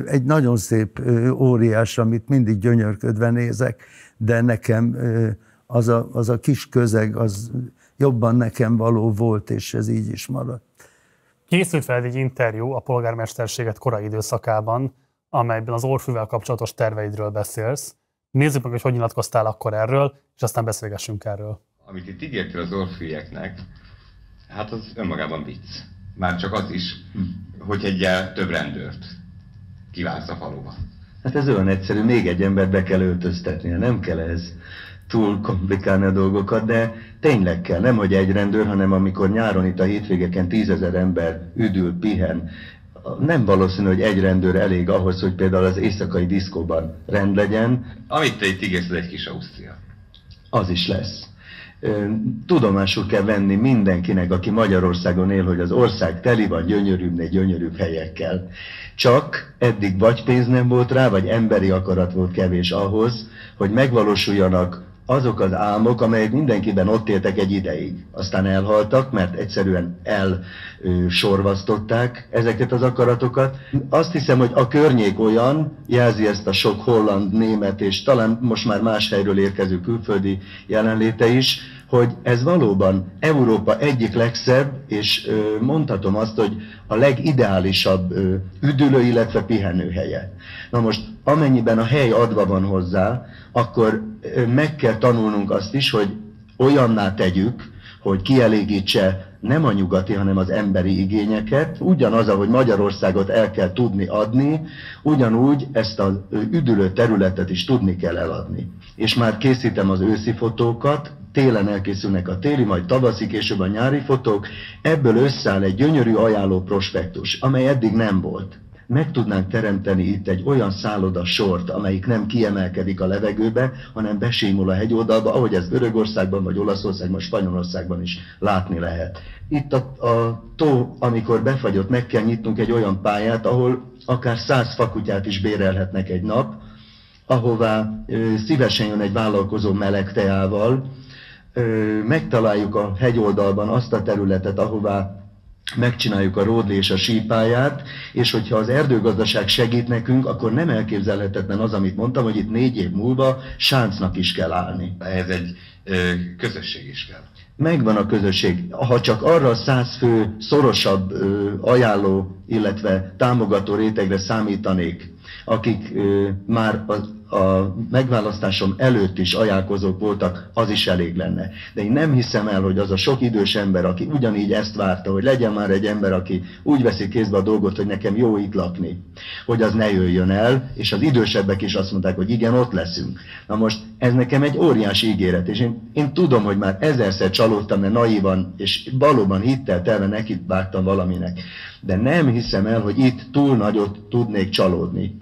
egy nagyon szép óriás, amit mindig gyönyörködve nézek, de nekem az a, az a kis közeg, az jobban nekem való volt, és ez így is maradt. Készült fel egy interjú a polgármesterséget korai időszakában, amelyben az orfűvel kapcsolatos terveidről beszélsz. Nézzük meg, hogy hogy nyilatkoztál akkor erről, és aztán beszélgessünk erről. Amit itt ígértél az orfűjeknek, Hát az önmagában vicc. Már csak az is, hogy egy több rendőrt kiválsz a faluba. Hát ez olyan egyszerű, még egy ember be kell öltöztetnie, nem kell ez túl komplikálni a dolgokat, de tényleg kell, nem hogy egy rendőr, hanem amikor nyáron itt a hétvégeken tízezer ember üdül, pihen, nem valószínű, hogy egy rendőr elég ahhoz, hogy például az éjszakai diszkóban rend legyen. Amit te itt ígérsz, egy kis Ausztria. Az is lesz tudomásul kell venni mindenkinek, aki Magyarországon él, hogy az ország teli van gyönyörűbbnél gyönyörűbb helyekkel. Csak eddig vagy pénz nem volt rá, vagy emberi akarat volt kevés ahhoz, hogy megvalósuljanak azok az álmok, amelyek mindenkiben ott éltek egy ideig, aztán elhaltak, mert egyszerűen elsorvasztották ezeket az akaratokat. Azt hiszem, hogy a környék olyan, jelzi ezt a sok holland, német és talán most már más helyről érkező külföldi jelenléte is, hogy ez valóban Európa egyik legszebb, és mondhatom azt, hogy a legideálisabb üdülő, illetve pihenőhelye. Na most amennyiben a hely adva van hozzá, akkor meg kell tanulnunk azt is, hogy olyanná tegyük, hogy kielégítse nem a nyugati, hanem az emberi igényeket. Ugyanaz, ahogy Magyarországot el kell tudni adni, ugyanúgy ezt az üdülő területet is tudni kell eladni. És már készítem az őszi fotókat, télen elkészülnek a téli, majd tavaszi, később a nyári fotók. Ebből összeáll egy gyönyörű ajánló prospektus, amely eddig nem volt meg tudnánk teremteni itt egy olyan szálloda sort, amelyik nem kiemelkedik a levegőbe, hanem besémul a hegyoldalba, ahogy ez Görögországban, vagy Olaszországban, Spanyolországban is látni lehet. Itt a, a tó, amikor befagyott, meg kell nyitnunk egy olyan pályát, ahol akár száz fakutyát is bérelhetnek egy nap, ahová ö, szívesen jön egy vállalkozó meleg teával, ö, megtaláljuk a hegyoldalban azt a területet, ahová megcsináljuk a ródli és a sípáját, és hogyha az erdőgazdaság segít nekünk, akkor nem elképzelhetetlen az, amit mondtam, hogy itt négy év múlva sáncnak is kell állni. Ez egy ö, közösség is kell. Megvan a közösség. Ha csak arra a száz fő szorosabb ö, ajánló, illetve támogató rétegre számítanék, akik ö, már az a megválasztásom előtt is ajánlkozók voltak, az is elég lenne. De én nem hiszem el, hogy az a sok idős ember, aki ugyanígy ezt várta, hogy legyen már egy ember, aki úgy veszi kézbe a dolgot, hogy nekem jó itt lakni, hogy az ne jöjjön el, és az idősebbek is azt mondták, hogy igen, ott leszünk. Na most ez nekem egy óriási ígéret, és én, én tudom, hogy már ezerszer csalódtam, mert naivan, és valóban hittel telve neki vágtam valaminek. De nem hiszem el, hogy itt túl nagyot tudnék csalódni.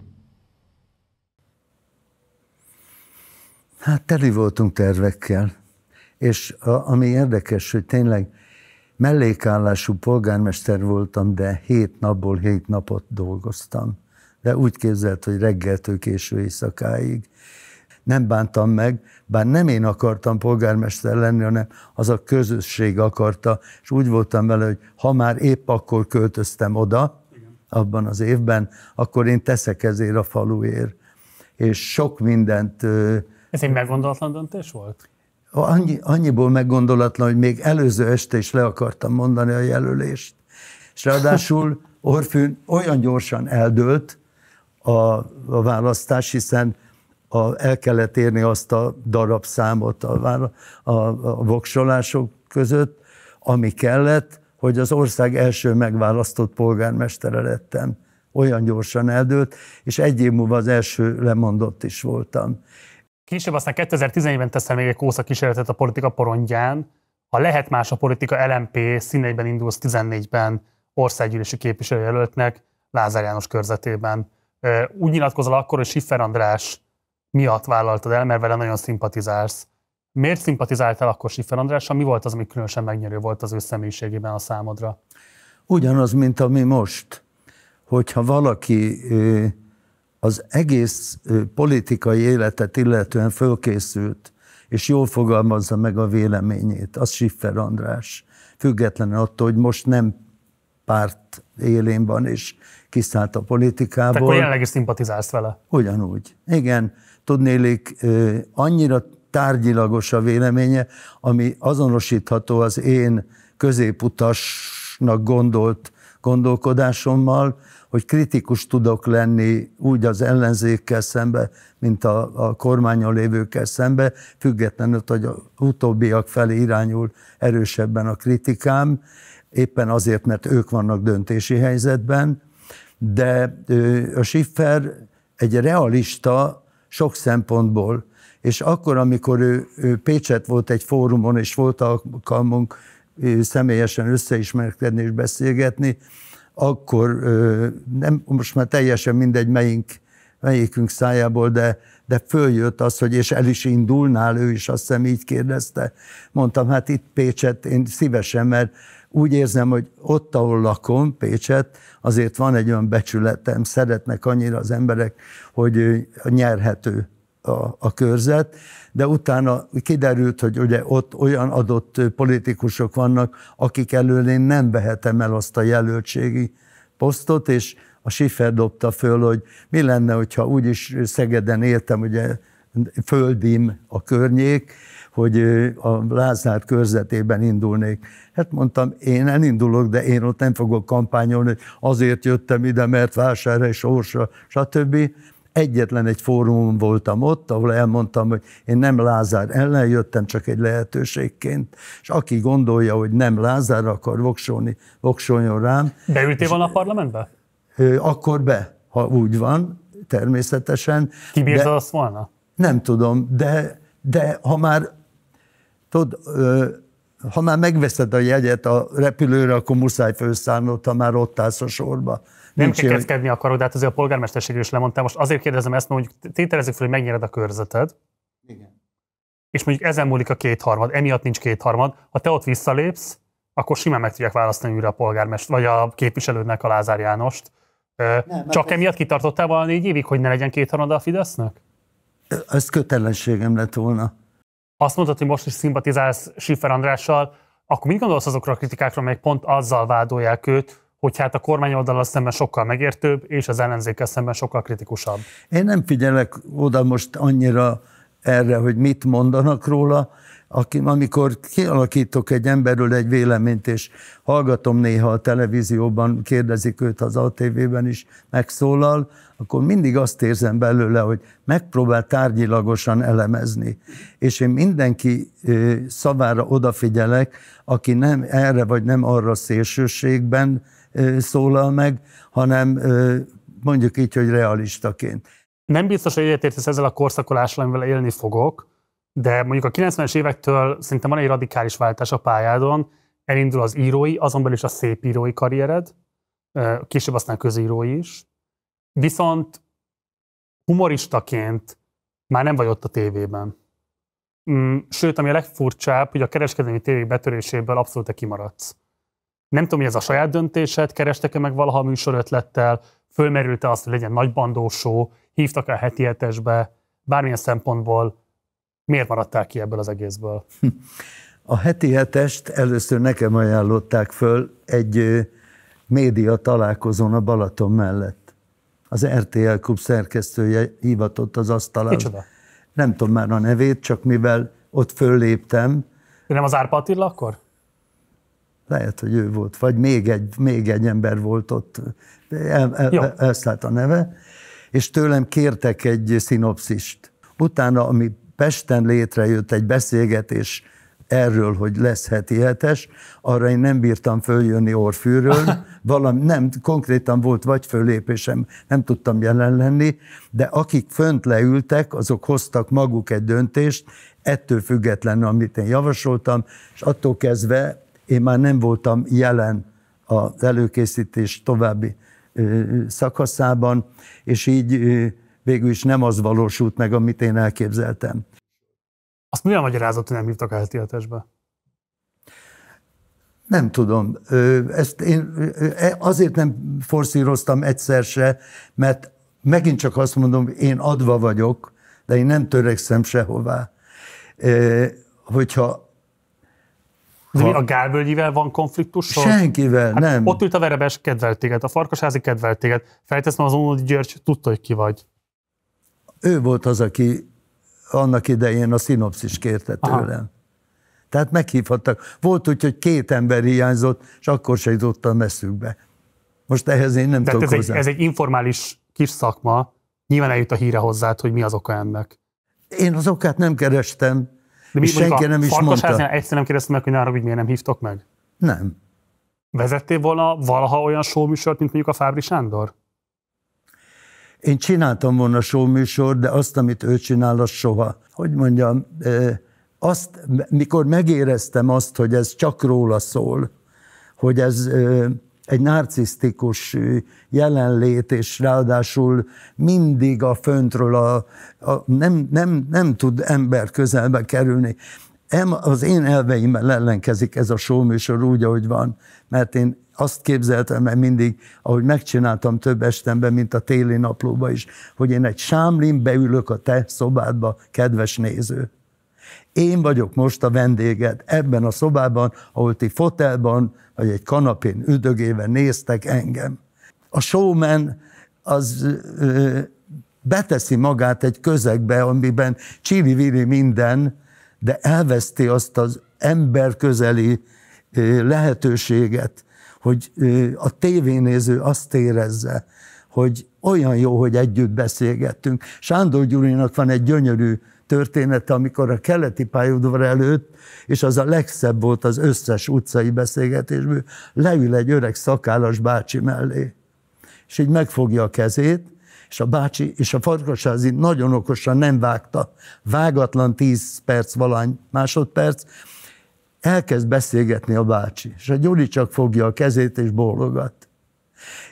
Hát teli voltunk tervekkel, és a, ami érdekes, hogy tényleg mellékállású polgármester voltam, de hét napból hét napot dolgoztam. De úgy képzelt, hogy reggeltől késő éjszakáig. Nem bántam meg, bár nem én akartam polgármester lenni, hanem az a közösség akarta, és úgy voltam vele, hogy ha már épp akkor költöztem oda, abban az évben, akkor én teszek ezért a faluért. És sok mindent ez egy meggondolatlan döntés volt? Annyi, annyiból meggondolatlan, hogy még előző este is le akartam mondani a jelölést. És ráadásul [LAUGHS] Orfűn olyan gyorsan eldőlt a, a választás, hiszen a, el kellett érni azt a darab számot a, vála, a, a voksolások között, ami kellett, hogy az ország első megválasztott polgármestere lettem. Olyan gyorsan eldőlt, és egy év múlva az első lemondott is voltam. Később aztán 2011-ben teszel még egy kószak kísérletet a politika porondján. Ha lehet más a politika LMP színeiben indulsz 14-ben országgyűlési képviselőjelöltnek Lázár János körzetében. Úgy nyilatkozol akkor, hogy Siffer András miatt vállaltad el, mert vele nagyon szimpatizálsz. Miért szimpatizáltál akkor Siffer Andrással? Mi volt az, ami különösen megnyerő volt az ő személyiségében a számodra? Ugyanaz, mint ami most. Hogyha valaki az egész politikai életet illetően fölkészült, és jól fogalmazza meg a véleményét, az Siffer András, függetlenül attól, hogy most nem párt élén van, és kiszállt a politikából. Tehát jelenleg is szimpatizálsz vele. Ugyanúgy. Igen, tudnélik, annyira tárgyilagos a véleménye, ami azonosítható az én középutasnak gondolt gondolkodásommal, hogy kritikus tudok lenni úgy az ellenzékkel szembe, mint a, a kormányon lévőkkel szembe, függetlenül, hogy a utóbbiak felé irányul erősebben a kritikám, éppen azért, mert ők vannak döntési helyzetben, de a Schiffer egy realista sok szempontból, és akkor, amikor ő, ő Pécset volt egy fórumon, és volt alkalmunk személyesen összeismerkedni és beszélgetni, akkor nem, most már teljesen mindegy, melyik, melyikünk szájából, de, de följött az, hogy és el is indulnál, ő is azt hiszem így kérdezte. Mondtam, hát itt Pécset én szívesen, mert úgy érzem, hogy ott, ahol lakom, Pécset, azért van egy olyan becsületem, szeretnek annyira az emberek, hogy nyerhető a, a körzet, de utána kiderült, hogy ugye ott olyan adott politikusok vannak, akik elől én nem vehetem el azt a jelöltségi posztot, és a Schiffer dobta föl, hogy mi lenne, hogyha úgyis Szegeden éltem, ugye földim a környék, hogy a Lázár körzetében indulnék. Hát mondtam, én elindulok, de én ott nem fogok kampányolni, azért jöttem ide, mert vásárra és orsa, stb. Egyetlen egy fórumon voltam ott, ahol elmondtam, hogy én nem Lázár ellen jöttem, csak egy lehetőségként, és aki gondolja, hogy nem Lázár akar voksolni, voksoljon rám. Beültél volna a parlamentbe? Akkor be, ha úgy van, természetesen. Ki Kibírtad azt volna? Nem tudom, de, de ha már tudod, ha már megveszed a jegyet a repülőre, akkor muszáj főszámolni, ha már ott állsz a sorba. Nem Nincs kell keckedni akarod, de hát azért a polgármesterségről is lemondtál. Most azért kérdezem ezt, mert mondjuk tételezzük fel, hogy megnyered a körzeted. Igen. És mondjuk ezen múlik a kétharmad, emiatt nincs kétharmad. Ha te ott visszalépsz, akkor simán meg tudják választani újra a polgármester, vagy a képviselődnek a Lázár Jánost. Nem, Csak ez... emiatt kitartottál volna négy évig, hogy ne legyen kétharmada a Fidesznek? Ez kötelességem lett volna. Azt mondtad, hogy most is szimpatizálsz Schiffer Andrással, akkor mit gondolsz azokra a kritikákra, amelyek pont azzal vádolják őt, hogy hát a kormány oldalal szemben sokkal megértőbb, és az ellenzékkel szemben sokkal kritikusabb. Én nem figyelek oda most annyira erre, hogy mit mondanak róla, aki, amikor kialakítok egy emberről egy véleményt, és hallgatom néha a televízióban, kérdezik őt az ATV-ben is, megszólal, akkor mindig azt érzem belőle, hogy megpróbál tárgyilagosan elemezni. És én mindenki szavára odafigyelek, aki nem erre vagy nem arra szélsőségben szólal meg, hanem mondjuk így, hogy realistaként. Nem biztos, hogy egyetértesz ezzel a korszakolással, amivel élni fogok, de mondjuk a 90-es évektől szinte van egy radikális váltás a pályádon, elindul az írói, azon belül is a szép írói karriered, később aztán közírói is, viszont humoristaként már nem vagy ott a tévében. Mm, sőt, ami a legfurcsább, hogy a kereskedelmi tévék betöréséből abszolút te kimaradsz. Nem tudom, hogy ez a saját döntésed, kerestek-e meg valaha a műsor ötlettel, fölmerült-e azt, hogy legyen nagy bandósó, hívtak el heti hetesbe, bármilyen szempontból miért maradtál ki ebből az egészből? [LAUGHS] A heti hetest először nekem ajánlották föl egy média találkozón a Balaton mellett. Az RTL Klub szerkesztője hivatott az asztalára. Micsoda? Nem tudom már a nevét, csak mivel ott fölléptem. De nem az Árpa Attila akkor? Lehet, hogy ő volt, vagy még egy, még egy ember volt ott, el, el, a neve, és tőlem kértek egy szinopszist. Utána, ami Pesten létrejött egy beszélgetés erről, hogy lesz heti hetes, arra én nem bírtam följönni orfűről, [LAUGHS] valami, nem, konkrétan volt vagy fölépésem, nem tudtam jelen lenni, de akik fönt leültek, azok hoztak maguk egy döntést, ettől függetlenül, amit én javasoltam, és attól kezdve én már nem voltam jelen az előkészítés további szakaszában, és így végül is nem az valósult meg, amit én elképzeltem. Azt milyen magyarázat, hogy nem hívtak tiltásba? Nem tudom. Ezt én e, azért nem forszíroztam egyszer se, mert megint csak azt mondom, én adva vagyok, de én nem törekszem sehová. Hogyha de mi, a Gálbölgyivel van konfliktus? Senkivel, hát nem. Ott ült a Verebes, kedvelt téged, a Farkasházi kedvelt téged. Felteszem azon, hogy György tudta, hogy ki vagy. Ő volt az, aki annak idején a szinopszis kérte tőlem. Aha. Tehát meghívhattak. Volt úgy, hogy két ember hiányzott, és akkor se jutott a messzükbe. Most ehhez én nem hát tudok ez hozzá. Egy, ez egy informális kis szakma, nyilván eljut a híre hozzád, hogy mi az oka ennek. Én az okát nem kerestem, de mi, senki nem is mondta. egyszer nem kérdeztem meg, hogy nára, hogy miért nem hívtok meg? Nem. Vezettél volna valaha olyan showműsort, mint mondjuk a Fábri Sándor? Én csináltam volna showműsort, de azt, amit ő csinál, az soha. Hogy mondjam, azt, mikor megéreztem azt, hogy ez csak róla szól, hogy ez egy narcisztikus jelenlét, és ráadásul mindig a föntről a, a nem, nem, nem tud ember közelbe kerülni. Em, az én elveimmel ellenkezik ez a műsor úgy, ahogy van, mert én azt képzeltem mert mindig, ahogy megcsináltam több estemben, mint a téli naplóba is, hogy én egy sámlin beülök a te szobádba, kedves néző. Én vagyok most a vendéged ebben a szobában, ahol ti fotelban, vagy egy kanapén üdögében néztek engem. A showman az ö, beteszi magát egy közegbe, amiben csili-vili minden, de elveszti azt az közeli ö, lehetőséget, hogy ö, a tévénéző azt érezze, hogy olyan jó, hogy együtt beszélgettünk. Sándor Gyurinak van egy gyönyörű története, amikor a keleti pályaudvar előtt, és az a legszebb volt az összes utcai beszélgetésből, leül egy öreg szakállas bácsi mellé, és így megfogja a kezét, és a bácsi, és a farkasázi nagyon okosan nem vágta, vágatlan 10 perc valány másodperc, elkezd beszélgetni a bácsi, és a Gyuri csak fogja a kezét és bólogat.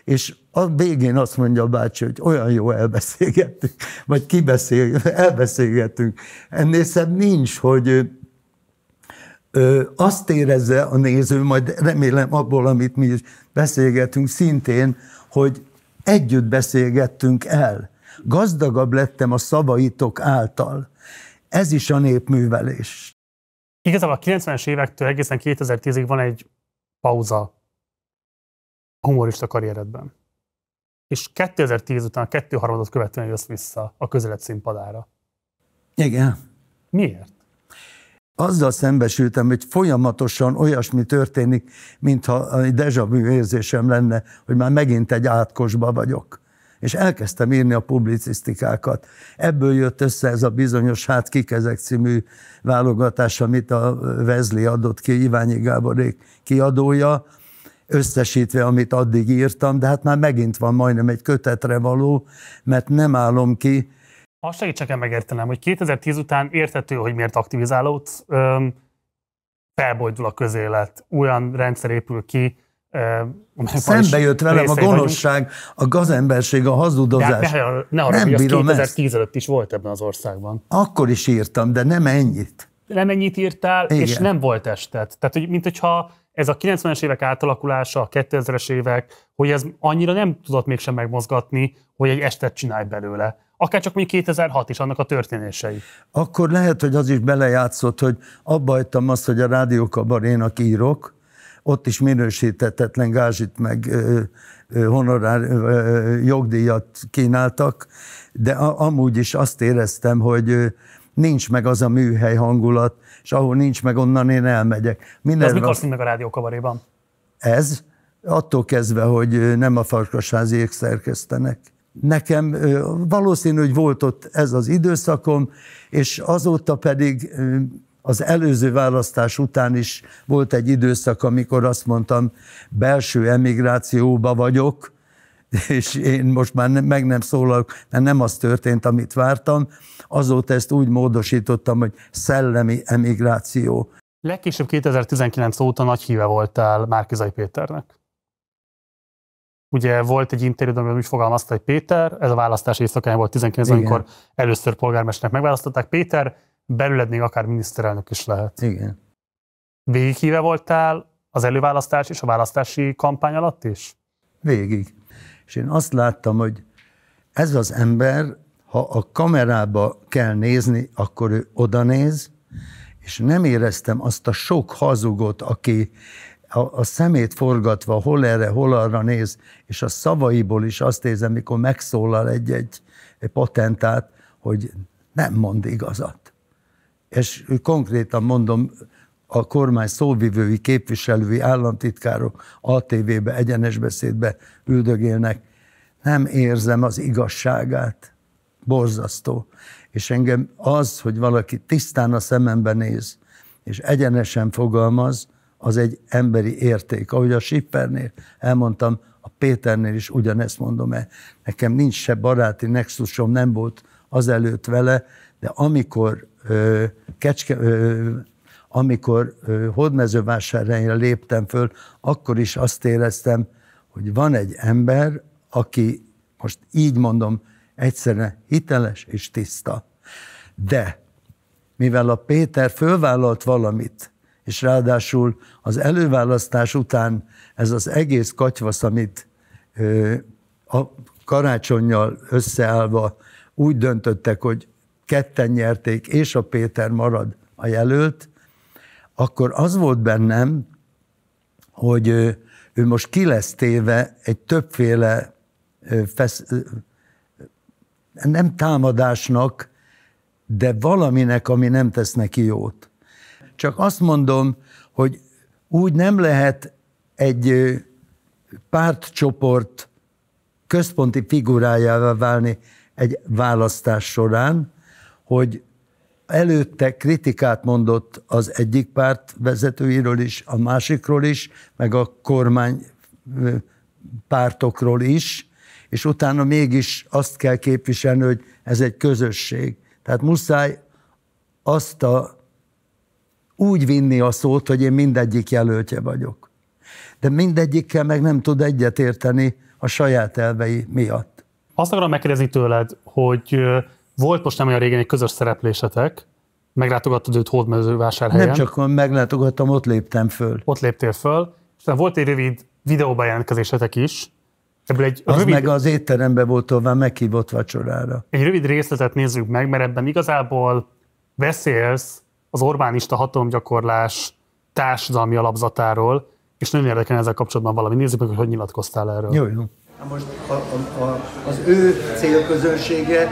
És a végén azt mondja a bácsi, hogy olyan jó elbeszélgettünk, vagy kibeszél, elbeszélgettünk. Ennél szebb nincs, hogy ö, azt érezze a néző, majd remélem abból, amit mi is beszélgetünk szintén, hogy együtt beszélgettünk el. Gazdagabb lettem a szavaitok által. Ez is a népművelés. Igazából a 90-es évektől egészen 2010-ig van egy pauza a humorista karrieredben. És 2010 után a kettő harmadot követően jössz vissza a közelet színpadára. Igen. Miért? Azzal szembesültem, hogy folyamatosan olyasmi történik, mintha egy deja vu érzésem lenne, hogy már megint egy átkosba vagyok és elkezdtem írni a publicisztikákat. Ebből jött össze ez a bizonyos Hát kik ezek című válogatás, amit a Vezli adott ki, Iványi Gáborék kiadója, összesítve, amit addig írtam, de hát már megint van majdnem egy kötetre való, mert nem állom ki. Azt segítsek el megértenem, hogy 2010 után érthető, hogy miért aktivizálódsz, felbojdul a közélet, olyan rendszer épül ki, Szembe jött velem a gonoszság, vagyunk. a gazemberség, a hazudozás. De hát ne, ne nem bírom 2010 előtt is volt ebben az országban. Akkor is írtam, de nem ennyit. Nem ennyit írtál, Igen. és nem volt estet. Tehát, hogy, mint hogyha ez a 90-es évek átalakulása, a 2000-es évek, hogy ez annyira nem tudott mégsem megmozgatni, hogy egy estet csinálj belőle. Akár csak mi 2006 is annak a történései. Akkor lehet, hogy az is belejátszott, hogy abba hagytam azt, hogy a rádiókabarénak írok, ott is minősítetetlen gázsit meg honorár jogdíjat kínáltak, de amúgy is azt éreztem, hogy nincs meg az a műhely hangulat, és ahol nincs meg, onnan én elmegyek. Minden De az mikor meg a rádió Ez? Attól kezdve, hogy nem a farkasáziék szerkesztenek. Nekem valószínű, hogy volt ott ez az időszakom, és azóta pedig az előző választás után is volt egy időszak, amikor azt mondtam, belső emigrációba vagyok, és én most már ne, meg nem szólalok, mert nem az történt, amit vártam. Azóta ezt úgy módosítottam, hogy szellemi emigráció. Legkésőbb 2019 óta nagy híve voltál Márkizai Péternek. Ugye volt egy interjú, amiben úgy fogalmazta, hogy Péter, ez a választás éjszakáján volt 19, Igen. amikor először polgármesternek megválasztották. Péter, belüled még akár miniszterelnök is lehet. Igen. Végig híve voltál az előválasztás és a választási kampány alatt is? Végig. És én azt láttam, hogy ez az ember, ha a kamerába kell nézni, akkor ő oda néz, és nem éreztem azt a sok hazugot, aki a, a szemét forgatva hol erre, hol arra néz, és a szavaiból is azt érzem, mikor megszólal egy-egy patentát, hogy nem mond igazat. És konkrétan mondom, a kormány szóvivői, képviselői, államtitkárok ATV-be, egyenes beszédbe üldögélnek. Nem érzem az igazságát. Borzasztó. És engem az, hogy valaki tisztán a szemembe néz, és egyenesen fogalmaz, az egy emberi érték. Ahogy a Sippernél elmondtam, a Péternél is ugyanezt mondom el. Nekem nincs se baráti nexusom, nem volt azelőtt vele, de amikor ö, kecske, ö, amikor hódmezővásárhelyre léptem föl, akkor is azt éreztem, hogy van egy ember, aki most így mondom, egyszerűen hiteles és tiszta. De mivel a Péter fölvállalt valamit, és ráadásul az előválasztás után ez az egész katyvasz, amit ö, a karácsonyjal összeállva úgy döntöttek, hogy ketten nyerték, és a Péter marad a jelölt, akkor az volt bennem, hogy ő, ő most ki lesz téve egy többféle fesz, nem támadásnak, de valaminek, ami nem tesz neki jót. Csak azt mondom, hogy úgy nem lehet egy pártcsoport központi figurájává válni egy választás során, hogy előtte kritikát mondott az egyik párt vezetőiről is, a másikról is, meg a kormány pártokról is, és utána mégis azt kell képviselni, hogy ez egy közösség. Tehát muszáj azt a, úgy vinni a szót, hogy én mindegyik jelöltje vagyok. De mindegyikkel meg nem tud egyetérteni a saját elvei miatt. Azt akarom megkérdezni tőled, hogy volt most nem olyan régen egy közös szereplésetek, meglátogattad őt hódmezővásárhelyen. Nem csak meglátogattam, ott léptem föl. Ott léptél föl, és volt egy rövid videóbejelentkezésetek is, Ebből egy az rövid... meg az étteremben volt tovább meghívott vacsorára. Egy rövid részletet nézzük meg, mert ebben igazából beszélsz az Orbánista hatalomgyakorlás társadalmi alapzatáról, és nagyon érdekel ezzel kapcsolatban valami. Nézzük meg, hogy hogy nyilatkoztál erről. Jó, jó. Most a, a, a, az ő célközönsége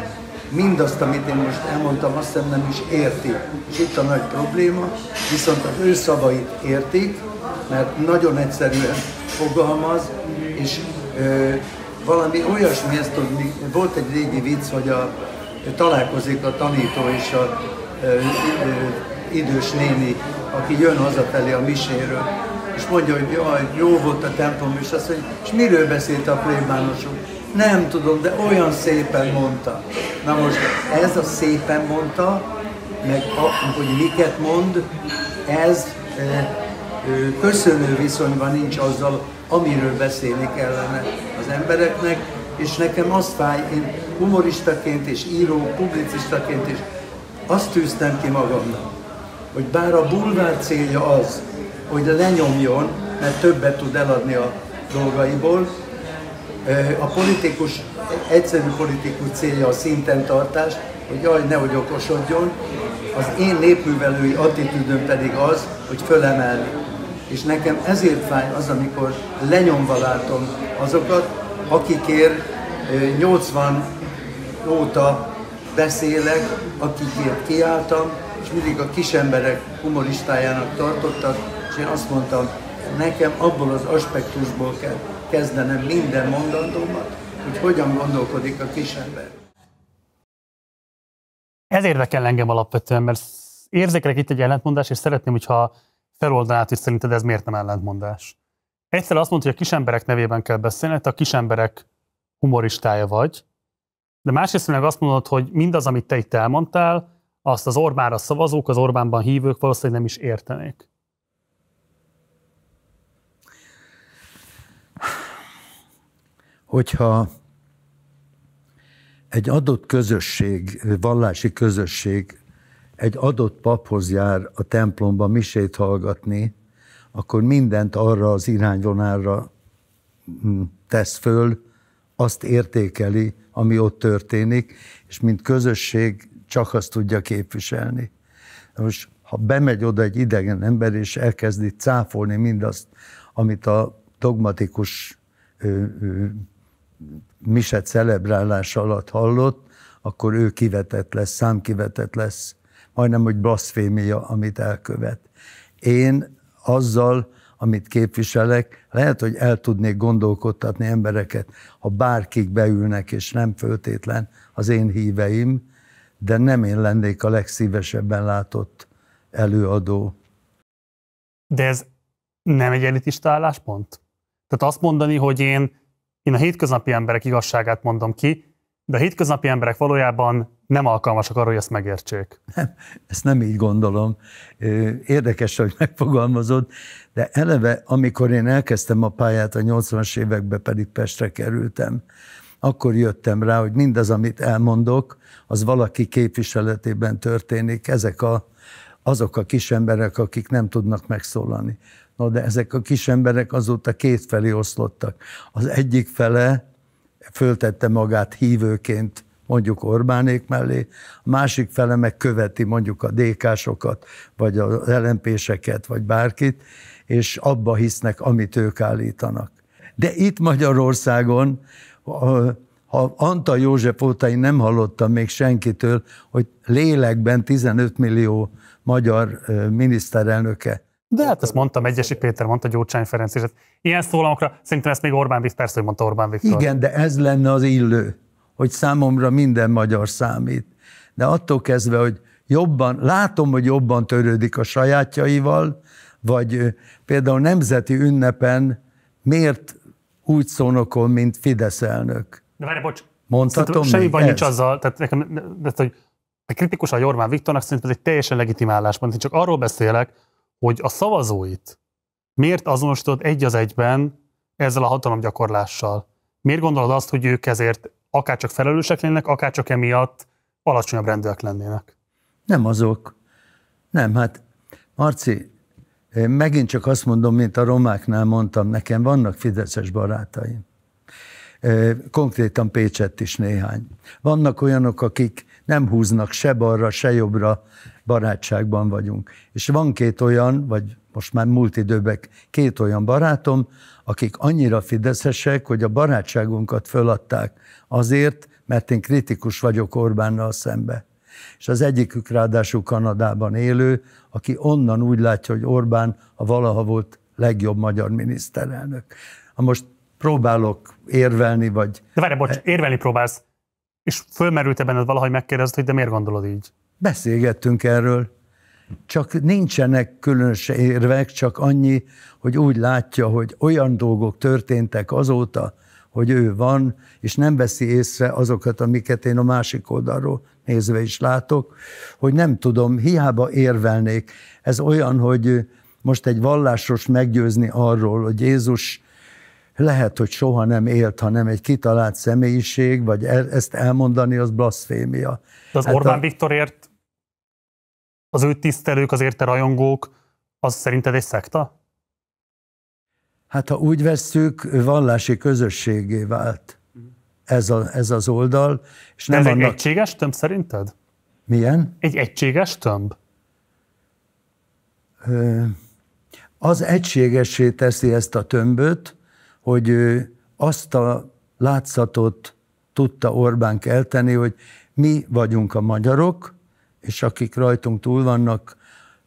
mindazt, amit én most elmondtam, azt hiszem nem is értik. És itt a nagy probléma, viszont az ő szavait értik, mert nagyon egyszerűen fogalmaz, és ö, valami olyasmi, ezt tudni, volt egy régi vicc, hogy a, találkozik a tanító és a ö, ö, idős néni, aki jön hazafelé a miséről, és mondja, hogy jaj, jó volt a templom, és azt mondja, és miről beszélt a plébánosok? Nem tudom, de olyan szépen mondta. Na most ez a szépen mondta, meg a, hogy miket mond, ez e, köszönő viszonyban nincs azzal, amiről beszélni kellene az embereknek, és nekem azt fáj, én humoristaként és író, publicistaként is azt tűztem ki magamnak, hogy bár a bulvár célja az, hogy lenyomjon, mert többet tud eladni a dolgaiból, a politikus, egyszerű politikus célja a szinten tartás, hogy jaj, nehogy okosodjon, az én népművelői attitűdöm pedig az, hogy fölemelni. És nekem ezért fáj az, amikor lenyomva látom azokat, akikért 80 óta beszélek, akikért kiálltam, és mindig a emberek humoristájának tartottak, és én azt mondtam, nekem abból az aspektusból kell kezdenem minden mondandómat, hogy hogyan gondolkodik a kisember. Ez érdekel engem alapvetően, mert érzékelek itt egy ellentmondást, és szeretném, hogyha feloldanát, hogy szerinted ez miért nem ellentmondás. Egyszer azt mondta, hogy a kisemberek nevében kell beszélni, te hát a kisemberek humoristája vagy, de másrészt meg azt mondod, hogy mindaz, amit te itt elmondtál, azt az Orbánra szavazók, az Orbánban hívők valószínűleg nem is értenék. hogyha egy adott közösség, vallási közösség egy adott paphoz jár a templomba misét hallgatni, akkor mindent arra az irányvonalra hm, tesz föl, azt értékeli, ami ott történik, és mint közösség csak azt tudja képviselni. Most, ha bemegy oda egy idegen ember, és elkezdi cáfolni mindazt, amit a dogmatikus mise celebrálás alatt hallott, akkor ő kivetett lesz, számkivetett lesz, majdnem, hogy blasfémia, amit elkövet. Én azzal, amit képviselek, lehet, hogy el tudnék gondolkodtatni embereket, ha bárkik beülnek, és nem föltétlen az én híveim, de nem én lennék a legszívesebben látott előadó. De ez nem egy elitista álláspont? Tehát azt mondani, hogy én én a hétköznapi emberek igazságát mondom ki, de a hétköznapi emberek valójában nem alkalmasak arra, hogy ezt megértsék. Nem, ezt nem így gondolom. Érdekes, hogy megfogalmazod, de eleve, amikor én elkezdtem a pályát a 80-as években, pedig Pestre kerültem, akkor jöttem rá, hogy mindaz, amit elmondok, az valaki képviseletében történik, ezek a, azok a kis emberek, akik nem tudnak megszólalni. No, de ezek a kis emberek azóta felé oszlottak. Az egyik fele föltette magát hívőként mondjuk Orbánék mellé, a másik fele meg követi mondjuk a DK-sokat, vagy az lmp vagy bárkit, és abba hisznek, amit ők állítanak. De itt Magyarországon, ha Antal József óta én nem hallottam még senkitől, hogy lélekben 15 millió magyar miniszterelnöke de hát ezt mondtam, Egyesi Péter mondta, Gyurcsány Ferenc is. Hát ilyen szólamokra szerintem ezt még Orbán Viktor, persze, hogy mondta Orbán Viktor. Igen, de ez lenne az illő, hogy számomra minden magyar számít. De attól kezdve, hogy jobban, látom, hogy jobban törődik a sajátjaival, vagy például nemzeti ünnepen miért úgy szónokol, mint Fidesz elnök. De várj, bocs, Mondhatom semmi baj nincs azzal, tehát nekem, de, hogy kritikus a Jormán Viktornak, szerintem ez egy teljesen legitimálás, csak arról beszélek, hogy a szavazóit miért azonosítod egy az egyben ezzel a hatalomgyakorlással? Miért gondolod azt, hogy ők ezért akárcsak felelősek lennének, akárcsak emiatt alacsonyabb rendőrök lennének? Nem azok. Nem, hát Marci, megint csak azt mondom, mint a romáknál mondtam, nekem vannak fideszes barátaim. Konkrétan Pécsett is néhány. Vannak olyanok, akik nem húznak se balra, se jobbra, barátságban vagyunk. És van két olyan, vagy most már múlt időben két olyan barátom, akik annyira fideszesek, hogy a barátságunkat föladták azért, mert én kritikus vagyok Orbánnal szembe. És az egyikük ráadásul Kanadában élő, aki onnan úgy látja, hogy Orbán a valaha volt legjobb magyar miniszterelnök. Ha most próbálok érvelni, vagy... De várj, bocs, eh, érvelni próbálsz. És fölmerült-e benned valahogy megkérdezni, hogy de miért gondolod így? Beszélgettünk erről. Csak nincsenek különös érvek, csak annyi, hogy úgy látja, hogy olyan dolgok történtek azóta, hogy ő van, és nem veszi észre azokat, amiket én a másik oldalról nézve is látok, hogy nem tudom, hiába érvelnék. Ez olyan, hogy most egy vallásos meggyőzni arról, hogy Jézus lehet, hogy soha nem élt, hanem egy kitalált személyiség, vagy el, ezt elmondani, az blasfémia. De az hát Orbán a... Viktorért az ő tisztelők, az érte rajongók, az szerinted egy szekta? Hát ha úgy vesszük, vallási közösségé vált ez, a, ez az oldal. És nem ez annak... egy egységes tömb szerinted? Milyen? Egy egységes tömb? Az egységesé teszi ezt a tömböt, hogy azt a látszatot tudta Orbán kelteni, hogy mi vagyunk a magyarok, és akik rajtunk túl vannak,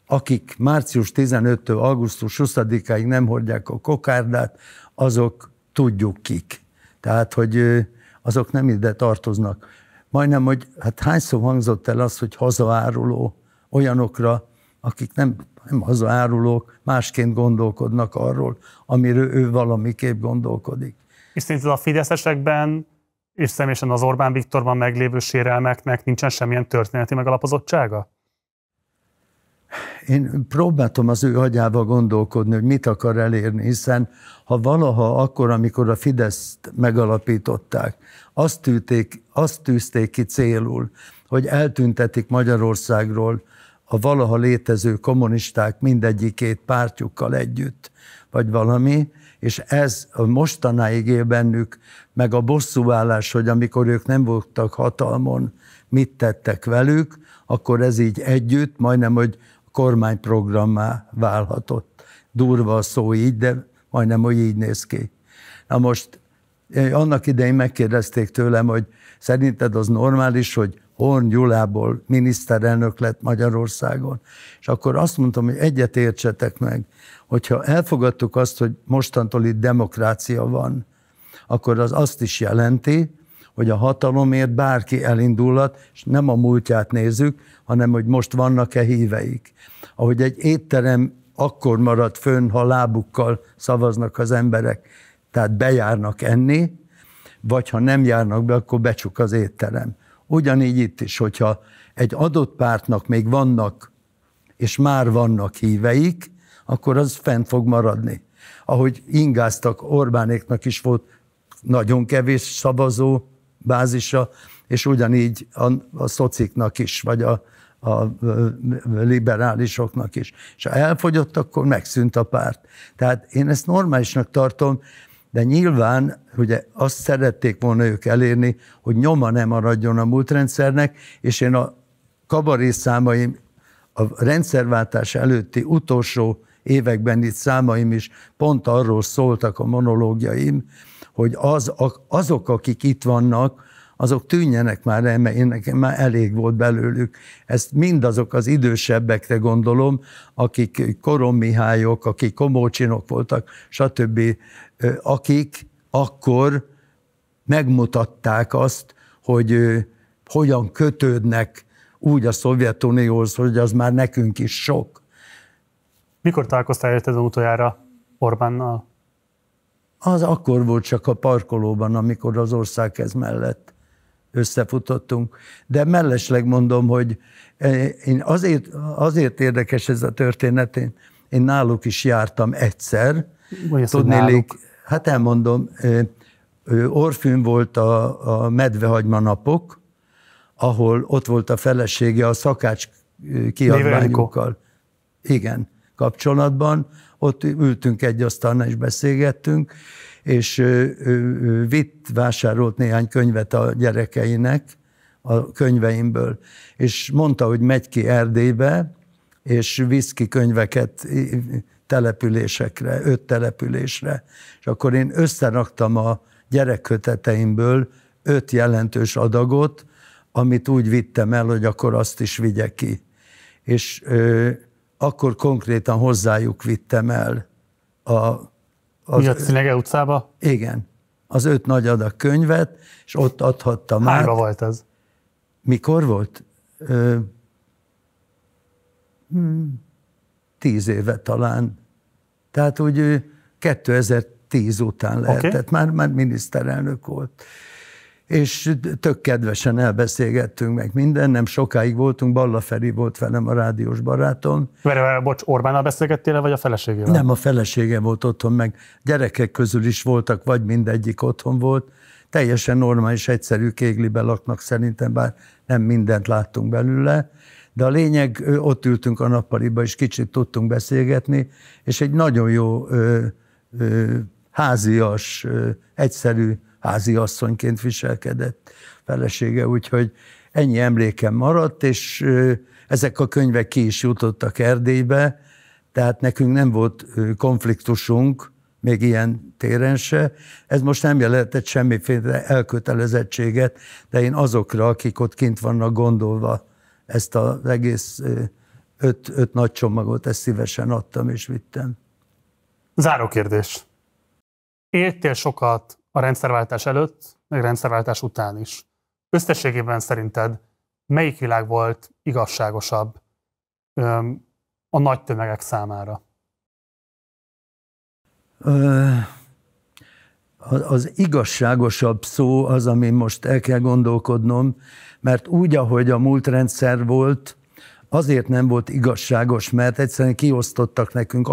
akik március 15-től augusztus 20-áig nem hordják a kokárdát, azok tudjuk kik. Tehát, hogy azok nem ide tartoznak. Majdnem, hogy hát hányszor hangzott el az, hogy hazaáruló olyanokra, akik nem hanem az árulók másként gondolkodnak arról, amiről ő valamiképp gondolkodik. És szerinted a fideszesekben és személyesen az Orbán Viktorban meglévő sérelmeknek nincsen semmilyen történeti megalapozottsága? Én próbáltam az ő agyával gondolkodni, hogy mit akar elérni, hiszen ha valaha akkor, amikor a Fideszt megalapították, azt, tűték, azt tűzték ki célul, hogy eltüntetik Magyarországról a valaha létező kommunisták mindegyikét pártjukkal együtt, vagy valami, és ez a mostanáig él bennük, meg a bosszúvállás, hogy amikor ők nem voltak hatalmon, mit tettek velük, akkor ez így együtt, majdnem, hogy kormányprogrammá válhatott. Durva a szó így, de majdnem, hogy így néz ki. Na most eh, annak idején megkérdezték tőlem, hogy szerinted az normális, hogy Horn Gyulából miniszterelnök lett Magyarországon. És akkor azt mondtam, hogy egyet értsetek meg, hogyha elfogadtuk azt, hogy mostantól itt demokrácia van, akkor az azt is jelenti, hogy a hatalomért bárki elindulhat, és nem a múltját nézzük, hanem hogy most vannak-e híveik. Ahogy egy étterem akkor marad fönn, ha lábukkal szavaznak az emberek, tehát bejárnak enni, vagy ha nem járnak be, akkor becsuk az étterem. Ugyanígy itt is, hogyha egy adott pártnak még vannak, és már vannak híveik, akkor az fent fog maradni. Ahogy ingáztak, Orbánéknak is volt nagyon kevés szavazó bázisa, és ugyanígy a, a szociknak is, vagy a, a liberálisoknak is. És ha elfogyott, akkor megszűnt a párt. Tehát én ezt normálisnak tartom, de nyilván ugye azt szerették volna ők elérni, hogy nyoma nem maradjon a rendszernek, és én a kabaré számaim a rendszerváltás előtti utolsó években itt számaim is pont arról szóltak a monológiaim, hogy az, azok, akik itt vannak, azok tűnjenek már el, mert én nekem már elég volt belőlük. Ezt mindazok az idősebbekre gondolom, akik Korom Mihályok, akik Komócsinok voltak, stb akik akkor megmutatták azt, hogy hogyan kötődnek úgy a Szovjetunióhoz, hogy az már nekünk is sok. Mikor találkoztál érted utoljára Orbánnal? Az akkor volt csak a parkolóban, amikor az országhez mellett összefutottunk. De mellesleg mondom, hogy e, én azért, azért érdekes ez a történet, én, én náluk is jártam egyszer. Tudnélik, Hát elmondom, Orfűn volt a, a medvehagyma napok, ahol ott volt a felesége a szakács kiadványokkal. Igen, kapcsolatban. Ott ültünk egy asztalnál és beszélgettünk, és vitt, vásárolt néhány könyvet a gyerekeinek, a könyveimből, és mondta, hogy megy ki Erdélybe, és visz ki könyveket településekre, öt településre, és akkor én összeraktam a gyerekköteteimből öt jelentős adagot, amit úgy vittem el, hogy akkor azt is vigye ki. És ö, akkor konkrétan hozzájuk vittem el. A, az, a Cinege utcába? Igen. Az öt nagy adag könyvet, és ott adhattam Hányba át. Hányba volt az? Mikor volt? Ö, hmm tíz éve talán. Tehát úgy 2010 után lehetett, okay. már, már miniszterelnök volt. És tök kedvesen elbeszélgettünk meg minden, nem sokáig voltunk, Balla Feri volt velem a rádiós barátom. Mert, bocs, Orbánnal beszélgettél vagy a feleségével? Nem, a felesége volt otthon, meg gyerekek közül is voltak, vagy mindegyik otthon volt. Teljesen normális, egyszerű kéglibe laknak szerintem, bár nem mindent láttunk belőle de a lényeg, ott ültünk a nappaliba, és kicsit tudtunk beszélgetni, és egy nagyon jó ö, ö, házias, ö, egyszerű háziasszonyként viselkedett felesége, úgyhogy ennyi emlékem maradt, és ö, ezek a könyvek ki is jutottak Erdélybe, tehát nekünk nem volt konfliktusunk, még ilyen téren se. Ez most nem jelentett semmiféle elkötelezettséget, de én azokra, akik ott kint vannak gondolva ezt az egész öt, öt nagy csomagot, ezt szívesen adtam és vittem. Záró kérdés. Éltél sokat a rendszerváltás előtt, meg rendszerváltás után is. Összességében szerinted melyik világ volt igazságosabb öm, a nagy tömegek számára? Ö, az igazságosabb szó az, ami most el kell gondolkodnom, mert úgy, ahogy a múlt rendszer volt, azért nem volt igazságos, mert egyszerűen kiosztottak nekünk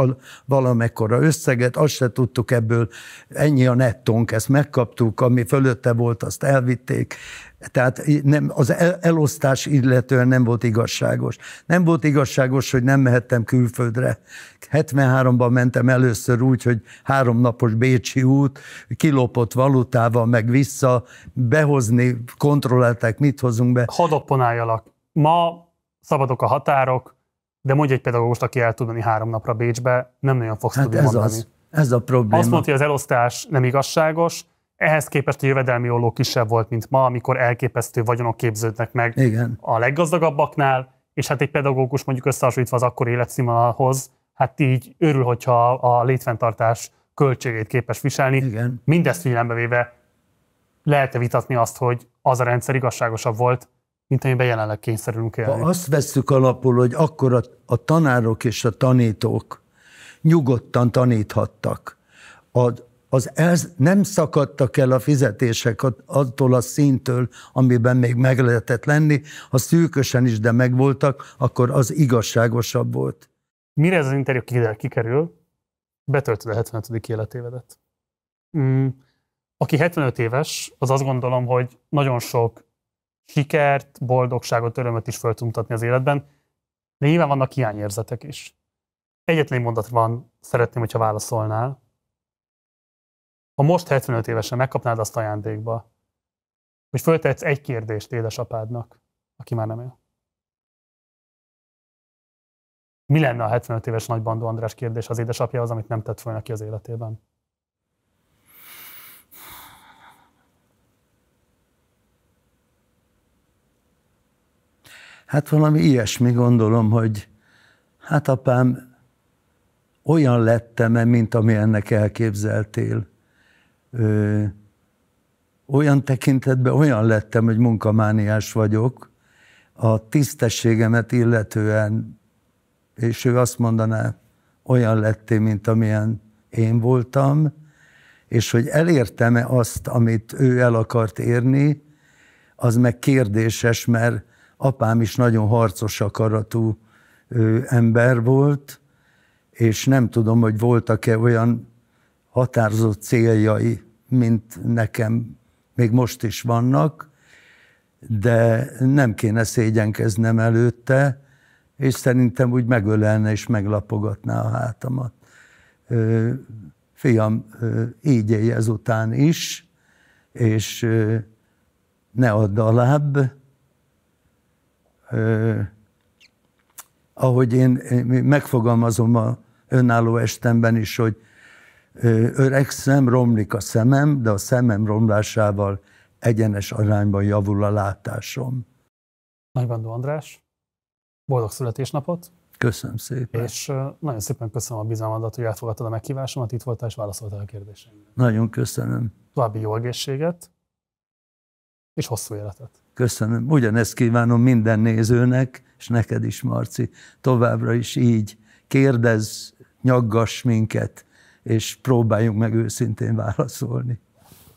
valamekkora összeget, azt se tudtuk ebből, ennyi a nettónk, ezt megkaptuk, ami fölötte volt, azt elvitték. Tehát nem, az elosztás illetően nem volt igazságos. Nem volt igazságos, hogy nem mehettem külföldre. 73-ban mentem először úgy, hogy háromnapos Bécsi út, kilopott valutával, meg vissza, behozni, kontrollálták, mit hozunk be. Hadoponáljalak. Ma szabadok a határok, de mondj egy pedagógust, aki el tud menni három napra Bécsbe, nem nagyon fogsz hát tudni ez mondani. Az, ez a probléma. Azt mondta, hogy az elosztás nem igazságos, ehhez képest a jövedelmi olló kisebb volt, mint ma, amikor elképesztő vagyonok képződnek meg Igen. a leggazdagabbaknál, és hát egy pedagógus mondjuk összehasonlítva az akkori életszínvonalhoz, hát így örül, hogyha a létfenntartás költségét képes viselni. Igen. Mindezt figyelembe véve lehet-e vitatni azt, hogy az a rendszer igazságosabb volt, mint amiben jelenleg kényszerülünk élni. Ha azt vesszük alapul, hogy akkor a, a tanárok és a tanítók nyugodtan taníthattak, a, az ez nem szakadtak el a fizetések attól a szintől, amiben még meg lehetett lenni, ha szűkösen is, de megvoltak, akkor az igazságosabb volt. Mire ez az interjú kikerül, betöltöd a 75. életévedet. Mm. Aki 75 éves, az azt gondolom, hogy nagyon sok sikert, boldogságot, örömet is föl tudunk mutatni az életben, de nyilván vannak hiányérzetek is. Egyetlen mondat van, szeretném, hogyha válaszolnál. Ha most 75 évesen megkapnád azt ajándékba, hogy föltehetsz egy kérdést édesapádnak, aki már nem él. Mi lenne a 75 éves nagybandó András kérdés az édesapja az, amit nem tett föl neki az életében? Hát valami ilyesmi gondolom, hogy hát apám, olyan lettem-e, mint ami ennek elképzeltél. Ö, olyan tekintetben olyan lettem, hogy munkamániás vagyok, a tisztességemet illetően, és ő azt mondaná, olyan lettél, mint amilyen én voltam, és hogy elértem-e azt, amit ő el akart érni, az meg kérdéses, mert Apám is nagyon harcos akaratú ember volt, és nem tudom, hogy voltak-e olyan határozott céljai, mint nekem még most is vannak, de nem kéne szégyenkeznem előtte, és szerintem úgy megölelne és meglapogatná a hátamat. Fiam, így élj ezután is, és ne add láb, ahogy én megfogalmazom a önálló estemben is, hogy öregszem, romlik a szemem, de a szemem romlásával egyenes arányban javul a látásom. Nagybandó András, boldog születésnapot! Köszönöm szépen. És nagyon szépen köszönöm a bizalmadat, hogy elfogadtad a meghívásomat, itt voltál és válaszoltál a kérdéseimre. Nagyon köszönöm. További jó egészséget és hosszú életet. Köszönöm. Ugyanezt kívánom minden nézőnek, és neked is, Marci, továbbra is így. Kérdezz, nyaggass minket, és próbáljunk meg őszintén válaszolni.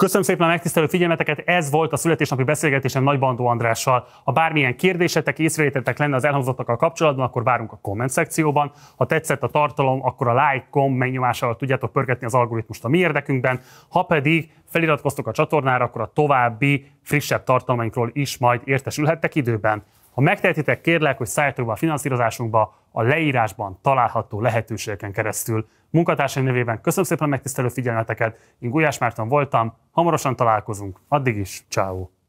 Köszönöm szépen a megtisztelő figyelmeteket, ez volt a születésnapi beszélgetésem Nagybandó Andrással. Ha bármilyen kérdésetek, észrevételtek lenne az elhangzottakkal kapcsolatban, akkor várunk a komment szekcióban. Ha tetszett a tartalom, akkor a like gomb megnyomásával tudjátok pörgetni az algoritmust a mi érdekünkben. Ha pedig feliratkoztok a csatornára, akkor a további frissebb tartalmainkról is majd értesülhettek időben. Ha megtehetitek, kérlek, hogy szálljatok be a finanszírozásunkba, a leírásban található lehetőségeken keresztül. Munkatársaim nevében köszönöm szépen a megtisztelő figyelmeteket, én Gulyás Márton voltam, hamarosan találkozunk, addig is, ciao.